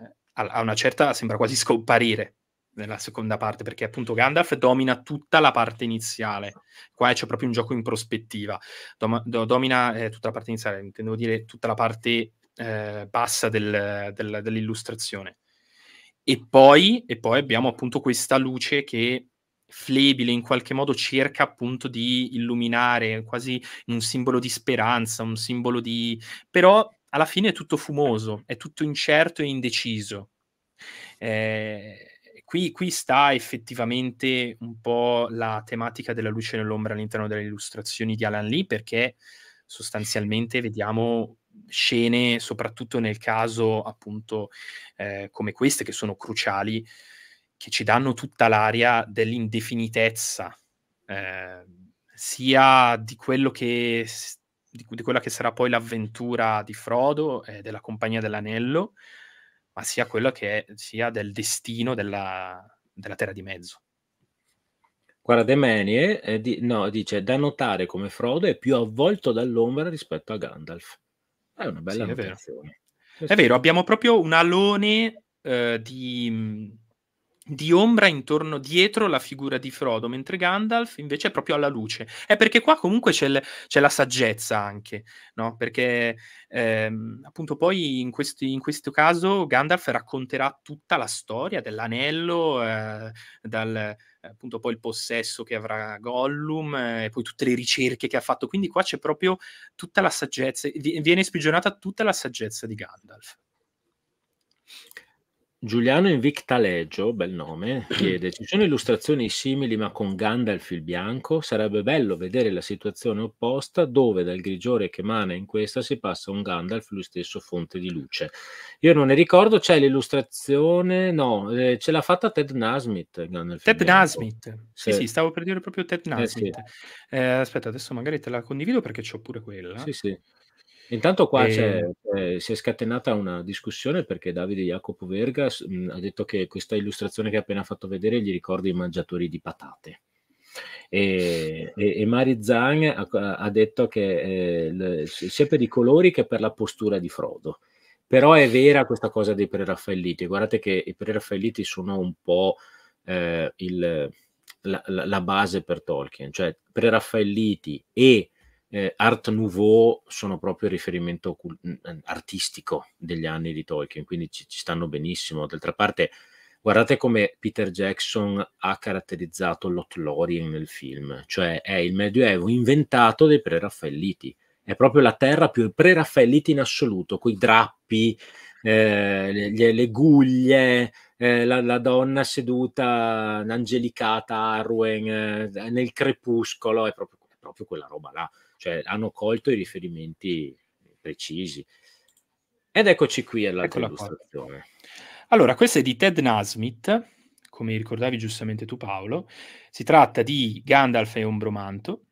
una certa sembra quasi scomparire nella seconda parte, perché appunto Gandalf domina tutta la parte iniziale. Qua c'è proprio un gioco in prospettiva. Dom- do- domina eh, tutta la parte iniziale, intendevo dire tutta la parte eh, bassa del, del, dell'illustrazione. E poi, e poi abbiamo appunto questa luce che flebile in qualche modo cerca appunto di illuminare quasi un simbolo di speranza, un simbolo di... però alla fine è tutto fumoso, è tutto incerto e indeciso. Eh, qui, qui, sta effettivamente un po' la tematica della luce nell'ombra all'interno delle illustrazioni di Alan Lee perché sostanzialmente vediamo scene, soprattutto nel caso appunto eh, come queste, che sono cruciali, che ci danno tutta l'aria dell'indefinitezza, eh, sia di, che, di, di quella che sarà poi l'avventura di Frodo e della Compagnia dell'Anello, ma sia quello che è, sia del destino della, della Terra di Mezzo. Guarda, Demenie eh, di, no, dice da notare come Frodo è più avvolto dall'ombra rispetto a Gandalf. È una bella sì, è vero. è vero. abbiamo proprio un alone eh, di, di ombra intorno dietro la figura di Frodo, mentre Gandalf invece è proprio alla luce. È perché qua comunque c'è, l- c'è la saggezza anche, no? Perché ehm, appunto poi in, questi, in, questo caso Gandalf racconterà tutta la storia dell'anello, eh, dal, appunto poi il possesso che avrà Gollum eh, e poi tutte le ricerche che ha fatto. Quindi qua c'è proprio tutta la saggezza, viene sprigionata tutta la saggezza di Gandalf. Giuliano Invictaleggio, bel nome, chiede: Ci sono illustrazioni simili ma con Gandalf il bianco? Sarebbe bello vedere la situazione opposta, dove dal grigiore che emana in questa si passa un Gandalf, lui stesso fonte di luce. Io non ne ricordo, c'è l'illustrazione, no, eh, ce l'ha fatta Ted Nasmith. Gandalf Ted Nasmith, sì. sì, sì, stavo per dire proprio Ted Nasmith. Eh, sì. eh, aspetta, adesso magari te la condivido perché ho pure quella. Sì, sì. Intanto qua e... eh, si è scatenata una discussione perché Davide Jacopo Verga mhmm, ha detto che questa illustrazione che ha appena fatto vedere gli ricorda i mangiatori di patate. E, e, e Mari Zhang ha, ha, detto che eh, le, sia per i colori che per la postura di Frodo. Però è vera questa cosa dei preraffaelliti. Guardate che i preraffaelliti sono un po' eh, il, la, la, la, base per Tolkien, cioè preraffaelliti e eh, Art Nouveau sono proprio il riferimento artistico degli anni di Tolkien, quindi ci, ci stanno benissimo. D'altra parte, guardate come Peter Jackson ha caratterizzato l'Otlorien nel film, cioè è il Medioevo inventato dai preraffaelliti. È proprio la terra più pre-raffaelliti in assoluto, con i drappi, eh, le, le, guglie, eh, la, la, donna seduta, angelicata, Arwen, eh, nel crepuscolo, è proprio, è proprio quella roba là cioè hanno colto i riferimenti precisi. Ed eccoci qui all'altra Eccola illustrazione. Qua. Allora, questa è di Ted Nasmith, come ricordavi giustamente tu Paolo, si tratta di Gandalf e Ombromanto,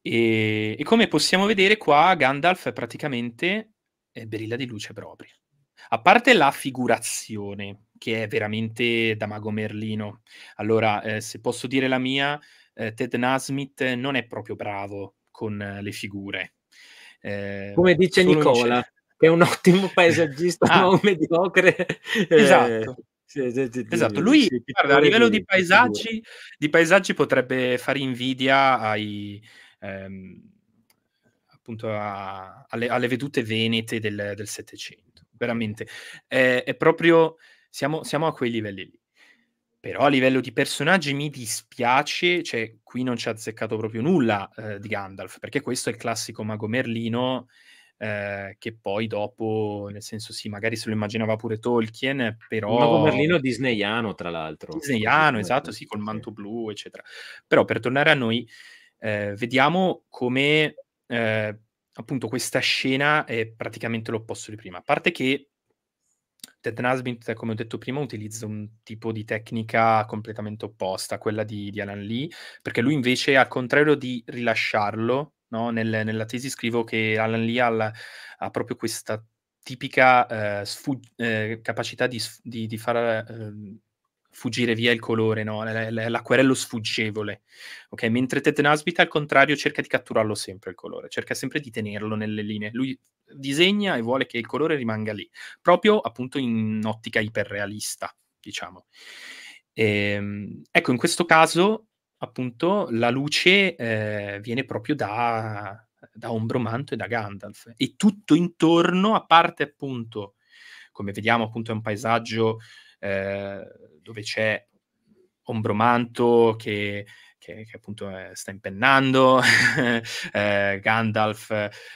e, e, come possiamo vedere qua Gandalf è praticamente è brilla di luce propria. A parte la figurazione, che è veramente da mago Merlino. Allora, eh, se posso dire la mia, eh, Ted Nasmith non è proprio bravo con eh, le figure. Eh, Come dice Nicola, che è un ottimo paesaggista, ah. ma mediocre. Eh, esatto. Esatto, lui guarda, a livello di paesaggi, di paesaggi potrebbe fare invidia ai, ehm, appunto a, alle, alle, vedute venete del, del Settecento, veramente. È, eh, è proprio, siamo, siamo a quei livelli lì. Però a livello di personaggi mi dispiace, cioè qui non ci ha azzeccato proprio nulla eh, di Gandalf, perché questo è il classico mago Merlino eh, che poi dopo, nel senso sì, magari se lo immaginava pure Tolkien, però... Un mago Merlino disneyano, tra l'altro. Disneyano, eh, esatto, sì, col manto blu, eccetera. Però per tornare a noi, eh, vediamo come eh, appunto questa scena è praticamente l'opposto di prima. A parte che Ted Nasbint, come ho detto prima, utilizza un tipo di tecnica completamente opposta a quella di, di Alan Lee, perché lui invece, al contrario di rilasciarlo, no? Nel, nella tesi scrivo che Alan Lee ha, la, ha proprio questa tipica eh, sfug- eh, capacità di, di, di far eh, fuggire via il colore, no? l'acquerello sfuggevole. Okay? Mentre Ted al contrario cerca di catturarlo sempre il colore, cerca sempre di tenerlo nelle linee. Lui disegna e vuole che il colore rimanga lì, proprio appunto in ottica iperrealista, diciamo. E, ehm, ecco, in questo caso appunto la luce eh, viene proprio da, da Ombromanto e da Gandalf e tutto intorno, a parte appunto, come vediamo appunto è un paesaggio eh, dove c'è Ombromanto che, che, che appunto eh, sta impennando, eh, Gandalf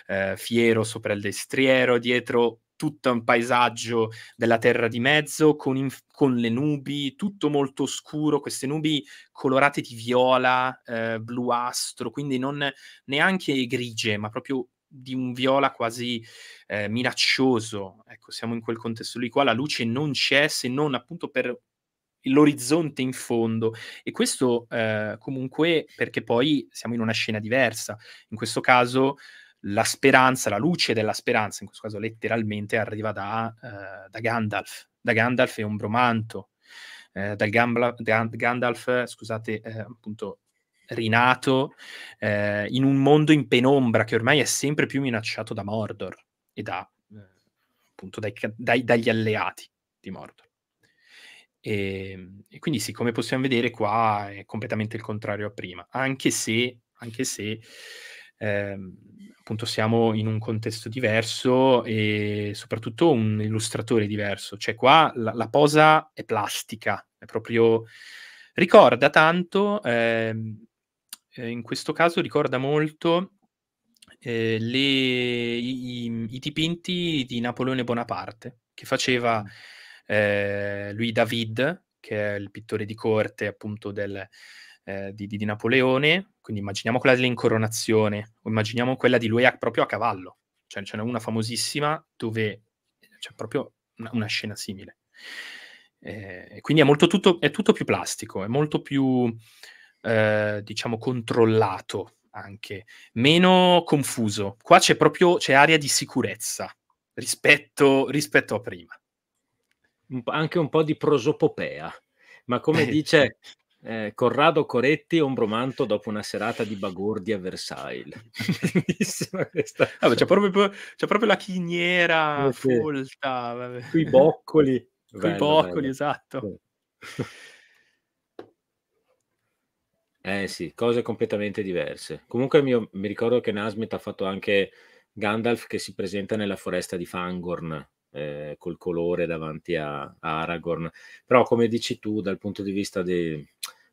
eh, fiero sopra il destriero, dietro tutto un paesaggio della terra di mezzo con, inf- con, le nubi, tutto molto scuro, queste nubi colorate di viola, eh, bluastro, quindi non neanche grigie, ma proprio di un viola quasi eh, minaccioso. Ecco, siamo in quel contesto lì. Qua la luce non c'è se non appunto per l'orizzonte in fondo e questo eh, comunque perché poi siamo in una scena diversa in questo caso la speranza la luce della speranza in questo caso letteralmente arriva da, eh, da Gandalf da Gandalf e Ombromanto eh, dal Gambla, da Gandalf scusate eh, appunto rinato eh, in un mondo in penombra che ormai è sempre più minacciato da Mordor e da eh, appunto dai, dai, dagli alleati di Mordor e, ehm, e, quindi sì, come possiamo vedere qua è completamente il contrario a prima, anche se, anche se ehm, appunto siamo in un contesto diverso e soprattutto un illustratore diverso, cioè qua la, la posa è plastica, è proprio ricorda tanto, ehm, eh, in questo caso ricorda molto eh, le, i, i, i dipinti di Napoleone Bonaparte, che faceva... Mm eh, lui David, che è il pittore di corte appunto del, eh, di, di, Napoleone, quindi immaginiamo quella dell'incoronazione, o immaginiamo quella di lui a, proprio a cavallo, cioè ce n'è una famosissima dove c'è proprio una, una scena simile. Eh, quindi è, tutto, è, tutto, più plastico, è molto più, eh, diciamo, controllato anche, meno confuso. Qua c'è proprio c'è area di sicurezza rispetto, rispetto a prima anche un po' di prosopopea, ma come eh, dice eh, Corrado Coretti, ombromanto dopo una serata di bagordi a Versailles. Bellissima questa. Vabbè, c'è, proprio, c'è, proprio, la chiniera eh, folta. Qui boccoli. Qui boccoli, bello. esatto. Eh sì, cose completamente diverse. Comunque mio, mi ricordo che Nasmith ha fatto anche Gandalf che si presenta nella foresta di Fangorn eh, col colore davanti a, a, Aragorn. Però, come dici tu, dal punto di vista de,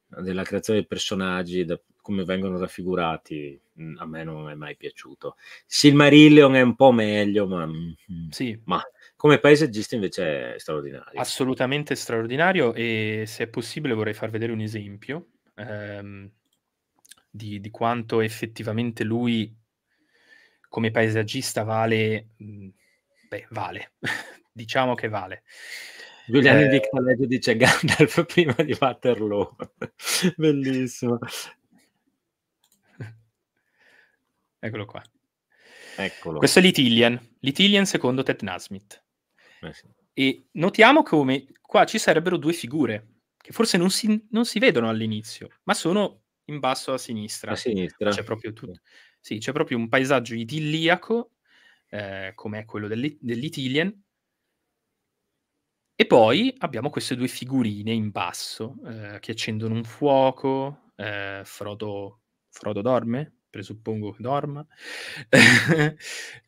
della creazione dei personaggi, da, come vengono raffigurati, mm, a me non è mai piaciuto. Silmarillion è un po' meglio, ma, mm, mm, sì. ma come paesaggista invece è straordinario. Assolutamente straordinario e se è possibile vorrei far vedere un esempio ehm, di, di, quanto effettivamente lui come paesaggista vale... Mh, beh, vale. diciamo che vale. Giuliano eh... Victoreggio dice Gandalf prima di Waterloo. Bellissimo. Eccolo qua. Eccolo. Questo è l'Italian. L'Italian secondo Ted Nasmith. Eh sì. E notiamo come qua ci sarebbero due figure che forse non si, non si vedono all'inizio, ma sono in basso a sinistra. A sinistra. C'è proprio tutto. Sì, c'è proprio un paesaggio idilliaco eh, come è quello dell'I- E poi abbiamo queste due figurine in basso eh, che accendono un fuoco. Eh, Frodo, Frodo dorme, presuppongo che dorma,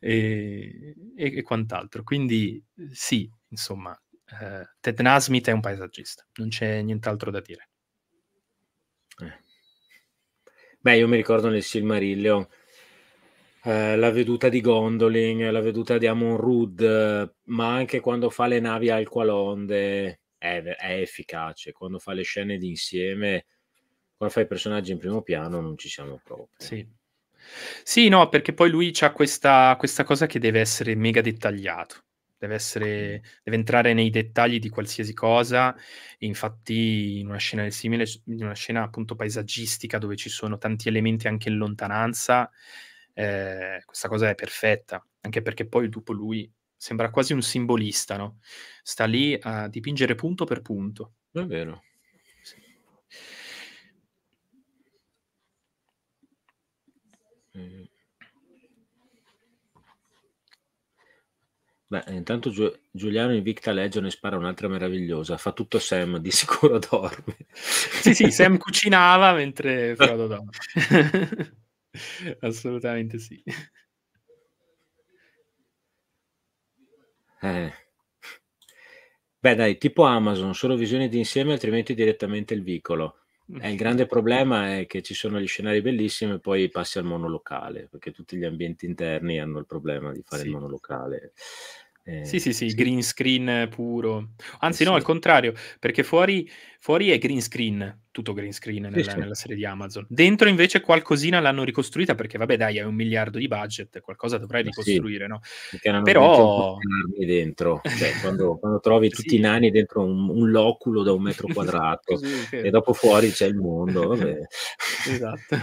e, e, e, quant'altro. Quindi sì, insomma, eh, Ted Nasmith è un paesaggista, non c'è nient'altro da dire. Eh. Beh, io mi ricordo nel Silmarillion eh, la veduta di Gondolin, la veduta di Amon Rud, ma anche quando fa le navi al qualonde è, è efficace, quando fa le scene d'insieme, quando fa i personaggi in primo piano non ci siamo proprio. Sì. Sì, no, perché poi lui ha questa, questa, cosa che deve essere mega dettagliato, deve, essere, deve, entrare nei dettagli di qualsiasi cosa. Infatti, in una scena simile, in una scena appunto paesaggistica dove ci sono tanti elementi anche in lontananza, eh, questa cosa è perfetta, anche perché poi dopo lui sembra quasi un simbolista, no? Sta lì a dipingere punto per punto. È vero. Mm. Beh, intanto Giuliano Invicta legge e spara un'altra meravigliosa. Fa tutto Sam, di sicuro dorme. Sì, sì, Sam cucinava mentre Frodo dorme. Assolutamente sì. Eh. Beh, dai, tipo Amazon, solo visioni d'insieme, altrimenti direttamente il vicolo. Eh, il grande problema è che ci sono gli scenari bellissimi e poi passi al monolocale, perché tutti gli ambienti interni hanno il problema di fare sì. il monolocale. Eh, sì, sì, sì, green screen puro. Anzi, eh, no, sì. al contrario, perché fuori, fuori, è green screen, tutto green screen nella, sì, nella, serie di Amazon. Dentro invece qualcosina l'hanno ricostruita perché, vabbè, dai, hai un miliardo di budget, qualcosa dovrai ricostruire, no? Però... dentro. Cioè, quando, quando, trovi tutti i nani dentro un, un, loculo da un metro quadrato Così, e dopo fuori c'è il mondo, vabbè. esatto.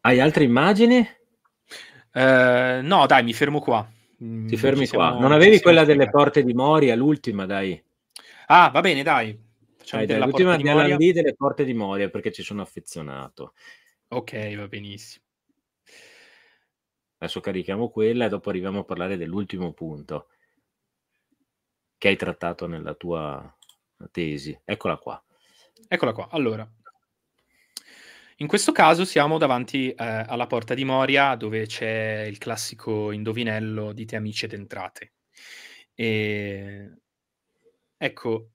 hai altre immagini? Eh, no, dai, mi fermo qua. Mm, Ti fermi siamo, qua. Non avevi quella delle porte di Moria, l'ultima, dai. Ah, va bene, dai. dai, dai l'ultima di Moria. Lì delle porte di Moria perché ci sono affezionato. Ok, va benissimo. Adesso carichiamo quella e dopo arriviamo a parlare dell'ultimo punto che hai trattato nella tua tesi. Eccola qua. Eccola qua. Allora, in questo caso siamo davanti eh, alla porta di Moria dove c'è il classico indovinello dite amici ed entrate. E... Ecco,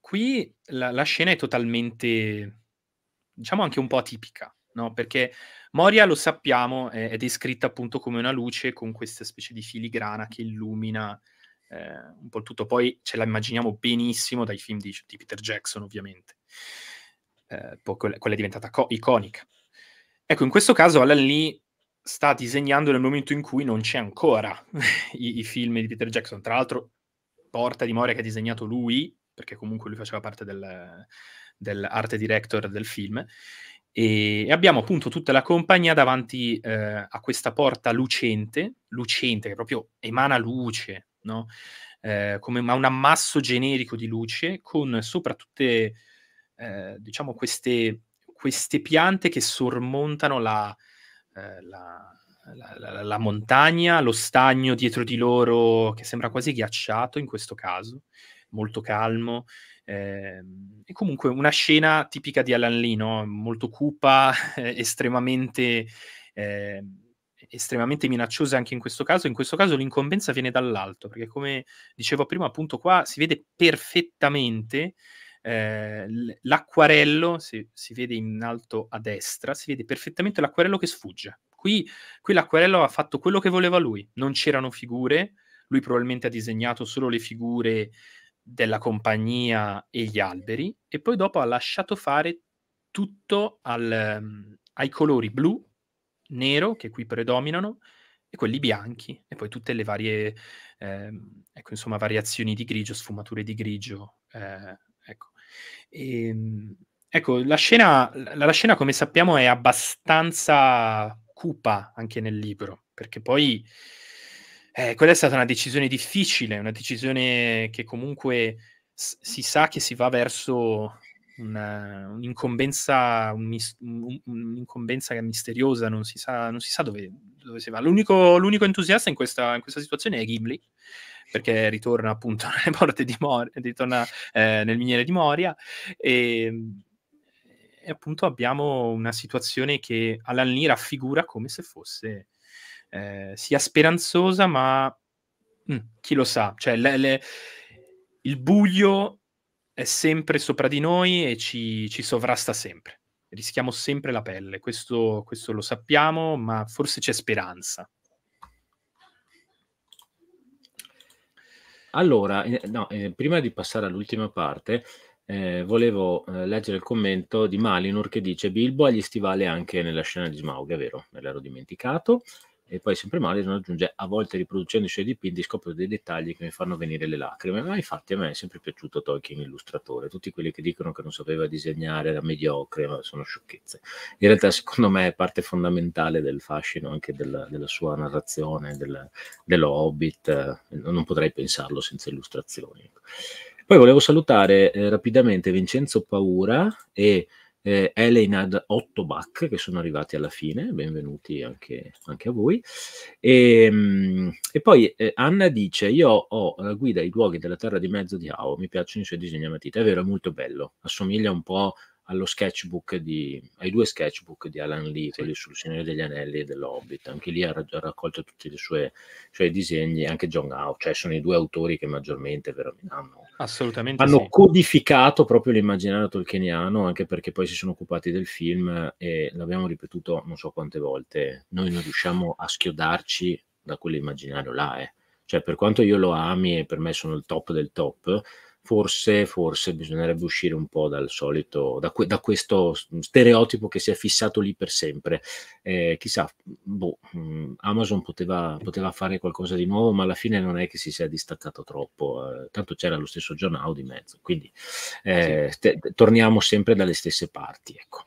qui la, la, scena è totalmente, diciamo anche un po' atipica, no? Perché Moria, lo sappiamo, è, è, descritta appunto come una luce con questa specie di filigrana che illumina eh, un po' tutto. Poi ce la immaginiamo benissimo dai film di, di Peter Jackson, ovviamente. Eh, poi quella è diventata co- iconica. Ecco, in questo caso Alan Lee sta disegnando nel momento in cui non c'è ancora i, i, film di Peter Jackson. Tra l'altro, Porta di Moria che ha disegnato lui, perché comunque lui faceva parte del, dell'arte director del film. E abbiamo appunto tutta la compagnia davanti eh, a questa porta lucente, lucente che proprio emana luce, no? eh, come un ammasso generico di luce con sopra tutte eh, diciamo queste, queste, piante che sormontano la, eh, la, la, la, montagna, lo stagno dietro di loro che sembra quasi ghiacciato in questo caso, molto calmo. Ehm, e comunque una scena tipica di Alan Lee, no? molto cupa, estremamente ehm, estremamente minacciose anche in questo caso. In questo caso l'incombenza viene dall'alto, perché come dicevo prima, appunto qua si vede perfettamente eh, l'acquarello, se si vede in alto a destra, si vede perfettamente l'acquarello che sfugge. Qui, qui l'acquarello ha fatto quello che voleva lui, non c'erano figure, lui probabilmente ha disegnato solo le figure della compagnia e gli alberi e poi dopo ha lasciato fare tutto al, um, ai colori blu, nero che qui predominano e quelli bianchi e poi tutte le varie eh, ecco, insomma, variazioni di grigio, sfumature di grigio eh, e, ehm, ecco, la scena, la, la scena, come sappiamo, è abbastanza cupa anche nel libro, perché poi eh, quella è stata una decisione difficile, una decisione che comunque s- si sa che si va verso una, un'incombenza, un, un'incombenza, misteriosa, non si sa, non si sa dove, dove, si va. L'unico, l'unico entusiasta in questa, in questa situazione è Ghibli, perché ritorna appunto nelle porte di Moria, ritorna eh, nel miniere di Moria e, ehm, e, appunto abbiamo una situazione che Alan Lee raffigura come se fosse eh, sia speranzosa ma mh, mm, chi lo sa, cioè le, le, il buio è sempre sopra di noi e ci, ci sovrasta sempre rischiamo sempre la pelle, questo, questo lo sappiamo, ma forse c'è speranza. Allora, eh, no, eh, prima di passare all'ultima parte, eh, volevo eh, leggere il commento di Malinur che dice Bilbo ha gli stivali anche nella scena di Smaug, è vero, me l'ero dimenticato e poi sempre Madison aggiunge a volte riproducendo i suoi dipinti scopro dei dettagli che mi fanno venire le lacrime, ma infatti a me è sempre piaciuto Tolkien illustratore, tutti quelli che dicono che non sapeva disegnare era mediocre, ma sono sciocchezze. In realtà secondo me è parte fondamentale del fascino anche della, della sua narrazione, del, dello Hobbit, eh, non potrei pensarlo senza illustrazioni. Ecco. Poi volevo salutare eh, rapidamente Vincenzo Paura e eh, Elenad Ottobach che sono arrivati alla fine, benvenuti anche, anche a voi. E, ehm, e poi eh, Anna dice, io ho la guida ai luoghi della terra di mezzo di Ao, mi piacciono i suoi disegni a matita, è vero, è molto bello, assomiglia un po' allo sketchbook di, ai due sketchbook di Alan Lee, quelli sul Signore degli Anelli e dell'Hobbit. Anche lì ha, raccolto tutti i suoi, suoi disegni, anche John Howe, cioè sono i due autori che maggiormente hanno, hanno sì. codificato proprio l'immaginario tolkieniano, anche perché poi si sono occupati del film e l'abbiamo ripetuto non so quante volte, noi non riusciamo a schiodarci da quell'immaginario là, eh. cioè per quanto io lo ami e per me sono il top del top, forse, forse bisognerebbe uscire un po' dal solito, da, que- da, questo stereotipo che si è fissato lì per sempre. Eh, chissà, boh, mm, Amazon poteva, poteva, fare qualcosa di nuovo, ma alla fine non è che si sia distaccato troppo, eh, tanto c'era lo stesso John Howe di mezzo, quindi eh, sì. te- torniamo sempre dalle stesse parti. Ecco.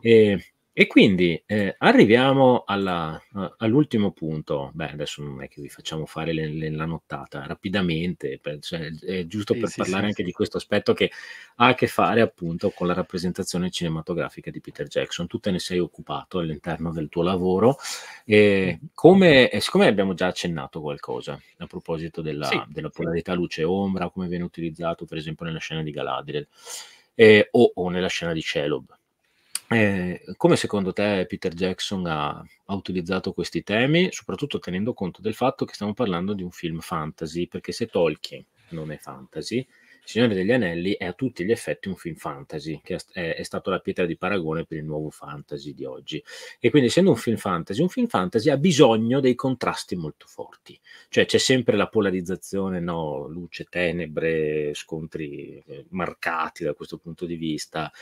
E, e quindi eh, arriviamo alla, all'ultimo punto. Beh, adesso non è che vi facciamo fare le, le, la nottata rapidamente, per, cioè, è giusto sì, per sì, parlare sì, anche di questo aspetto che ha a che fare appunto con la rappresentazione cinematografica di Peter Jackson. Tu te ne sei occupato all'interno del tuo lavoro. E mm-hmm. come, eh, siccome abbiamo già accennato qualcosa a proposito della, della polarità luce e ombra, come viene utilizzato per esempio nella scena di Galadriel eh, o, o nella scena di Celob, eh, come secondo te Peter Jackson ha, ha, utilizzato questi temi, soprattutto tenendo conto del fatto che stiamo parlando di un film fantasy, perché se Tolkien non è fantasy, Signore degli Anelli è a tutti gli effetti un film fantasy, che è, è stato la pietra di paragone per il nuovo fantasy di oggi. E quindi essendo un film fantasy, un film fantasy ha bisogno dei contrasti molto forti, cioè c'è sempre la polarizzazione, no? luce, tenebre, scontri eh, marcati da questo punto di vista.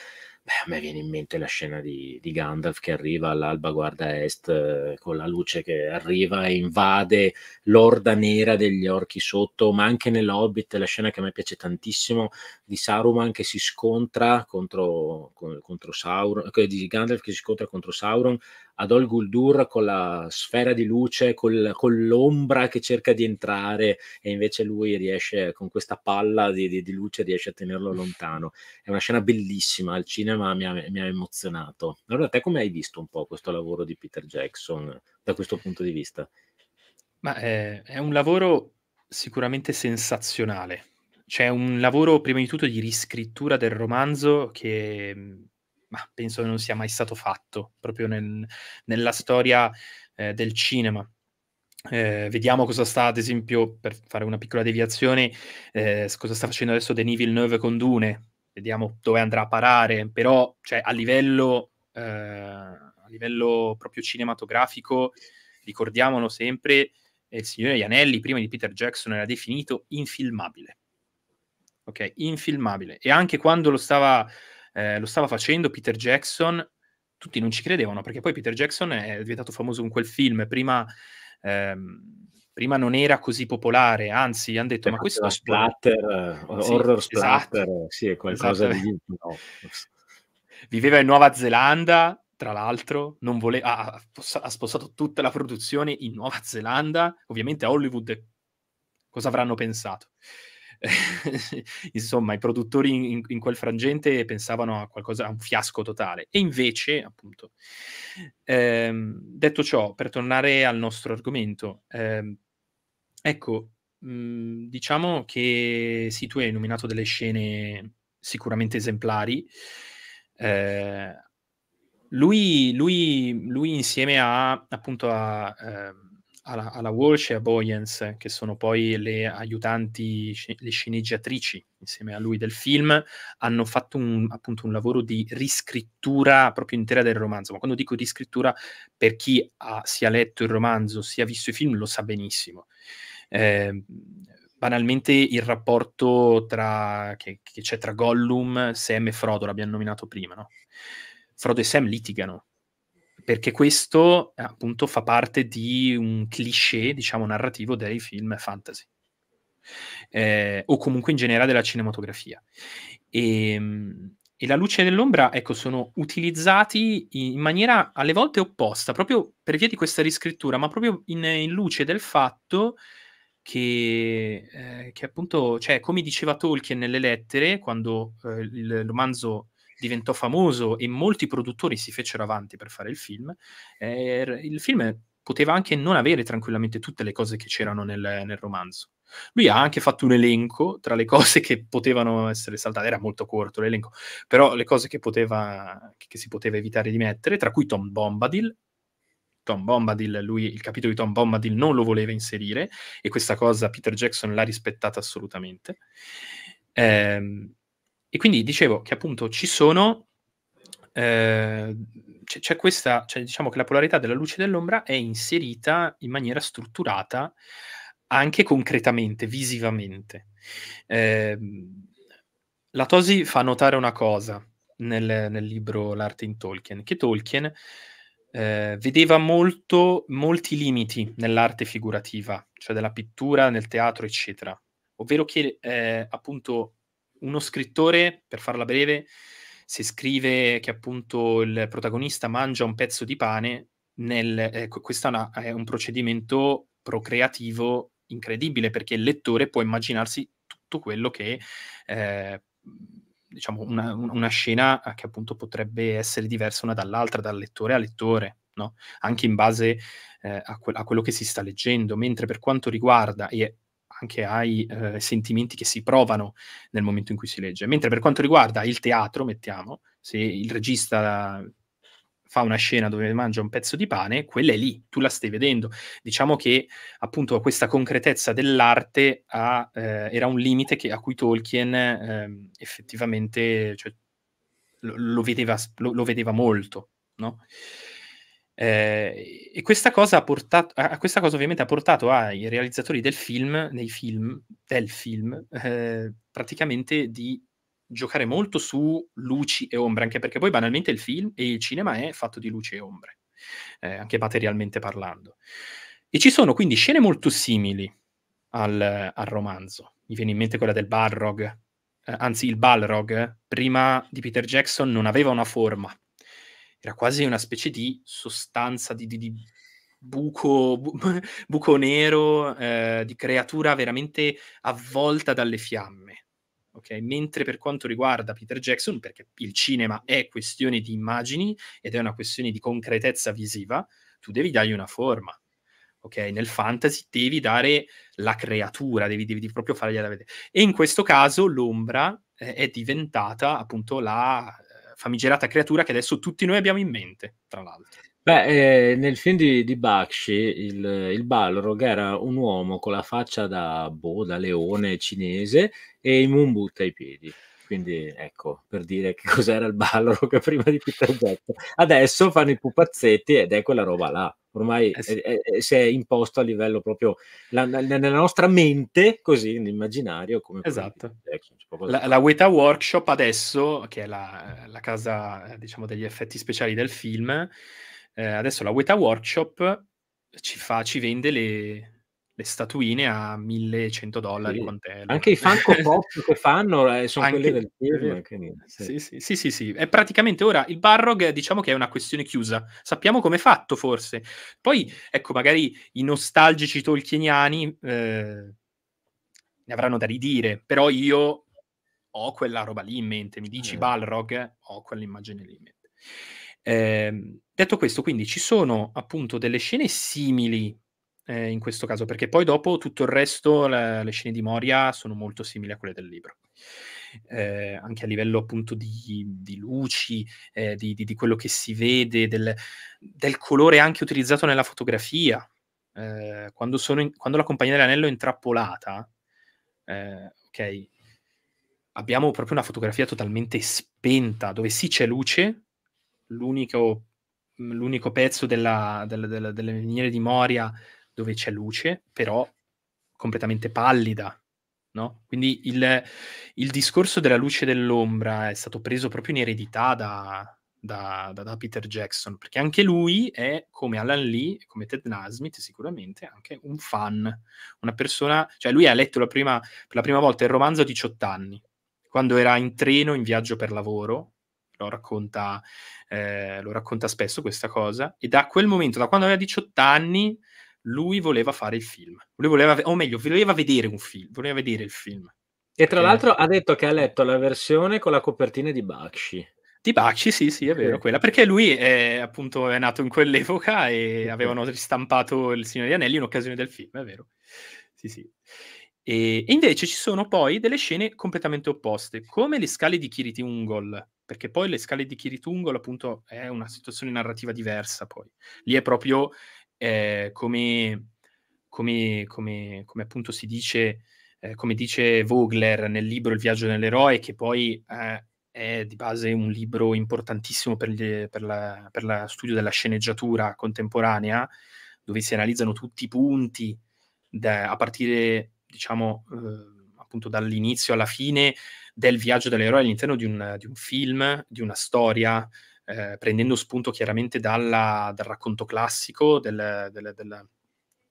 Beh, a me viene in mente la scena di, di Gandalf che arriva all'alba, guarda est, eh, con la luce che arriva e invade l'orda nera degli orchi sotto, ma anche nell'Hobbit, la scena che a me piace tantissimo di Saruman che si scontra contro, con, contro Sauron, eh, di Gandalf che si scontra contro Sauron, Adol Guldur con la sfera di luce, col, con l'ombra che cerca di entrare e invece lui riesce con questa palla di, di, di luce riesce a tenerlo lontano. È una scena bellissima, al cinema mi ha, mi ha emozionato. Allora te come hai visto un po' questo lavoro di Peter Jackson da questo punto di vista? Ma è, eh, è un lavoro sicuramente sensazionale. C'è un lavoro prima di tutto di riscrittura del romanzo che mm, ma penso che non sia mai stato fatto proprio nel, nella storia eh, del cinema. Eh, vediamo cosa sta, ad esempio, per fare una piccola deviazione, eh, cosa sta facendo adesso Denis Villeneuve con Dune, vediamo dove andrà a parare, però cioè, a, livello, eh, a livello proprio cinematografico, ricordiamolo sempre, il Signore Ianelli, prima di Peter Jackson, era definito infilmabile. Ok, infilmabile. E anche quando lo stava eh, lo stava facendo Peter Jackson, tutti non ci credevano perché poi Peter Jackson è diventato famoso con quel film, prima, ehm, prima non era così popolare, anzi hanno detto ma questo... Splatter, eh, sì, horror esatto. splatter, esatto. sì è qualcosa esatto. di... No. Viveva in Nuova Zelanda, tra l'altro, vole... ha, ha, spostato tutta la produzione in Nuova Zelanda, ovviamente a Hollywood cosa avranno pensato? insomma i produttori in, in, quel frangente pensavano a qualcosa, a un fiasco totale. E invece, appunto, ehm, detto ciò, per tornare al nostro argomento, ehm, ecco, mh, diciamo che sì, tu hai nominato delle scene sicuramente esemplari. Eh, lui, lui, lui, insieme a, appunto a... Ehm, alla, alla Walsh e a Boyens, che sono poi le aiutanti, le sceneggiatrici insieme a lui del film, hanno fatto un, appunto un lavoro di riscrittura proprio intera del romanzo. Ma quando dico riscrittura, per chi ha, sia letto il romanzo, sia visto i film, lo sa benissimo. Eh, banalmente il rapporto tra, che, che, c'è tra Gollum, Sam e Frodo, l'abbiamo nominato prima, no? Frodo e Sam litigano perché questo appunto fa parte di un cliché, diciamo, narrativo dei film fantasy. Eh, o comunque in generale della cinematografia. E, ehm, e la luce dell'ombra, ecco, sono utilizzati in maniera alle volte opposta, proprio per via di questa riscrittura, ma proprio in, in luce del fatto che, eh, che appunto, cioè, come diceva Tolkien nelle lettere, quando eh, il romanzo diventò famoso e molti produttori si fecero avanti per fare il film, eh, il film poteva anche non avere tranquillamente tutte le cose che c'erano nel, nel romanzo. Lui ha anche fatto un elenco tra le cose che potevano essere saltate, era molto corto l'elenco, però le cose che, poteva, che si poteva evitare di mettere, tra cui Tom Bombadil. Tom Bombadil, lui il capitolo di Tom Bombadil non lo voleva inserire e questa cosa Peter Jackson l'ha rispettata assolutamente. Ehm, e quindi dicevo che appunto ci sono, eh, c'è, questa, cioè diciamo che la polarità della luce e dell'ombra è inserita in maniera strutturata anche concretamente, visivamente. Eh, la Tosi fa notare una cosa nel, nel libro L'arte in Tolkien, che Tolkien eh, vedeva molto, molti limiti nell'arte figurativa, cioè della pittura, nel teatro, eccetera. Ovvero che eh, appunto uno scrittore, per farla breve, se scrive che appunto il protagonista mangia un pezzo di pane, nel, eh, questo è, una, è un procedimento procreativo incredibile perché il lettore può immaginarsi tutto quello che eh, diciamo una, una, scena eh, che appunto potrebbe essere diversa una dall'altra, dal lettore a lettore, no? anche in base eh, a, que- a, quello che si sta leggendo, mentre per quanto riguarda, e anche ai eh, sentimenti che si provano nel momento in cui si legge. Mentre per quanto riguarda il teatro, mettiamo, se il regista fa una scena dove mangia un pezzo di pane, quella è lì, tu la stai vedendo. Diciamo che appunto questa concretezza dell'arte ha, eh, era un limite che, a cui Tolkien eh, effettivamente cioè, lo, lo, vedeva, lo, lo vedeva molto. No? Eh, e questa cosa, ha portato, a, questa cosa ovviamente ha portato ai realizzatori del film, nei film, del film, eh, praticamente di giocare molto su luci e ombre, anche perché poi banalmente il film e il cinema è fatto di luci e ombre, eh, anche materialmente parlando. E ci sono quindi scene molto simili al, al romanzo. Mi viene in mente quella del Barrog, eh, anzi il Balrog, prima di Peter Jackson non aveva una forma, era quasi una specie di sostanza di, di, di buco, bu- buco, nero, eh, di creatura veramente avvolta dalle fiamme. Okay? Mentre per quanto riguarda Peter Jackson, perché il cinema è questione di immagini ed è una questione di concretezza visiva, tu devi dargli una forma. Okay? Nel fantasy devi dare la creatura, devi, devi proprio fargliela vedere. E in questo caso l'ombra eh, è diventata appunto la, famigerata creatura che adesso tutti noi abbiamo in mente, tra l'altro. Beh, eh, nel film di, di Bakshi il, il, Balrog era un uomo con la faccia da, boh, da leone cinese e i Moonboot ai piedi. Quindi ecco, per dire che cos'era il Balrog prima di Peter Jackson. Adesso fanno i pupazzetti ed è quella roba là. Ormai eh sì. è, è, si è imposto a livello proprio la, la, nella nostra mente, così, nell'immaginario. Come esatto. Cioè la, la Weta Workshop adesso, che è la, la casa, diciamo, degli effetti speciali del film, eh, adesso la Weta Workshop ci, fa, ci vende le, le statuine a 1100 dollari sì. con te. Anche i Funko Pop che fanno eh, sono anche, quelle del film. Sì. Sì, sì, sì, sì. È praticamente ora il Barrog diciamo che è una questione chiusa. Sappiamo come è fatto forse. Poi, ecco, magari i nostalgici tolkieniani eh, ne avranno da ridire, però io ho quella roba lì in mente. Mi dici eh. Balrog? Ho quell'immagine lì in mente. Eh, detto questo, quindi ci sono appunto delle scene simili eh, in questo caso, perché poi dopo tutto il resto, la, le scene di Moria sono molto simili a quelle del libro. Eh, anche a livello appunto di, di luci, eh, di, di, di, quello che si vede, del, del colore anche utilizzato nella fotografia. Eh, quando, in, quando, la compagnia dell'anello è intrappolata, eh, ok, abbiamo proprio una fotografia totalmente spenta, dove sì c'è luce, l'unico, l'unico pezzo della, della, della, delle miniere di Moria dove c'è luce, però completamente pallida. No? Quindi il, il discorso della luce e dell'ombra è stato preso proprio in eredità da, da, da, da, Peter Jackson, perché anche lui è, come Alan Lee, come Ted Nasmith sicuramente, anche un fan, una persona, cioè lui ha letto la prima, per la prima volta il romanzo a 18 anni, quando era in treno in viaggio per lavoro, lo racconta, eh, lo racconta spesso questa cosa, e da quel momento, da quando aveva 18 anni, lui voleva fare il film, lui voleva, o meglio, voleva vedere un film, voleva vedere il film. E tra eh. l'altro ha detto che ha letto la versione con la copertina di Bakshi. Di Bakshi, sì, sì, è vero, eh. quella, perché lui è, appunto è nato in quell'epoca e avevano ristampato il Signore degli Anelli in occasione del film, è vero. Sì, sì. E, e invece ci sono poi delle scene completamente opposte, come le scale di Kiriti Ungol, perché poi le scale di Kiritungol appunto è una situazione narrativa diversa poi. Lì è proprio eh, come, come, come, come, appunto si dice, eh, come dice Vogler nel libro Il viaggio nell'eroe, che poi eh, è di base un libro importantissimo per, gli, per, la, per la studio della sceneggiatura contemporanea, dove si analizzano tutti i punti da, a partire, diciamo, ehm, appunto dall'inizio alla fine del viaggio dell'eroe all'interno di un, di un film, di una storia, eh, prendendo spunto chiaramente dalla, dal racconto classico del, del, del,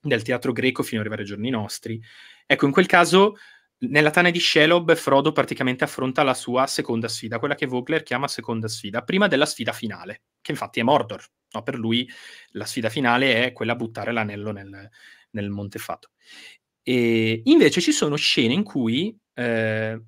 del, teatro greco fino ad arrivare ai giorni nostri. Ecco, in quel caso, nella tana di Shelob, Frodo praticamente affronta la sua seconda sfida, quella che Vogler chiama seconda sfida, prima della sfida finale, che infatti è Mordor. No? Per lui la sfida finale è quella buttare l'anello nel, nel Montefato. E invece ci sono scene in cui eh,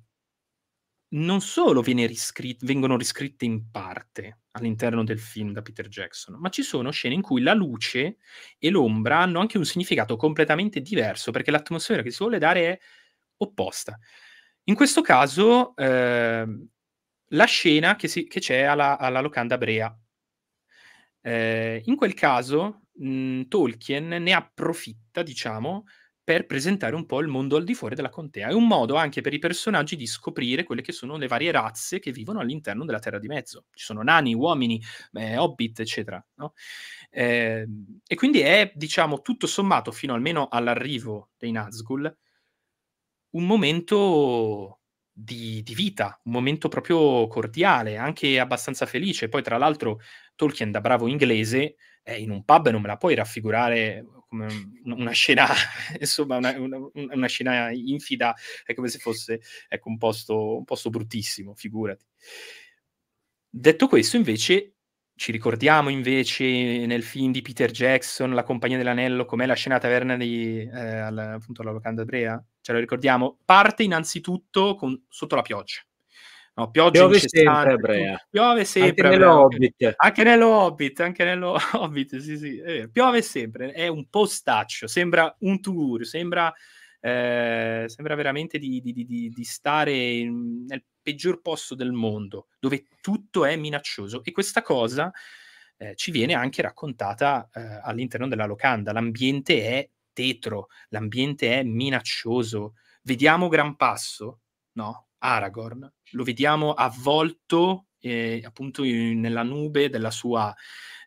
non solo riscrit- vengono riscritte in parte all'interno del film da Peter Jackson, ma ci sono scene in cui la luce e l'ombra hanno anche un significato completamente diverso, perché l'atmosfera che si vuole dare è opposta. In questo caso, eh, la scena che, si- che c'è alla-, alla, locanda Brea. Eh, in quel caso, mh, Tolkien ne approfitta, diciamo, per presentare un po' il mondo al di fuori della contea. È un modo anche per i personaggi di scoprire quelle che sono le varie razze che vivono all'interno della Terra di Mezzo. Ci sono nani, uomini, eh, hobbit, eccetera. No? Eh, e quindi è, diciamo, tutto sommato, fino almeno all'arrivo dei Nazgul, un momento di, di, vita, un momento proprio cordiale, anche abbastanza felice. Poi, tra l'altro, Tolkien, da bravo inglese, eh, in un pub non me la puoi raffigurare come una scena, insomma, una, una, una, scena infida, è come se fosse ecco, un, posto, un posto bruttissimo, figurati. Detto questo, invece, ci ricordiamo invece nel film di Peter Jackson, La compagnia dell'anello, com'è la scena taverna di, eh, alla, appunto alla locanda ebrea? Ce lo ricordiamo? Parte innanzitutto con, sotto la pioggia No, pioggia piove sempre, Brea. Piove sempre. Anche nell'Hobbit. Anche nell'Hobbit, anche nell'Hobbit, sì, sì. Eh, piove sempre, è un postaccio, sembra un tour, sembra, eh, sembra veramente di, di, di, di stare in, nel peggior posto del mondo, dove tutto è minaccioso. E questa cosa eh, ci viene anche raccontata eh, all'interno della locanda. L'ambiente è tetro, l'ambiente è minaccioso. Vediamo gran passo? No, Aragorn. Lo vediamo avvolto eh, appunto in, nella nube della sua,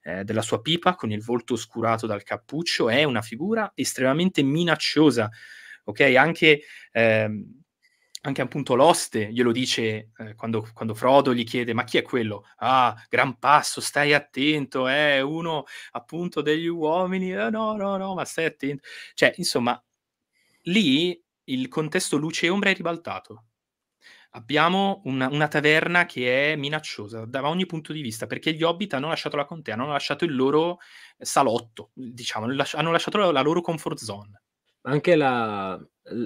eh, della sua pipa, con il volto oscurato dal cappuccio. È una figura estremamente minacciosa. Ok, anche. Ehm, anche appunto l'oste glielo dice eh, quando, quando, Frodo gli chiede ma chi è quello? Ah, gran passo, stai attento, è eh, uno appunto degli uomini, eh, no, no, no, ma stai attento. Cioè, insomma, lì il contesto luce e ombra è ribaltato. Abbiamo una, una, taverna che è minacciosa da ogni punto di vista, perché gli hobbit hanno lasciato la contea, hanno lasciato il loro salotto, diciamo, hanno lasciato la, la loro comfort zone. Anche la,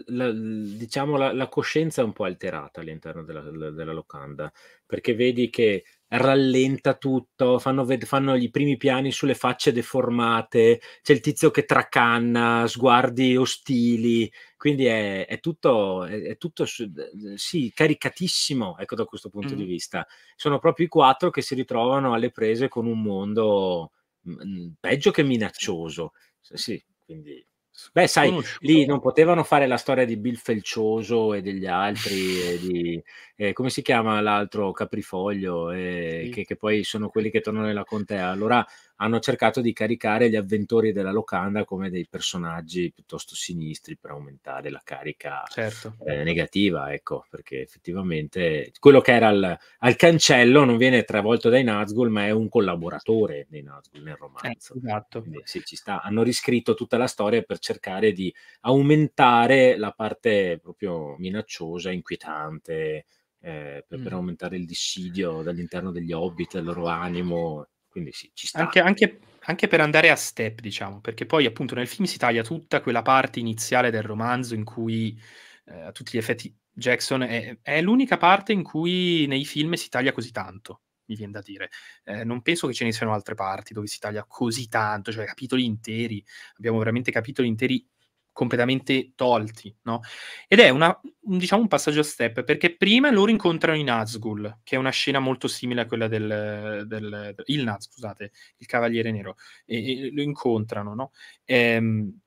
la, diciamo, la, la, coscienza è un po' alterata all'interno della, della, locanda, perché vedi che rallenta tutto, fanno, ved- fanno i primi piani sulle facce deformate, c'è il tizio che tracanna, sguardi ostili, quindi è, è tutto, è, è tutto sì, caricatissimo, ecco da questo punto mm. di vista. Sono proprio i quattro che si ritrovano alle prese con un mondo mh, mm, mm, peggio che minaccioso. Sì, quindi... Beh, sai, lì non potevano fare la storia di Bill Felcioso e degli altri e di, eh, come si chiama l'altro Caprifoglio, eh, sì. che, che, poi sono quelli che tornano nella contea. Allora hanno cercato di caricare gli avventori della locanda come dei personaggi piuttosto sinistri per aumentare la carica certo. eh, negativa, ecco, perché effettivamente quello che era al, al, cancello non viene travolto dai Nazgul, ma è un collaboratore dei Nazgul nel eh, romanzo. esatto. Quindi, sì, ci sta. Hanno riscritto tutta la storia per cercare di aumentare la parte proprio minacciosa, inquietante, eh, per, per, aumentare il dissidio dall'interno degli hobbit, il loro animo. Quindi sì, ci sta. Anche, anche, anche per andare a step, diciamo, perché poi appunto nel film si taglia tutta quella parte iniziale del romanzo in cui eh, a tutti gli effetti Jackson è, è, l'unica parte in cui nei film si taglia così tanto, mi viene da dire. Eh, non penso che ce ne siano altre parti dove si taglia così tanto, cioè capitoli interi. Abbiamo veramente capitoli interi completamente tolti, no? Ed è una, un, diciamo un passaggio a step, perché prima loro incontrano i Nazgul, che è una scena molto simile a quella del... del il Naz, scusate, il Cavaliere Nero, e, e lo incontrano, no? Ehm,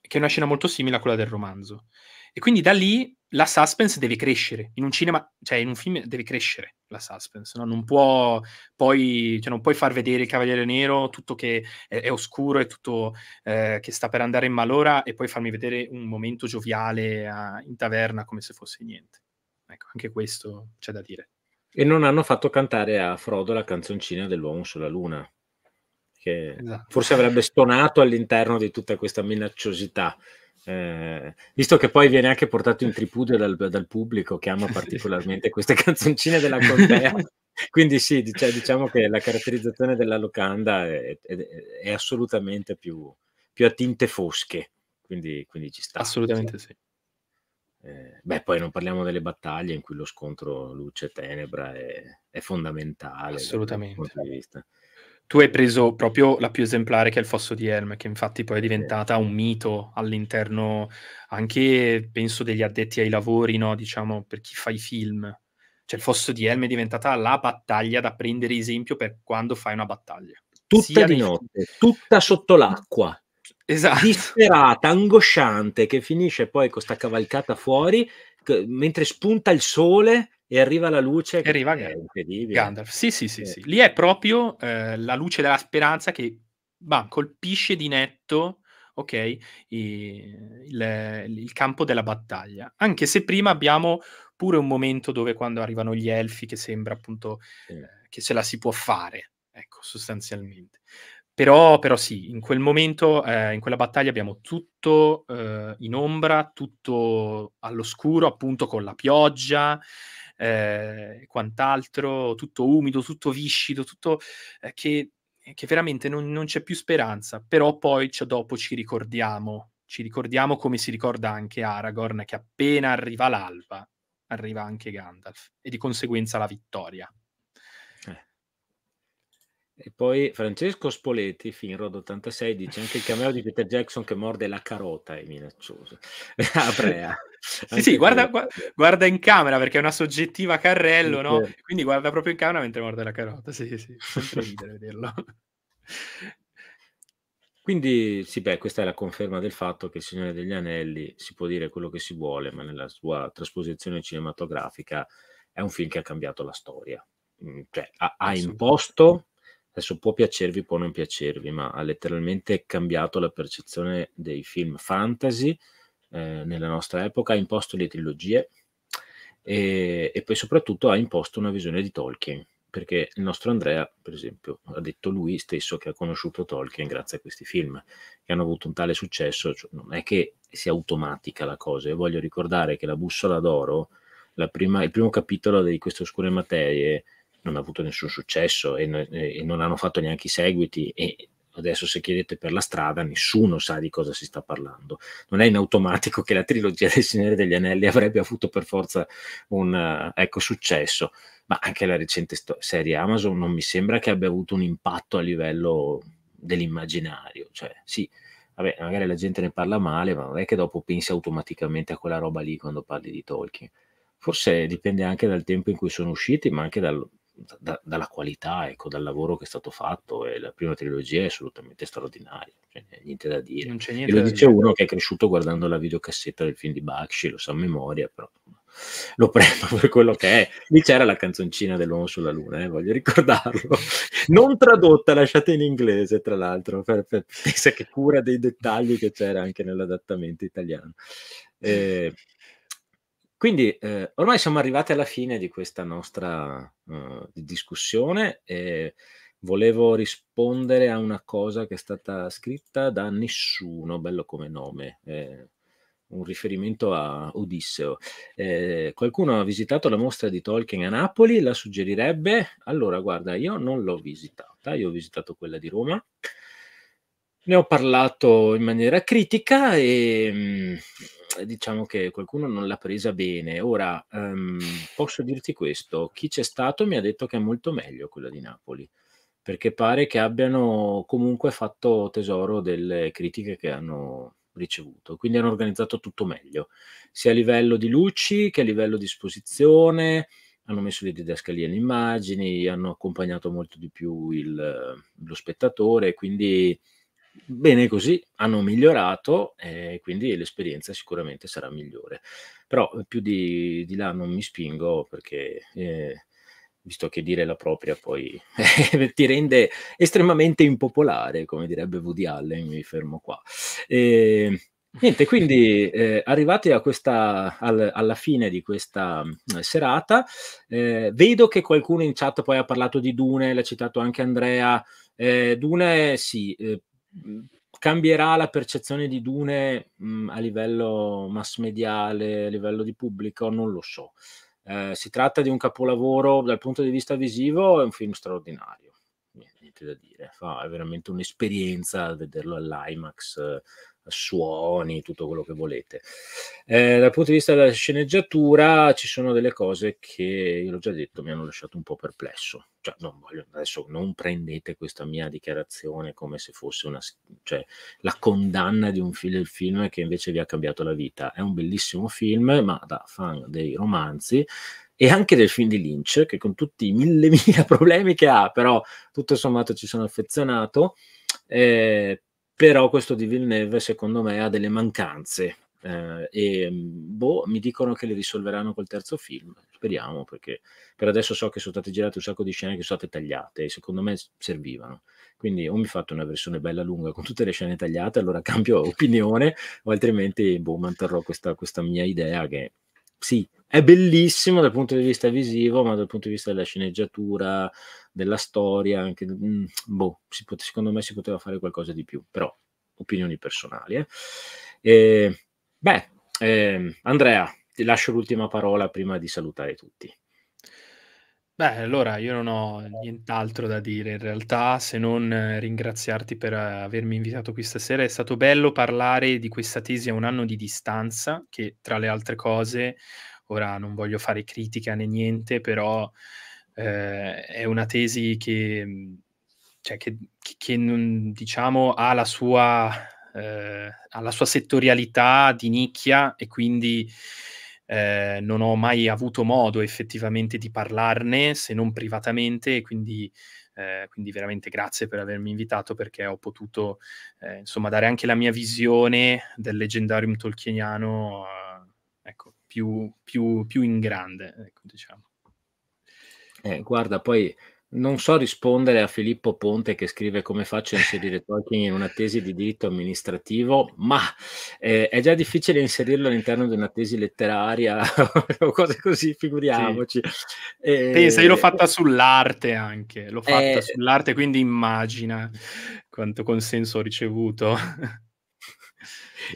che è una scena molto simile a quella del romanzo. E quindi da lì la suspense deve crescere. In un cinema, cioè in un film deve crescere la suspense, no? Non può poi, cioè non puoi far vedere il Cavaliere Nero tutto che è, è oscuro e tutto eh, che sta per andare in malora e poi farmi vedere un momento gioviale a, in taverna come se fosse niente. Ecco, anche questo c'è da dire. E non hanno fatto cantare a Frodo la canzoncina dell'uomo sulla luna, che esatto. forse avrebbe stonato all'interno di tutta questa minacciosità eh, visto che poi viene anche portato in eh. tripudio dal, dal pubblico che ama particolarmente queste canzoncine della contea. Quindi sì, dic- cioè, diciamo che la caratterizzazione della locanda è, è, è assolutamente più, più, a tinte fosche, quindi, quindi ci sta. Assolutamente sì. Eh, beh, poi non parliamo delle battaglie in cui lo scontro luce-tenebra è, è fondamentale. Assolutamente tu hai preso proprio la più esemplare che è il Fosso di Helm, che infatti poi è diventata un mito all'interno anche, penso, degli addetti ai lavori, no? diciamo, per chi fa i film. Cioè il Fosso di Helm è diventata la battaglia da prendere esempio per quando fai una battaglia. Tutta Sia di notte, film. tutta sotto l'acqua. Esatto. Disperata, angosciante, che finisce poi con questa cavalcata fuori, mentre spunta il sole e arriva la luce che arriva è incredibile. Gandalf. Sì, sì, sì, sì. Lì è proprio eh, la luce della speranza che bah, colpisce di netto ok, il, il, campo della battaglia. Anche se prima abbiamo pure un momento dove quando arrivano gli elfi che sembra appunto eh, che se la si può fare, ecco, sostanzialmente. Però, però sì, in quel momento, eh, in quella battaglia abbiamo tutto eh, in ombra, tutto all'oscuro, appunto con la pioggia, eh, quant'altro, tutto umido, tutto viscido, tutto eh, che, che, veramente non, non, c'è più speranza, però poi cioè, dopo ci ricordiamo, ci ricordiamo come si ricorda anche Aragorn che appena arriva l'alba arriva anche Gandalf e di conseguenza la vittoria. E poi Francesco Spoletti, Finrod 86, dice anche il cameo di Peter Jackson che morde la carota è minaccioso. Aprea. sì, sì guarda, guarda, in camera perché è una soggettiva carrello, no? Quindi guarda proprio in camera mentre morde la carota. Sì, sì, ridere vederlo. Quindi sì, beh, questa è la conferma del fatto che il Signore degli Anelli si può dire quello che si vuole, ma nella sua trasposizione cinematografica è un film che ha cambiato la storia. Mm, cioè, ha, ha imposto Adesso può piacervi, può non piacervi, ma ha letteralmente cambiato la percezione dei film fantasy eh, nella nostra epoca, ha imposto le trilogie e, e poi soprattutto ha imposto una visione di Tolkien, perché il nostro Andrea, per esempio, ha detto lui stesso che ha conosciuto Tolkien grazie a questi film, che hanno avuto un tale successo, cioè non è che sia automatica la cosa. Io voglio ricordare che la bussola d'oro, la prima, il primo capitolo di queste oscure materie, non ha avuto nessun successo e, e non hanno fatto neanche i seguiti e adesso se chiedete per la strada nessuno sa di cosa si sta parlando. Non è in automatico che la trilogia del Signore degli Anelli avrebbe avuto per forza un eh, ecco, successo, ma anche la recente sto- serie Amazon non mi sembra che abbia avuto un impatto a livello dell'immaginario. Cioè, sì, vabbè, magari la gente ne parla male, ma non è che dopo pensi automaticamente a quella roba lì quando parli di Tolkien. Forse dipende anche dal tempo in cui sono usciti, ma anche dal, da, dalla qualità, ecco, dal lavoro che è stato fatto e la prima trilogia è assolutamente straordinaria, cioè, niente da dire. Non c'è niente e lo dice dire. uno che è cresciuto guardando la videocassetta del film di Bakshi, lo sa a memoria, però lo prendo per quello che è. Lì c'era la canzoncina dell'uomo sulla luna, eh, voglio ricordarlo. Non tradotta, lasciata in inglese, tra l'altro, per, per, pensa che cura dei dettagli che c'era anche nell'adattamento italiano. Eh, quindi eh, ormai siamo arrivati alla fine di questa nostra uh, discussione e volevo rispondere a una cosa che è stata scritta da nessuno, bello come nome, eh, un riferimento a Odisseo. Eh, qualcuno ha visitato la mostra di Tolkien a Napoli, la suggerirebbe? Allora, guarda, io non l'ho visitata, io ho visitato quella di Roma. Ne ho parlato in maniera critica e mh, mm, diciamo che qualcuno non l'ha presa bene. Ora, ehm, posso dirti questo, chi c'è stato mi ha detto che è molto meglio quella di Napoli, perché pare che abbiano comunque fatto tesoro delle critiche che hanno ricevuto, quindi hanno organizzato tutto meglio, sia a livello di luci che a livello di esposizione, hanno messo le didascalie alle immagini, hanno accompagnato molto di più il, lo spettatore, quindi bene così, hanno migliorato e quindi l'esperienza sicuramente sarà migliore. Però eh, più di, di là non mi spingo perché eh, visto che dire la propria poi ti rende estremamente impopolare, come direbbe Woody Allen, mi fermo qua. E, niente, quindi eh, arrivati questa, al, alla fine di questa mm, serata, eh, vedo che qualcuno in chat poi ha parlato di Dune, l'ha citato anche Andrea. Eh, Dune sì, Mm. cambierà la percezione di Dune mh, mm, a livello mass mediale, a livello di pubblico, non lo so. Eh, si tratta di un capolavoro dal punto di vista visivo, è un film straordinario niente da dire. Fa, è veramente un'esperienza vederlo all'IMAX, suoni, tutto quello che volete. Eh, dal punto di vista della sceneggiatura ci sono delle cose che, io l'ho già detto, mi hanno lasciato un po' perplesso. Cioè, non voglio, adesso non prendete questa mia dichiarazione come se fosse una, cioè, la condanna di un film, film che invece vi ha cambiato la vita. È un bellissimo film, ma da fan dei romanzi e anche del film di Lynch, che con tutti i mille mila problemi che ha, però tutto sommato ci sono affezionato, eh, però questo di Villeneuve secondo me ha delle mancanze eh, e mm, boh, mi dicono che le risolveranno col terzo film, speriamo, perché per adesso so che sono state girate un sacco di scene che sono state tagliate e secondo me servivano. Quindi o mi fate una versione bella lunga con tutte le scene tagliate, allora cambio opinione, o altrimenti boh, manterrò questa, questa mia idea che sì, è bellissimo dal punto di vista visivo, ma dal punto di vista della sceneggiatura, della storia, anche, mh, mm, boh, pote, secondo me si poteva fare qualcosa di più, però opinioni personali. Eh. E, beh, eh, Andrea, ti lascio l'ultima parola prima di salutare tutti. Beh, allora io non ho nient'altro da dire in realtà se non eh, ringraziarti per eh, avermi invitato qui stasera. È stato bello parlare di questa tesi a un anno di distanza, che tra le altre cose ora non voglio fare critica né niente, però eh, è una tesi che, cioè che, che non, diciamo, ha la sua, eh, ha la sua settorialità di nicchia e quindi eh, non ho mai avuto modo effettivamente di parlarne se non privatamente, quindi, eh, quindi veramente grazie per avermi invitato perché ho potuto eh, insomma dare anche la mia visione del leggendarium tolkieniano eh, più, più, più in grande, ecco, diciamo. Eh, guarda, poi non so rispondere a Filippo Ponte che scrive come faccio a inserire Tolkien in una tesi di diritto amministrativo, ma eh, è già difficile inserirlo all'interno di una tesi letteraria o cose così, figuriamoci. Sì. Eh, Pensa, io l'ho fatta sull'arte anche, l'ho fatta eh, sull'arte, quindi immagina quanto consenso ho ricevuto.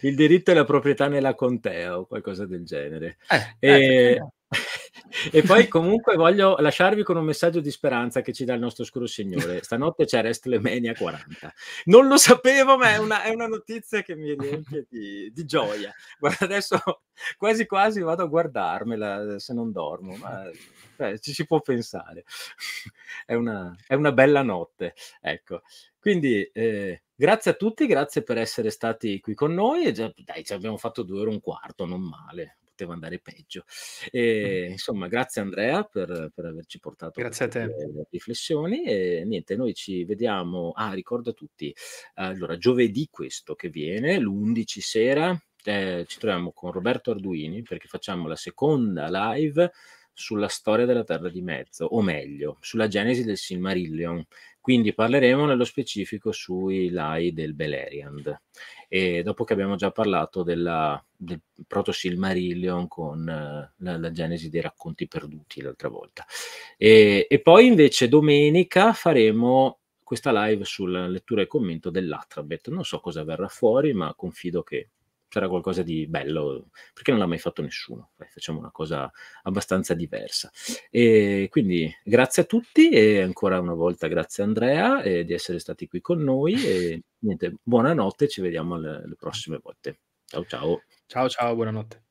il diritto e la proprietà nella contea o qualcosa del genere. Eh, eh e, eh, e poi comunque voglio lasciarvi con un messaggio di speranza che ci dà il nostro scuro signore. Stanotte c'è WrestleMania 40. Non lo sapevo, ma è una, è una notizia che mi riempie di, di, gioia. Guarda, adesso quasi quasi vado a guardarmela eh, se non dormo, ma beh, ci si può pensare. È una, è una bella notte, ecco. Quindi... Eh, Grazie a tutti, grazie per essere stati qui con noi. E già, dai, ci abbiamo fatto due ore e un quarto, non male, poteva andare peggio. E, mm. insomma, grazie Andrea per, per averci portato grazie a te. le riflessioni. E niente, noi ci vediamo. Ah, ricordo a tutti, allora, giovedì questo che viene, l'11 sera, eh, ci troviamo con Roberto Arduini perché facciamo la seconda live sulla storia della Terra di Mezzo, o meglio, sulla genesi del Silmarillion, quindi parleremo nello specifico sui Lai del Beleriand. E dopo che abbiamo già parlato della, del proto Silmarillion con eh, la, la, genesi dei racconti perduti l'altra volta. E, e poi invece domenica faremo questa live sulla lettura e commento dell'Atrabet. Non so cosa verrà fuori, ma confido che era qualcosa di bello, perché non l'ha mai fatto nessuno. Beh, facciamo una cosa abbastanza diversa. E quindi grazie a tutti e ancora una volta grazie Andrea eh, di essere stati qui con noi e niente, buonanotte, ci vediamo le, le prossime volte. Ciao ciao. Ciao ciao, buonanotte.